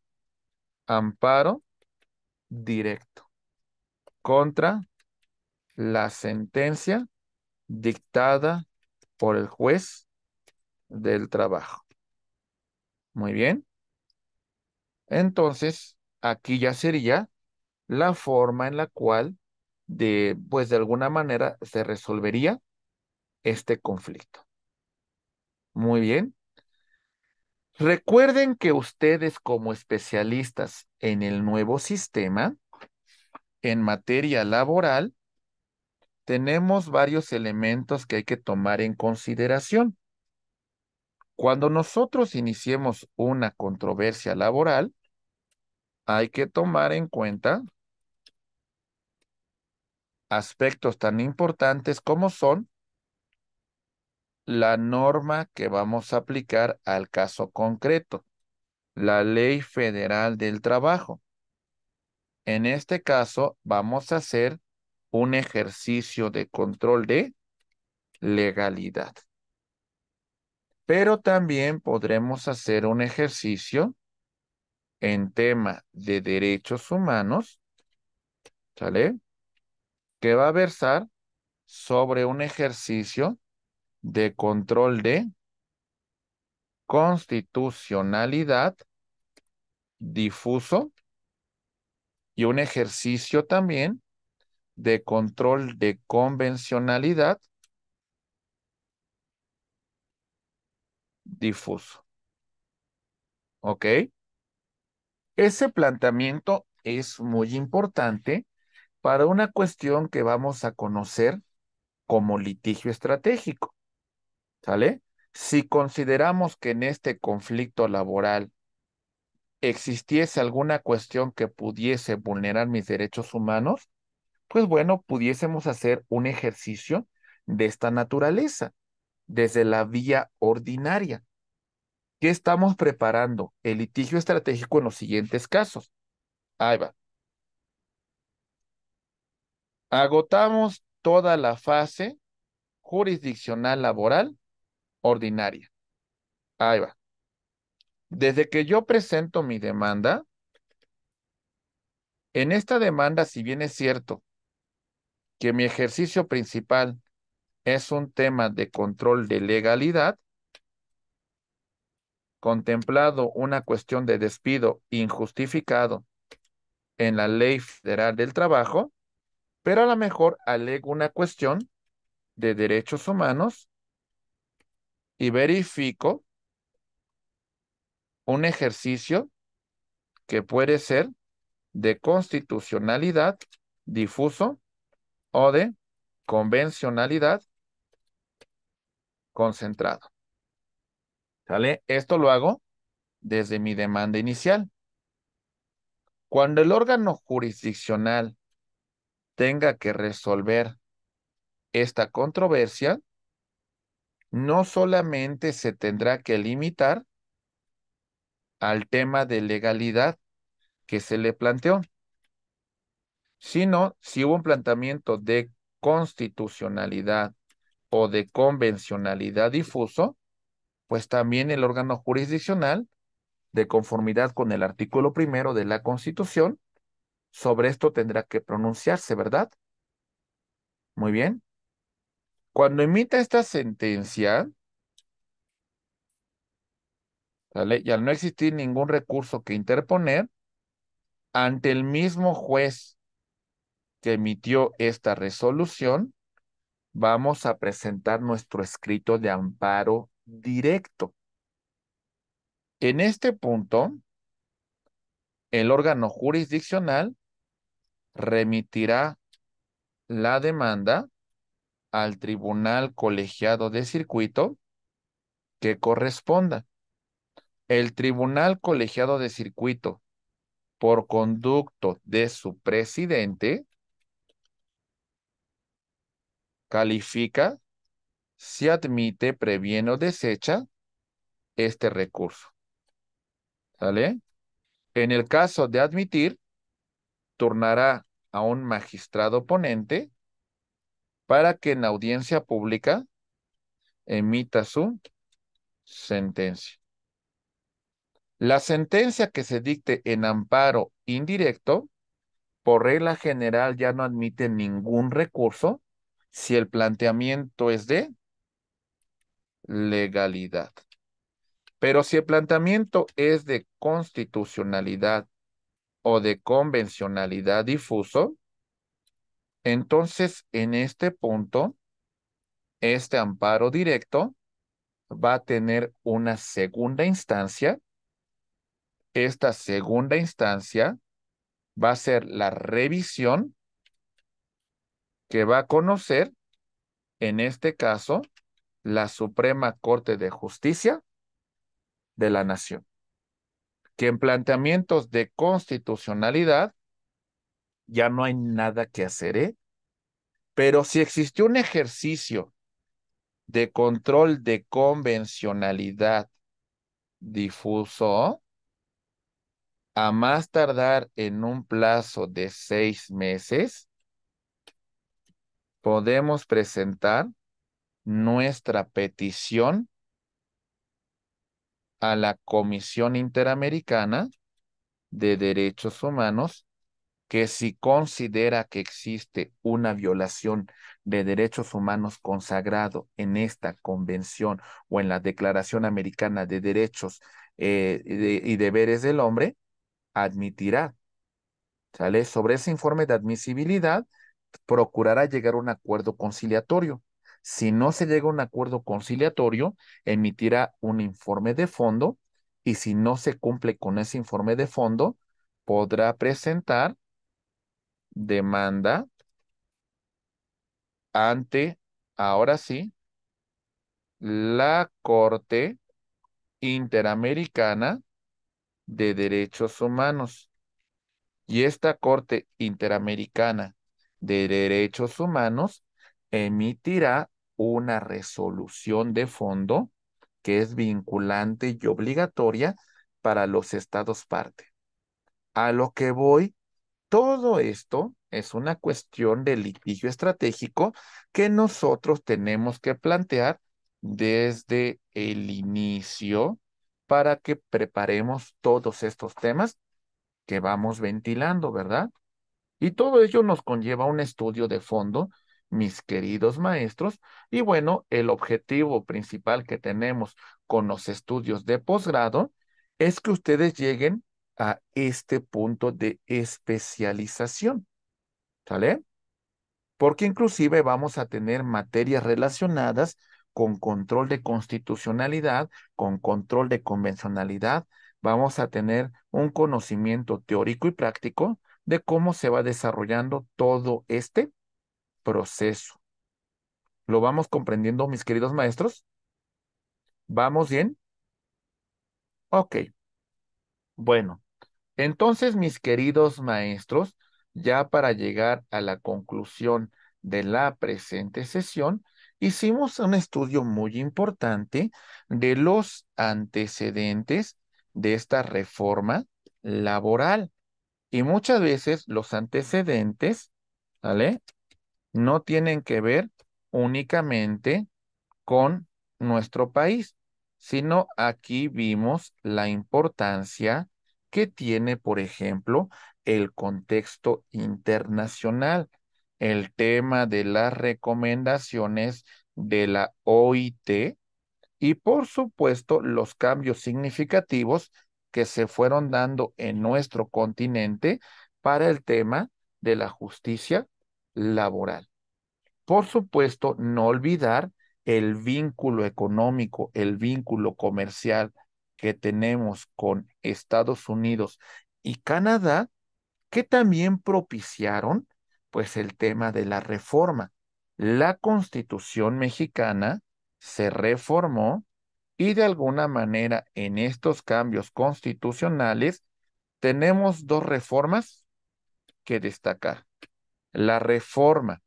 amparo directo contra la sentencia dictada por el juez del trabajo. Muy bien. Entonces, aquí ya sería la forma en la cual de, pues de alguna manera se resolvería este conflicto. Muy bien. Recuerden que ustedes como especialistas en el nuevo sistema, en materia laboral, tenemos varios elementos que hay que tomar en consideración. Cuando nosotros iniciemos una controversia laboral, hay que tomar en cuenta aspectos tan importantes como son la norma que vamos a aplicar al caso concreto, la Ley Federal del Trabajo. En este caso, vamos a hacer un ejercicio de control de legalidad. Pero también podremos hacer un ejercicio en tema de derechos humanos, ¿sale? Que va a versar sobre un ejercicio de control de constitucionalidad difuso y un ejercicio también de control de convencionalidad difuso. ¿Ok? Ese planteamiento es muy importante para una cuestión que vamos a conocer como litigio estratégico. ¿Sale? Si consideramos que en este conflicto laboral existiese alguna cuestión que pudiese vulnerar mis derechos humanos, pues bueno, pudiésemos hacer un ejercicio de esta naturaleza, desde la vía ordinaria. ¿Qué estamos preparando? El litigio estratégico en los siguientes casos. Ahí va. Agotamos toda la fase jurisdiccional laboral ordinaria. Ahí va. Desde que yo presento mi demanda, en esta demanda, si bien es cierto que mi ejercicio principal es un tema de control de legalidad, contemplado una cuestión de despido injustificado en la Ley Federal del Trabajo, pero a lo mejor alego una cuestión de derechos humanos y verifico un ejercicio que puede ser de constitucionalidad difuso o de convencionalidad concentrado. ¿Sale? Esto lo hago desde mi demanda inicial. Cuando el órgano jurisdiccional tenga que resolver esta controversia, no solamente se tendrá que limitar al tema de legalidad que se le planteó, sino si hubo un planteamiento de constitucionalidad o de convencionalidad difuso, pues también el órgano jurisdiccional, de conformidad con el artículo primero de la Constitución, sobre esto tendrá que pronunciarse, ¿verdad? Muy bien. Cuando emita esta sentencia, y al no existir ningún recurso que interponer, ante el mismo juez que emitió esta resolución, vamos a presentar nuestro escrito de amparo directo. En este punto, el órgano jurisdiccional remitirá la demanda al tribunal colegiado de circuito que corresponda. El tribunal colegiado de circuito, por conducto de su presidente, califica si admite, previene o desecha este recurso. ¿Sale? En el caso de admitir, turnará a un magistrado ponente para que en audiencia pública emita su sentencia. La sentencia que se dicte en amparo indirecto, por regla general, ya no admite ningún recurso si el planteamiento es de legalidad. Pero si el planteamiento es de constitucionalidad o de convencionalidad difuso, entonces, en este punto, este amparo directo va a tener una segunda instancia. Esta segunda instancia va a ser la revisión que va a conocer, en este caso, la Suprema Corte de Justicia de la Nación, que en planteamientos de constitucionalidad ya no hay nada que hacer, ¿eh? Pero si existió un ejercicio de control de convencionalidad difuso, a más tardar en un plazo de seis meses, podemos presentar nuestra petición a la Comisión Interamericana de Derechos Humanos que si considera que existe una violación de derechos humanos consagrado en esta convención o en la Declaración Americana de Derechos eh, y Deberes del Hombre, admitirá. ¿Sale? Sobre ese informe de admisibilidad, procurará llegar a un acuerdo conciliatorio. Si no se llega a un acuerdo conciliatorio, emitirá un informe de fondo y si no se cumple con ese informe de fondo, podrá presentar demanda ante, ahora sí, la Corte Interamericana de Derechos Humanos. Y esta Corte Interamericana de Derechos Humanos emitirá una resolución de fondo que es vinculante y obligatoria para los estados parte. A lo que voy todo esto es una cuestión de litigio estratégico que nosotros tenemos que plantear desde el inicio para que preparemos todos estos temas que vamos ventilando, ¿verdad? Y todo ello nos conlleva un estudio de fondo, mis queridos maestros, y bueno, el objetivo principal que tenemos con los estudios de posgrado es que ustedes lleguen a este punto de especialización. ¿Sale? Porque inclusive vamos a tener materias relacionadas con control de constitucionalidad, con control de convencionalidad. Vamos a tener un conocimiento teórico y práctico de cómo se va desarrollando todo este proceso. ¿Lo vamos comprendiendo, mis queridos maestros? ¿Vamos bien? Ok. Bueno, entonces, mis queridos maestros, ya para llegar a la conclusión de la presente sesión, hicimos un estudio muy importante de los antecedentes de esta reforma laboral. Y muchas veces los antecedentes, ¿vale? No tienen que ver únicamente con nuestro país, sino aquí vimos la importancia que tiene, por ejemplo, el contexto internacional, el tema de las recomendaciones de la OIT y, por supuesto, los cambios significativos que se fueron dando en nuestro continente para el tema de la justicia laboral. Por supuesto, no olvidar el vínculo económico, el vínculo comercial que tenemos con Estados Unidos y Canadá, que también propiciaron pues el tema de la reforma. La constitución mexicana se reformó y de alguna manera en estos cambios constitucionales tenemos dos reformas que destacar. La reforma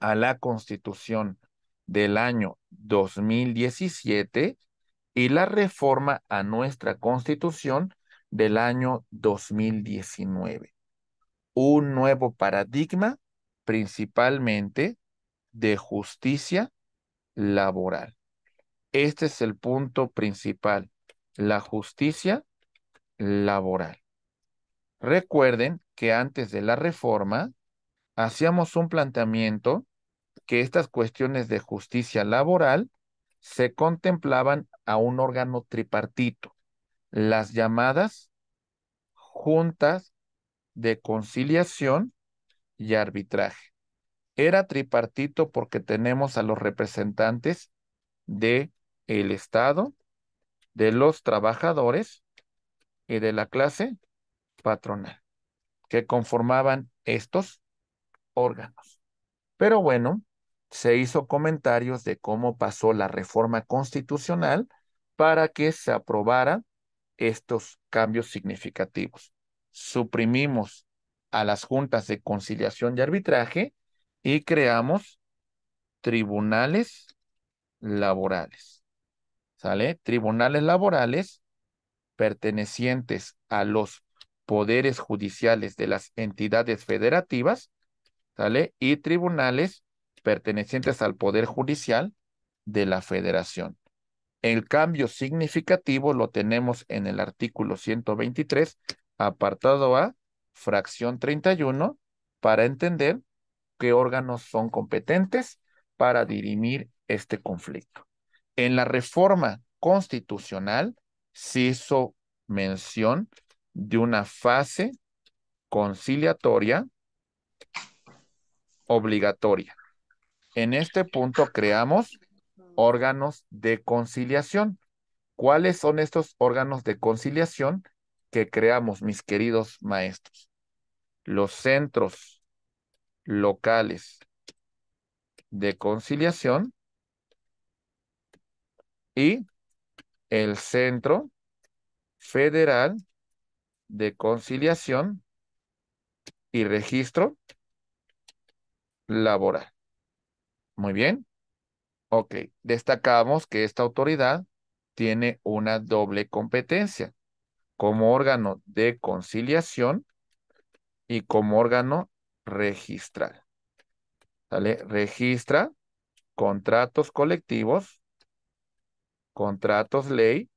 a la constitución del año 2017 y la reforma a nuestra constitución del año 2019. Un nuevo paradigma principalmente de justicia laboral. Este es el punto principal, la justicia laboral. Recuerden que antes de la reforma hacíamos un planteamiento que estas cuestiones de justicia laboral se contemplaban a un órgano tripartito, las llamadas juntas de conciliación y arbitraje. Era tripartito porque tenemos a los representantes de el Estado, de los trabajadores y de la clase patronal que conformaban estos órganos. Pero bueno, se hizo comentarios de cómo pasó la reforma constitucional para que se aprobaran estos cambios significativos. Suprimimos a las juntas de conciliación y arbitraje y creamos tribunales laborales. ¿Sale? Tribunales laborales pertenecientes a los poderes judiciales de las entidades federativas, ¿sale? Y tribunales pertenecientes al poder judicial de la federación. El cambio significativo lo tenemos en el artículo 123, apartado A, fracción 31, para entender qué órganos son competentes para dirimir este conflicto. En la reforma constitucional se hizo mención de una fase conciliatoria obligatoria. En este punto creamos órganos de conciliación. ¿Cuáles son estos órganos de conciliación que creamos, mis queridos maestros? Los centros locales de conciliación y el Centro Federal de Conciliación y Registro Laboral. Muy bien. Ok, destacamos que esta autoridad tiene una doble competencia como órgano de conciliación y como órgano registral. ¿Sale? Registra contratos colectivos, contratos ley,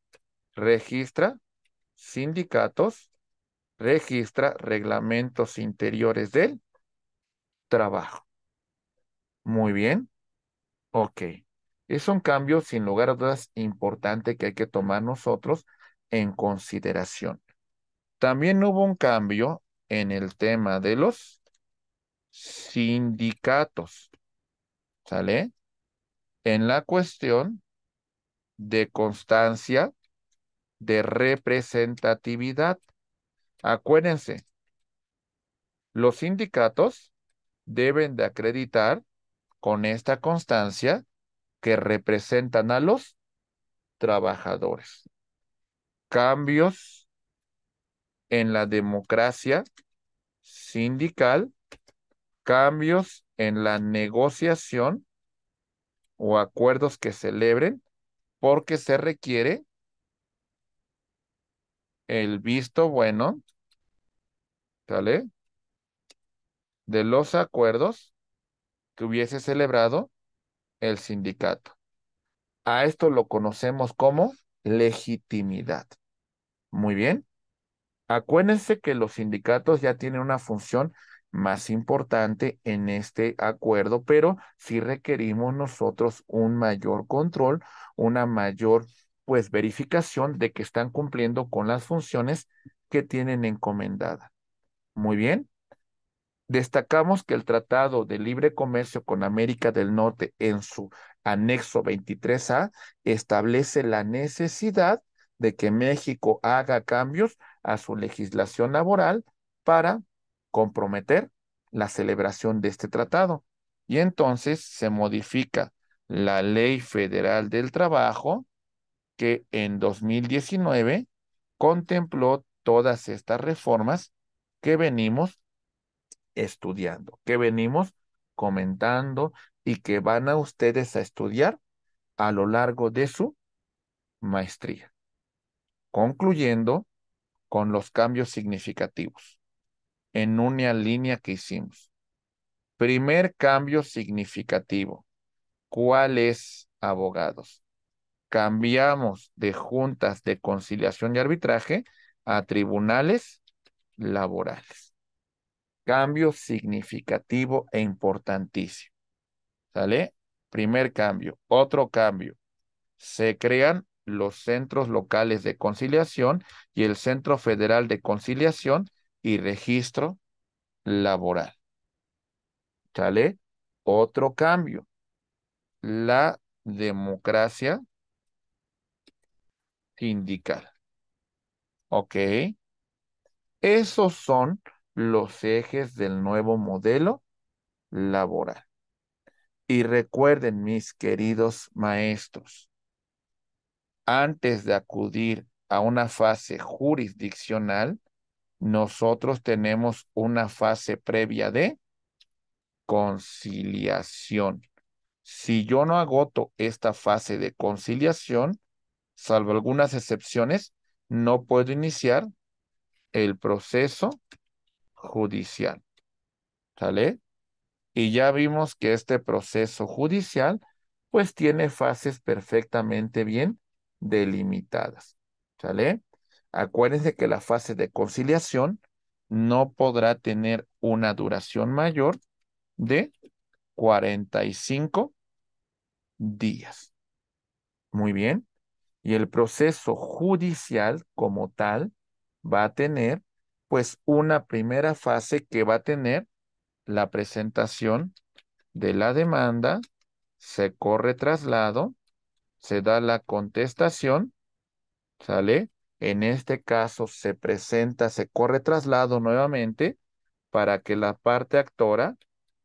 registra sindicatos, registra reglamentos interiores del trabajo. Muy bien. Ok. Es un cambio, sin lugar a dudas, importante que hay que tomar nosotros en consideración. También hubo un cambio en el tema de los sindicatos. ¿Sale? En la cuestión de constancia de representatividad. Acuérdense, los sindicatos deben de acreditar con esta constancia que representan a los trabajadores. Cambios en la democracia sindical, cambios en la negociación o acuerdos que celebren porque se requiere el visto bueno, ¿sale? De los acuerdos hubiese celebrado el sindicato. A esto lo conocemos como legitimidad. Muy bien. Acuérdense que los sindicatos ya tienen una función más importante en este acuerdo, pero sí requerimos nosotros un mayor control, una mayor pues verificación de que están cumpliendo con las funciones que tienen encomendada. Muy bien. Destacamos que el Tratado de Libre Comercio con América del Norte en su anexo 23A establece la necesidad de que México haga cambios a su legislación laboral para comprometer la celebración de este tratado. Y entonces se modifica la Ley Federal del Trabajo que en 2019 contempló todas estas reformas que venimos estudiando, que venimos comentando y que van a ustedes a estudiar a lo largo de su maestría. Concluyendo con los cambios significativos en una línea que hicimos. Primer cambio significativo. ¿cuáles abogados? Cambiamos de juntas de conciliación y arbitraje a tribunales laborales. Cambio significativo e importantísimo. ¿Sale? Primer cambio. Otro cambio. Se crean los centros locales de conciliación y el Centro Federal de Conciliación y Registro Laboral. ¿Sale? Otro cambio. La democracia sindical. ¿Ok? Esos son los ejes del nuevo modelo laboral. Y recuerden, mis queridos maestros, antes de acudir a una fase jurisdiccional, nosotros tenemos una fase previa de conciliación. Si yo no agoto esta fase de conciliación, salvo algunas excepciones, no puedo iniciar el proceso judicial. ¿Sale? Y ya vimos que este proceso judicial pues tiene fases perfectamente bien delimitadas. ¿Sale? Acuérdense que la fase de conciliación no podrá tener una duración mayor de 45 días. Muy bien. Y el proceso judicial como tal va a tener pues una primera fase que va a tener la presentación de la demanda, se corre traslado, se da la contestación, ¿sale? En este caso se presenta, se corre traslado nuevamente para que la parte actora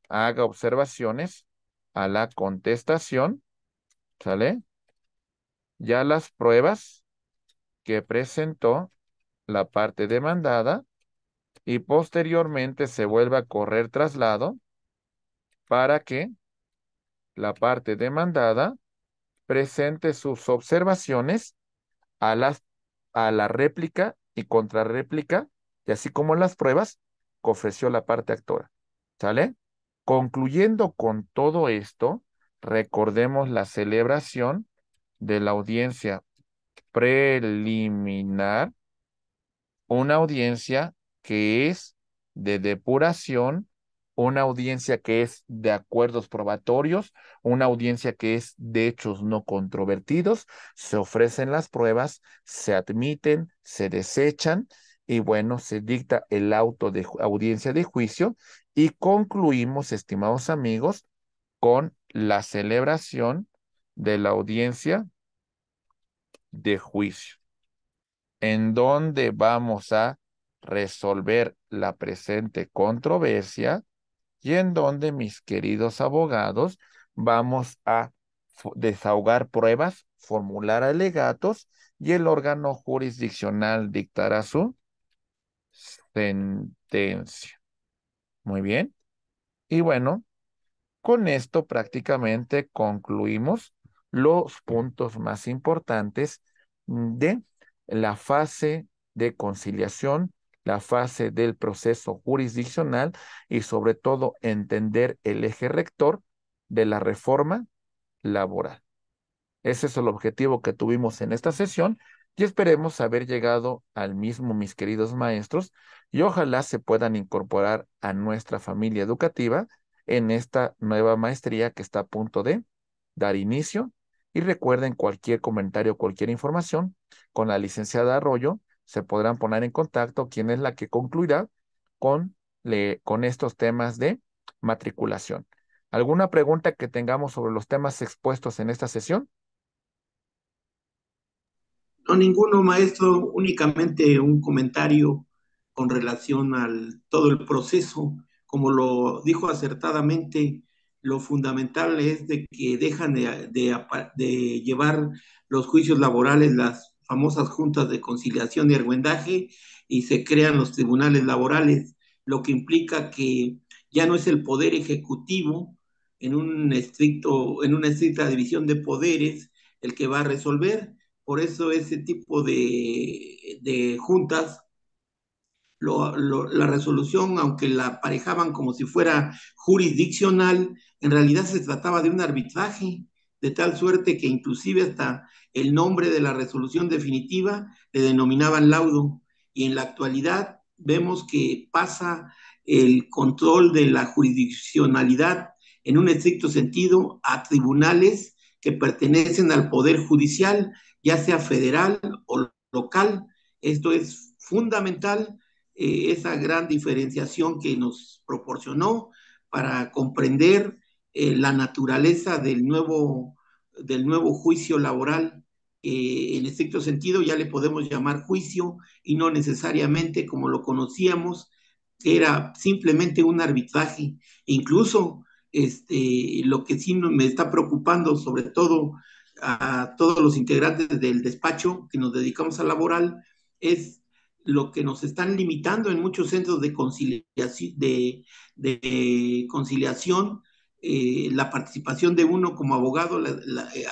haga observaciones a la contestación, ¿sale? Ya las pruebas que presentó la parte demandada y posteriormente se vuelve a correr traslado para que la parte demandada presente sus observaciones a, las, a la réplica y contrarréplica, y así como las pruebas que ofreció la parte actora. ¿Sale? Concluyendo con todo esto, recordemos la celebración de la audiencia preliminar, una audiencia que es de depuración, una audiencia que es de acuerdos probatorios, una audiencia que es de hechos no controvertidos, se ofrecen las pruebas, se admiten, se desechan y bueno, se dicta el auto de audiencia de juicio y concluimos, estimados amigos, con la celebración de la audiencia de juicio, en donde vamos a resolver la presente controversia y en donde mis queridos abogados vamos a desahogar pruebas, formular alegatos y el órgano jurisdiccional dictará su sentencia. Muy bien. Y bueno, con esto prácticamente concluimos los puntos más importantes de la fase de conciliación la fase del proceso jurisdiccional y sobre todo entender el eje rector de la reforma laboral. Ese es el objetivo que tuvimos en esta sesión y esperemos haber llegado al mismo, mis queridos maestros, y ojalá se puedan incorporar a nuestra familia educativa en esta nueva maestría que está a punto de dar inicio. Y recuerden cualquier comentario, cualquier información con la licenciada Arroyo se podrán poner en contacto, quien es la que concluirá con, con estos temas de matriculación. ¿Alguna pregunta que tengamos sobre los temas expuestos en esta sesión? No, ninguno, maestro, únicamente un comentario con relación al todo el proceso. Como lo dijo acertadamente, lo fundamental es de que dejan de, de llevar los juicios laborales las famosas juntas de conciliación y argüendaje y se crean los tribunales laborales, lo que implica que ya no es el poder ejecutivo en, un estricto, en una estricta división de poderes el que va a resolver. Por eso ese tipo de, juntas, la resolución, aunque la aparejaban como si fuera jurisdiccional, en realidad se trataba de un arbitraje de tal suerte que inclusive hasta el nombre de la resolución definitiva le denominaban laudo. Y en la actualidad vemos que pasa el control de la jurisdiccionalidad en un estricto sentido a tribunales que pertenecen al Poder Judicial, ya sea federal o local. Esto es fundamental, eh, esa gran diferenciación que nos proporcionó para comprender eh, la naturaleza del nuevo, juicio laboral. Eh, en estricto sentido ya le podemos llamar juicio y no necesariamente como lo conocíamos, que era simplemente un arbitraje. Incluso este, lo que sí me está preocupando, sobre todo a todos los integrantes del despacho que nos dedicamos a laboral, es lo que nos están limitando en muchos centros de conciliación, de conciliación eh, la participación de uno como abogado, eh,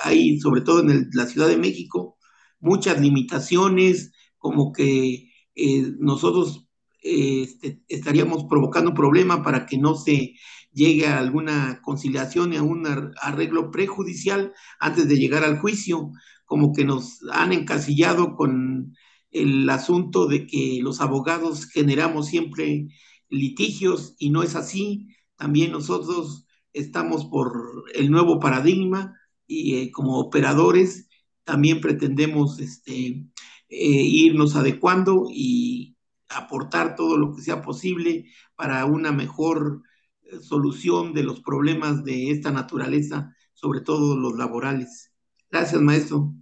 hay sobre todo en la Ciudad de México muchas limitaciones, como que eh, nosotros este, estaríamos provocando problema para que no se llegue a alguna conciliación y a un arreglo prejudicial antes de llegar al juicio, como que nos han encasillado con el asunto de que los abogados generamos siempre litigios y no es así. También nosotros estamos por el nuevo paradigma y eh, como operadores también pretendemos este, eh, irnos adecuando y aportar todo lo que sea posible para una mejor eh, solución de los problemas de esta naturaleza, sobre todo los laborales. Gracias, maestro.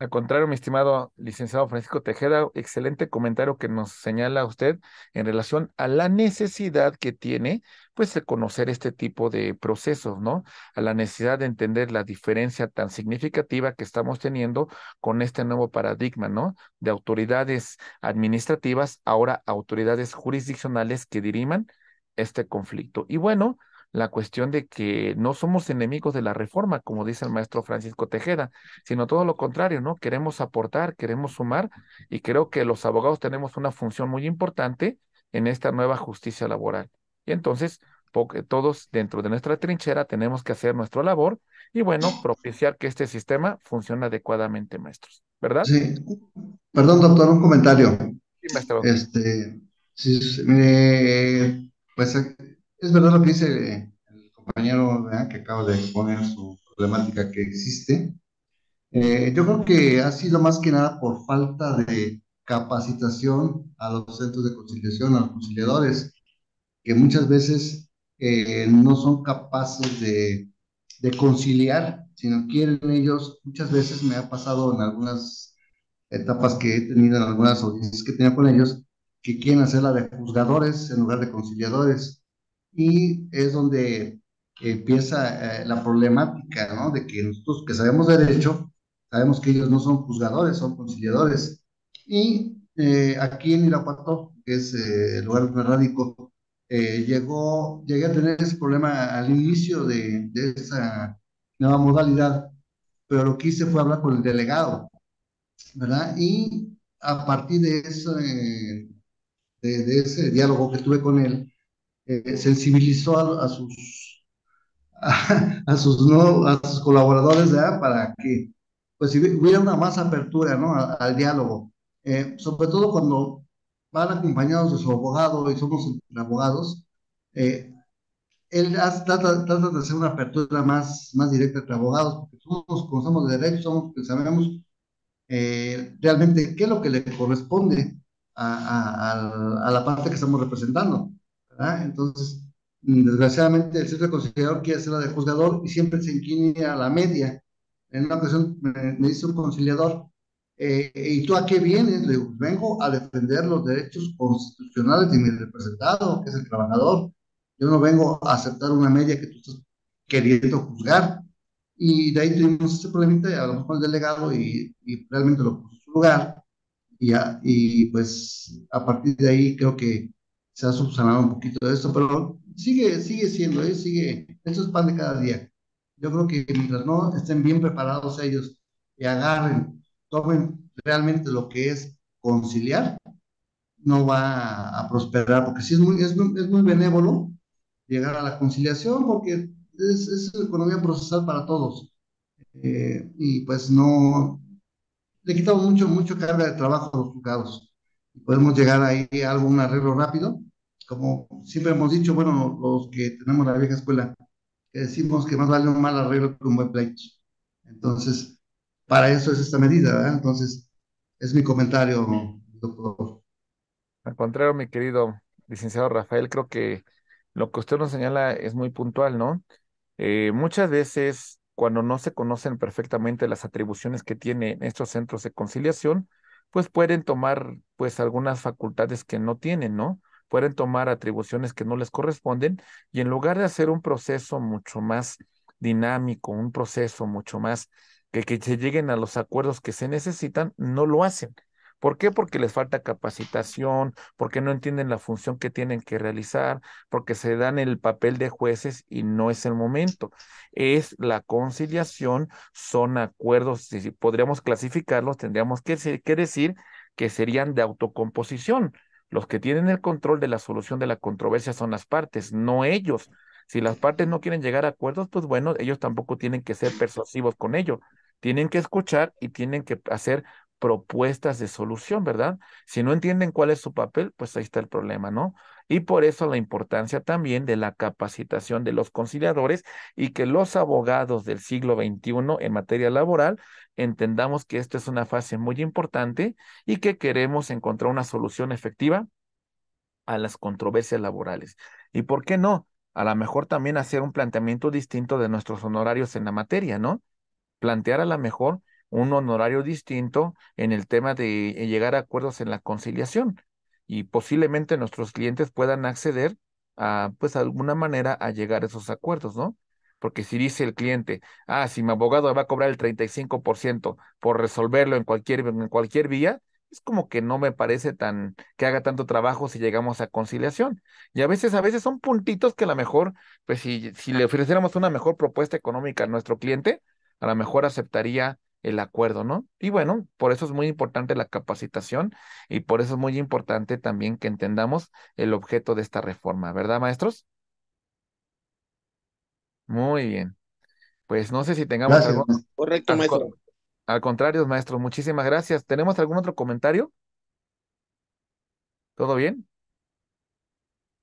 Al contrario, mi estimado licenciado Francisco Tejeda, excelente comentario que nos señala usted en relación a la necesidad que tiene pues conocer este tipo de procesos, ¿no? A la necesidad de entender la diferencia tan significativa que estamos teniendo con este nuevo paradigma, ¿no? De autoridades administrativas, ahora autoridades jurisdiccionales que diriman este conflicto. Y bueno, la cuestión de que no somos enemigos de la reforma, como dice el maestro Francisco Tejeda, sino todo lo contrario, ¿no? Queremos aportar, queremos sumar y creo que los abogados tenemos una función muy importante en esta nueva justicia laboral entonces, eh, todos dentro de nuestra trinchera tenemos que hacer nuestra labor y bueno, propiciar que este sistema funcione adecuadamente, maestros, ¿verdad? Sí. Perdón, doctor, un comentario. Sí, maestro. Este, pues eh, es verdad lo que dice el compañero que acaba de exponer su problemática que existe. Eh, yo creo que ha sido más que nada por falta de capacitación a los centros de conciliación, a los conciliadores que muchas veces eh, no son capaces de, conciliar, sino quieren ellos, muchas veces me ha pasado en algunas etapas que he tenido, en algunas audiencias que tenía con ellos, que quieren hacerla de juzgadores en lugar de conciliadores. Y es donde empieza eh, la problemática, ¿no? De que nosotros que sabemos derecho, sabemos que ellos no son juzgadores, son conciliadores. Y eh, aquí en Irapuato, que es el lugar más radico, eh, llegó, llegué a tener ese problema al inicio de, esa nueva modalidad, pero lo que hice fue hablar con el delegado, ¿verdad? Y a partir de ese, de, ese diálogo que tuve con él, eh, sensibilizó a, sus, a, sus ¿no? a sus colaboradores para que pues hubiera una más apertura ¿no? al, diálogo, eh, sobre todo cuando van acompañados de su abogado y somos abogados, eh, él trata, de hacer una apertura más, más directa entre abogados, porque somos, conocemos de derecho, somos que sabemos eh, realmente qué es lo que le corresponde a, la parte que estamos representando. Entonces, desgraciadamente, el centro de conciliador quiere ser la de juzgador y siempre se inclina a la media. En una ocasión me, me dice un conciliador, eh, ¿Y tú a qué vienes? Pues vengo a defender los derechos constitucionales de mi representado, que es el trabajador. Yo no vengo a aceptar una media que tú estás queriendo juzgar. Y de ahí tuvimos ese problema y hablamos con el delegado y, realmente lo puso en su lugar. Y, y pues a partir de ahí creo que se ha subsanado un poquito de eso, pero sigue, sigue siendo, ¿eh? sigue, eso es pan de cada día. Yo creo que mientras no estén bien preparados ellos y agarren tomen realmente lo que es conciliar, no va a, prosperar, porque si es muy, es, muy benévolo llegar a la conciliación, porque es, es economía procesal para todos. Eh, y pues no, le quitamos mucho, mucho carga de trabajo a los juzgados. Podemos llegar ahí a algún arreglo rápido, como siempre hemos dicho, bueno, los que tenemos la vieja escuela, que decimos que más vale un mal arreglo que un buen pleito. Entonces, para eso es esta medida, ¿verdad? Entonces, es mi comentario, doctor. Al contrario, mi querido licenciado Rafael, creo que lo que usted nos señala es muy puntual, ¿no? Eh, muchas veces, cuando no se conocen perfectamente las atribuciones que tienen estos centros de conciliación, pues pueden tomar pues algunas facultades que no tienen, ¿no? Pueden tomar atribuciones que no les corresponden y en lugar de hacer un proceso mucho más dinámico, un proceso mucho más que, que se lleguen a los acuerdos que se necesitan, no lo hacen. ¿Por qué? Porque les falta capacitación, porque no entienden la función que tienen que realizar, porque se dan el papel de jueces y no es el momento. Es la conciliación, son acuerdos, si podríamos clasificarlos, tendríamos que, que decir que serían de autocomposición. Los que tienen el control de la solución de la controversia son las partes, no ellos. Si las partes no quieren llegar a acuerdos, pues bueno, ellos tampoco tienen que ser persuasivos con ello. Tienen que escuchar y tienen que hacer propuestas de solución, ¿verdad? Si no entienden cuál es su papel, pues ahí está el problema, ¿no? Y por eso la importancia también de la capacitación de los conciliadores y que los abogados del siglo XXI en materia laboral entendamos que esta es una fase muy importante y que queremos encontrar una solución efectiva a las controversias laborales. ¿Y por qué no? A lo mejor también hacer un planteamiento distinto de nuestros honorarios en la materia, ¿no? plantear a lo mejor un honorario distinto en el tema de eh, llegar a acuerdos en la conciliación y posiblemente nuestros clientes puedan acceder a, pues, alguna manera a llegar a esos acuerdos, ¿no? Porque si dice el cliente, ah, si mi abogado va a cobrar el 35% por resolverlo en cualquier, en cualquier vía, es como que no me parece tan que haga tanto trabajo si llegamos a conciliación. Y a veces, a veces son puntitos que a lo mejor, pues si, si le ofreciéramos una mejor propuesta económica a nuestro cliente, a lo mejor aceptaría el acuerdo, ¿no? Y bueno, por eso es muy importante la capacitación y por eso es muy importante también que entendamos el objeto de esta reforma, ¿verdad, maestros? Muy bien. Pues no sé si tengamos algo. Correcto, maestro. Al contrario, maestro, muchísimas gracias. ¿Tenemos algún otro comentario? ¿Todo bien?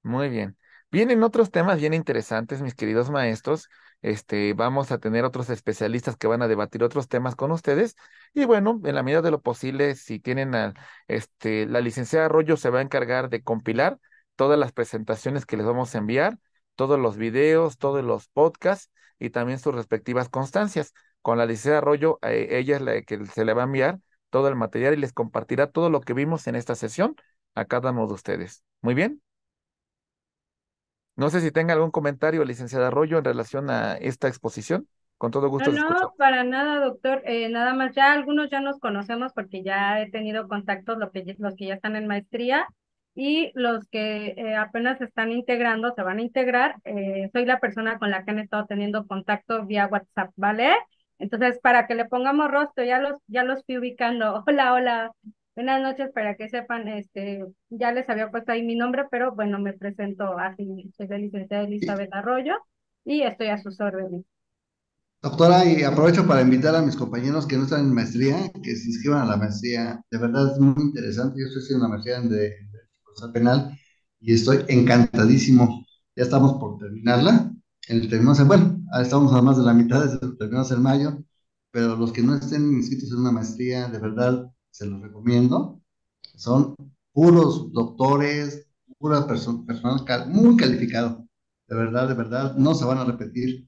Muy bien. Vienen otros temas bien interesantes, mis queridos maestros, este, vamos a tener otros especialistas que van a debatir otros temas con ustedes. Y bueno, en la medida de lo posible, si tienen al este, la licenciada Arroyo se va a encargar de compilar todas las presentaciones que les vamos a enviar, todos los videos, todos los podcasts y también sus respectivas constancias. Con la licenciada Arroyo, eh, ella es la que se le va a enviar todo el material y les compartirá todo lo que vimos en esta sesión a cada uno de ustedes. Muy bien. No sé si tenga algún comentario, licenciada Arroyo, en relación a esta exposición. Con todo gusto. No, no para nada, doctor. Eh, nada más, ya algunos ya nos conocemos porque ya he tenido contactos los que, los que ya están en maestría y los que eh, apenas se están integrando, se van a integrar. Eh, soy la persona con la que han estado teniendo contacto vía WhatsApp, ¿vale? Entonces, para que le pongamos rostro, ya los, ya los fui ubicando. Hola, hola, Buenas noches, para que sepan, este, ya les había puesto ahí mi nombre, pero bueno, me presento así, soy la licenciada Elizabeth Arroyo y estoy a sus órdenes. Doctora, y aprovecho para invitar a mis compañeros que no están en maestría, que se inscriban a la maestría. De verdad es muy interesante. Yo estoy haciendo una maestría en de, penal y estoy encantadísimo. Ya estamos por terminarla. El, bueno, ah, estamos a más de la mitad, terminamos en mayo, pero los que no estén inscritos en una maestría, de verdad, se los recomiendo. Son puros doctores, puras personas, personal muy calificado. De verdad, de verdad, no se van a repetir.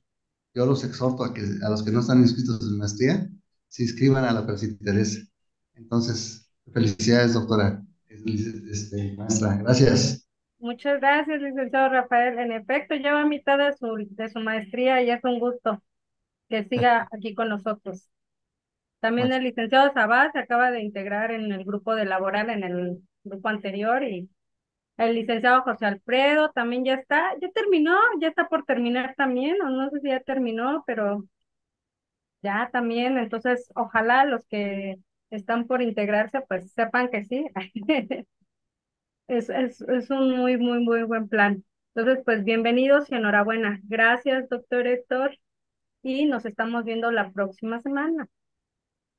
Yo los exhorto a que a los que no están inscritos en maestría, se inscriban a la que Entonces, felicidades, doctora, este, Gracias. Muchas gracias, licenciado Rafael. En efecto, lleva mitad de su, de su maestría y es un gusto que siga aquí con nosotros. También el licenciado Sabá se acaba de integrar en el grupo de laboral, en el grupo anterior, y el licenciado José Alfredo también ya está, ya terminó, ya está por terminar también, o no sé si ya terminó, pero ya también, entonces ojalá los que están por integrarse, pues sepan que sí. es, es un muy, muy, muy buen plan. Entonces, pues bienvenidos y enhorabuena. Gracias, doctor Héctor. Y nos estamos viendo la próxima semana.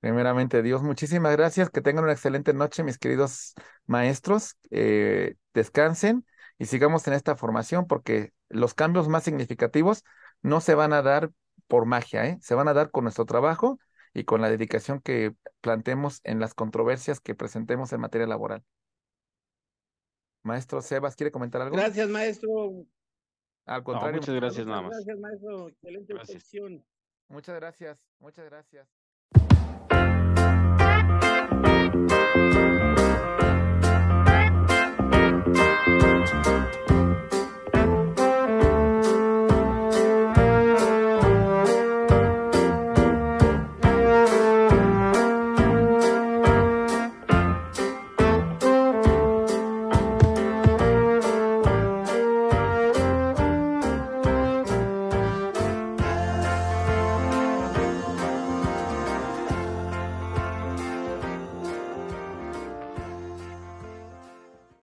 Primeramente, Dios, muchísimas gracias. Que tengan una excelente noche, mis queridos maestros. Eh, descansen y sigamos en esta formación porque los cambios más significativos no se van a dar por magia, ¿eh? se van a dar con nuestro trabajo y con la dedicación que planteemos en las controversias que presentemos en materia laboral. Maestro Sebas, ¿quiere comentar algo? Gracias, maestro. Al contrario. muchas gracias, nada más. Gracias, maestro. Excelente Muchas gracias, muchas gracias. Thank you.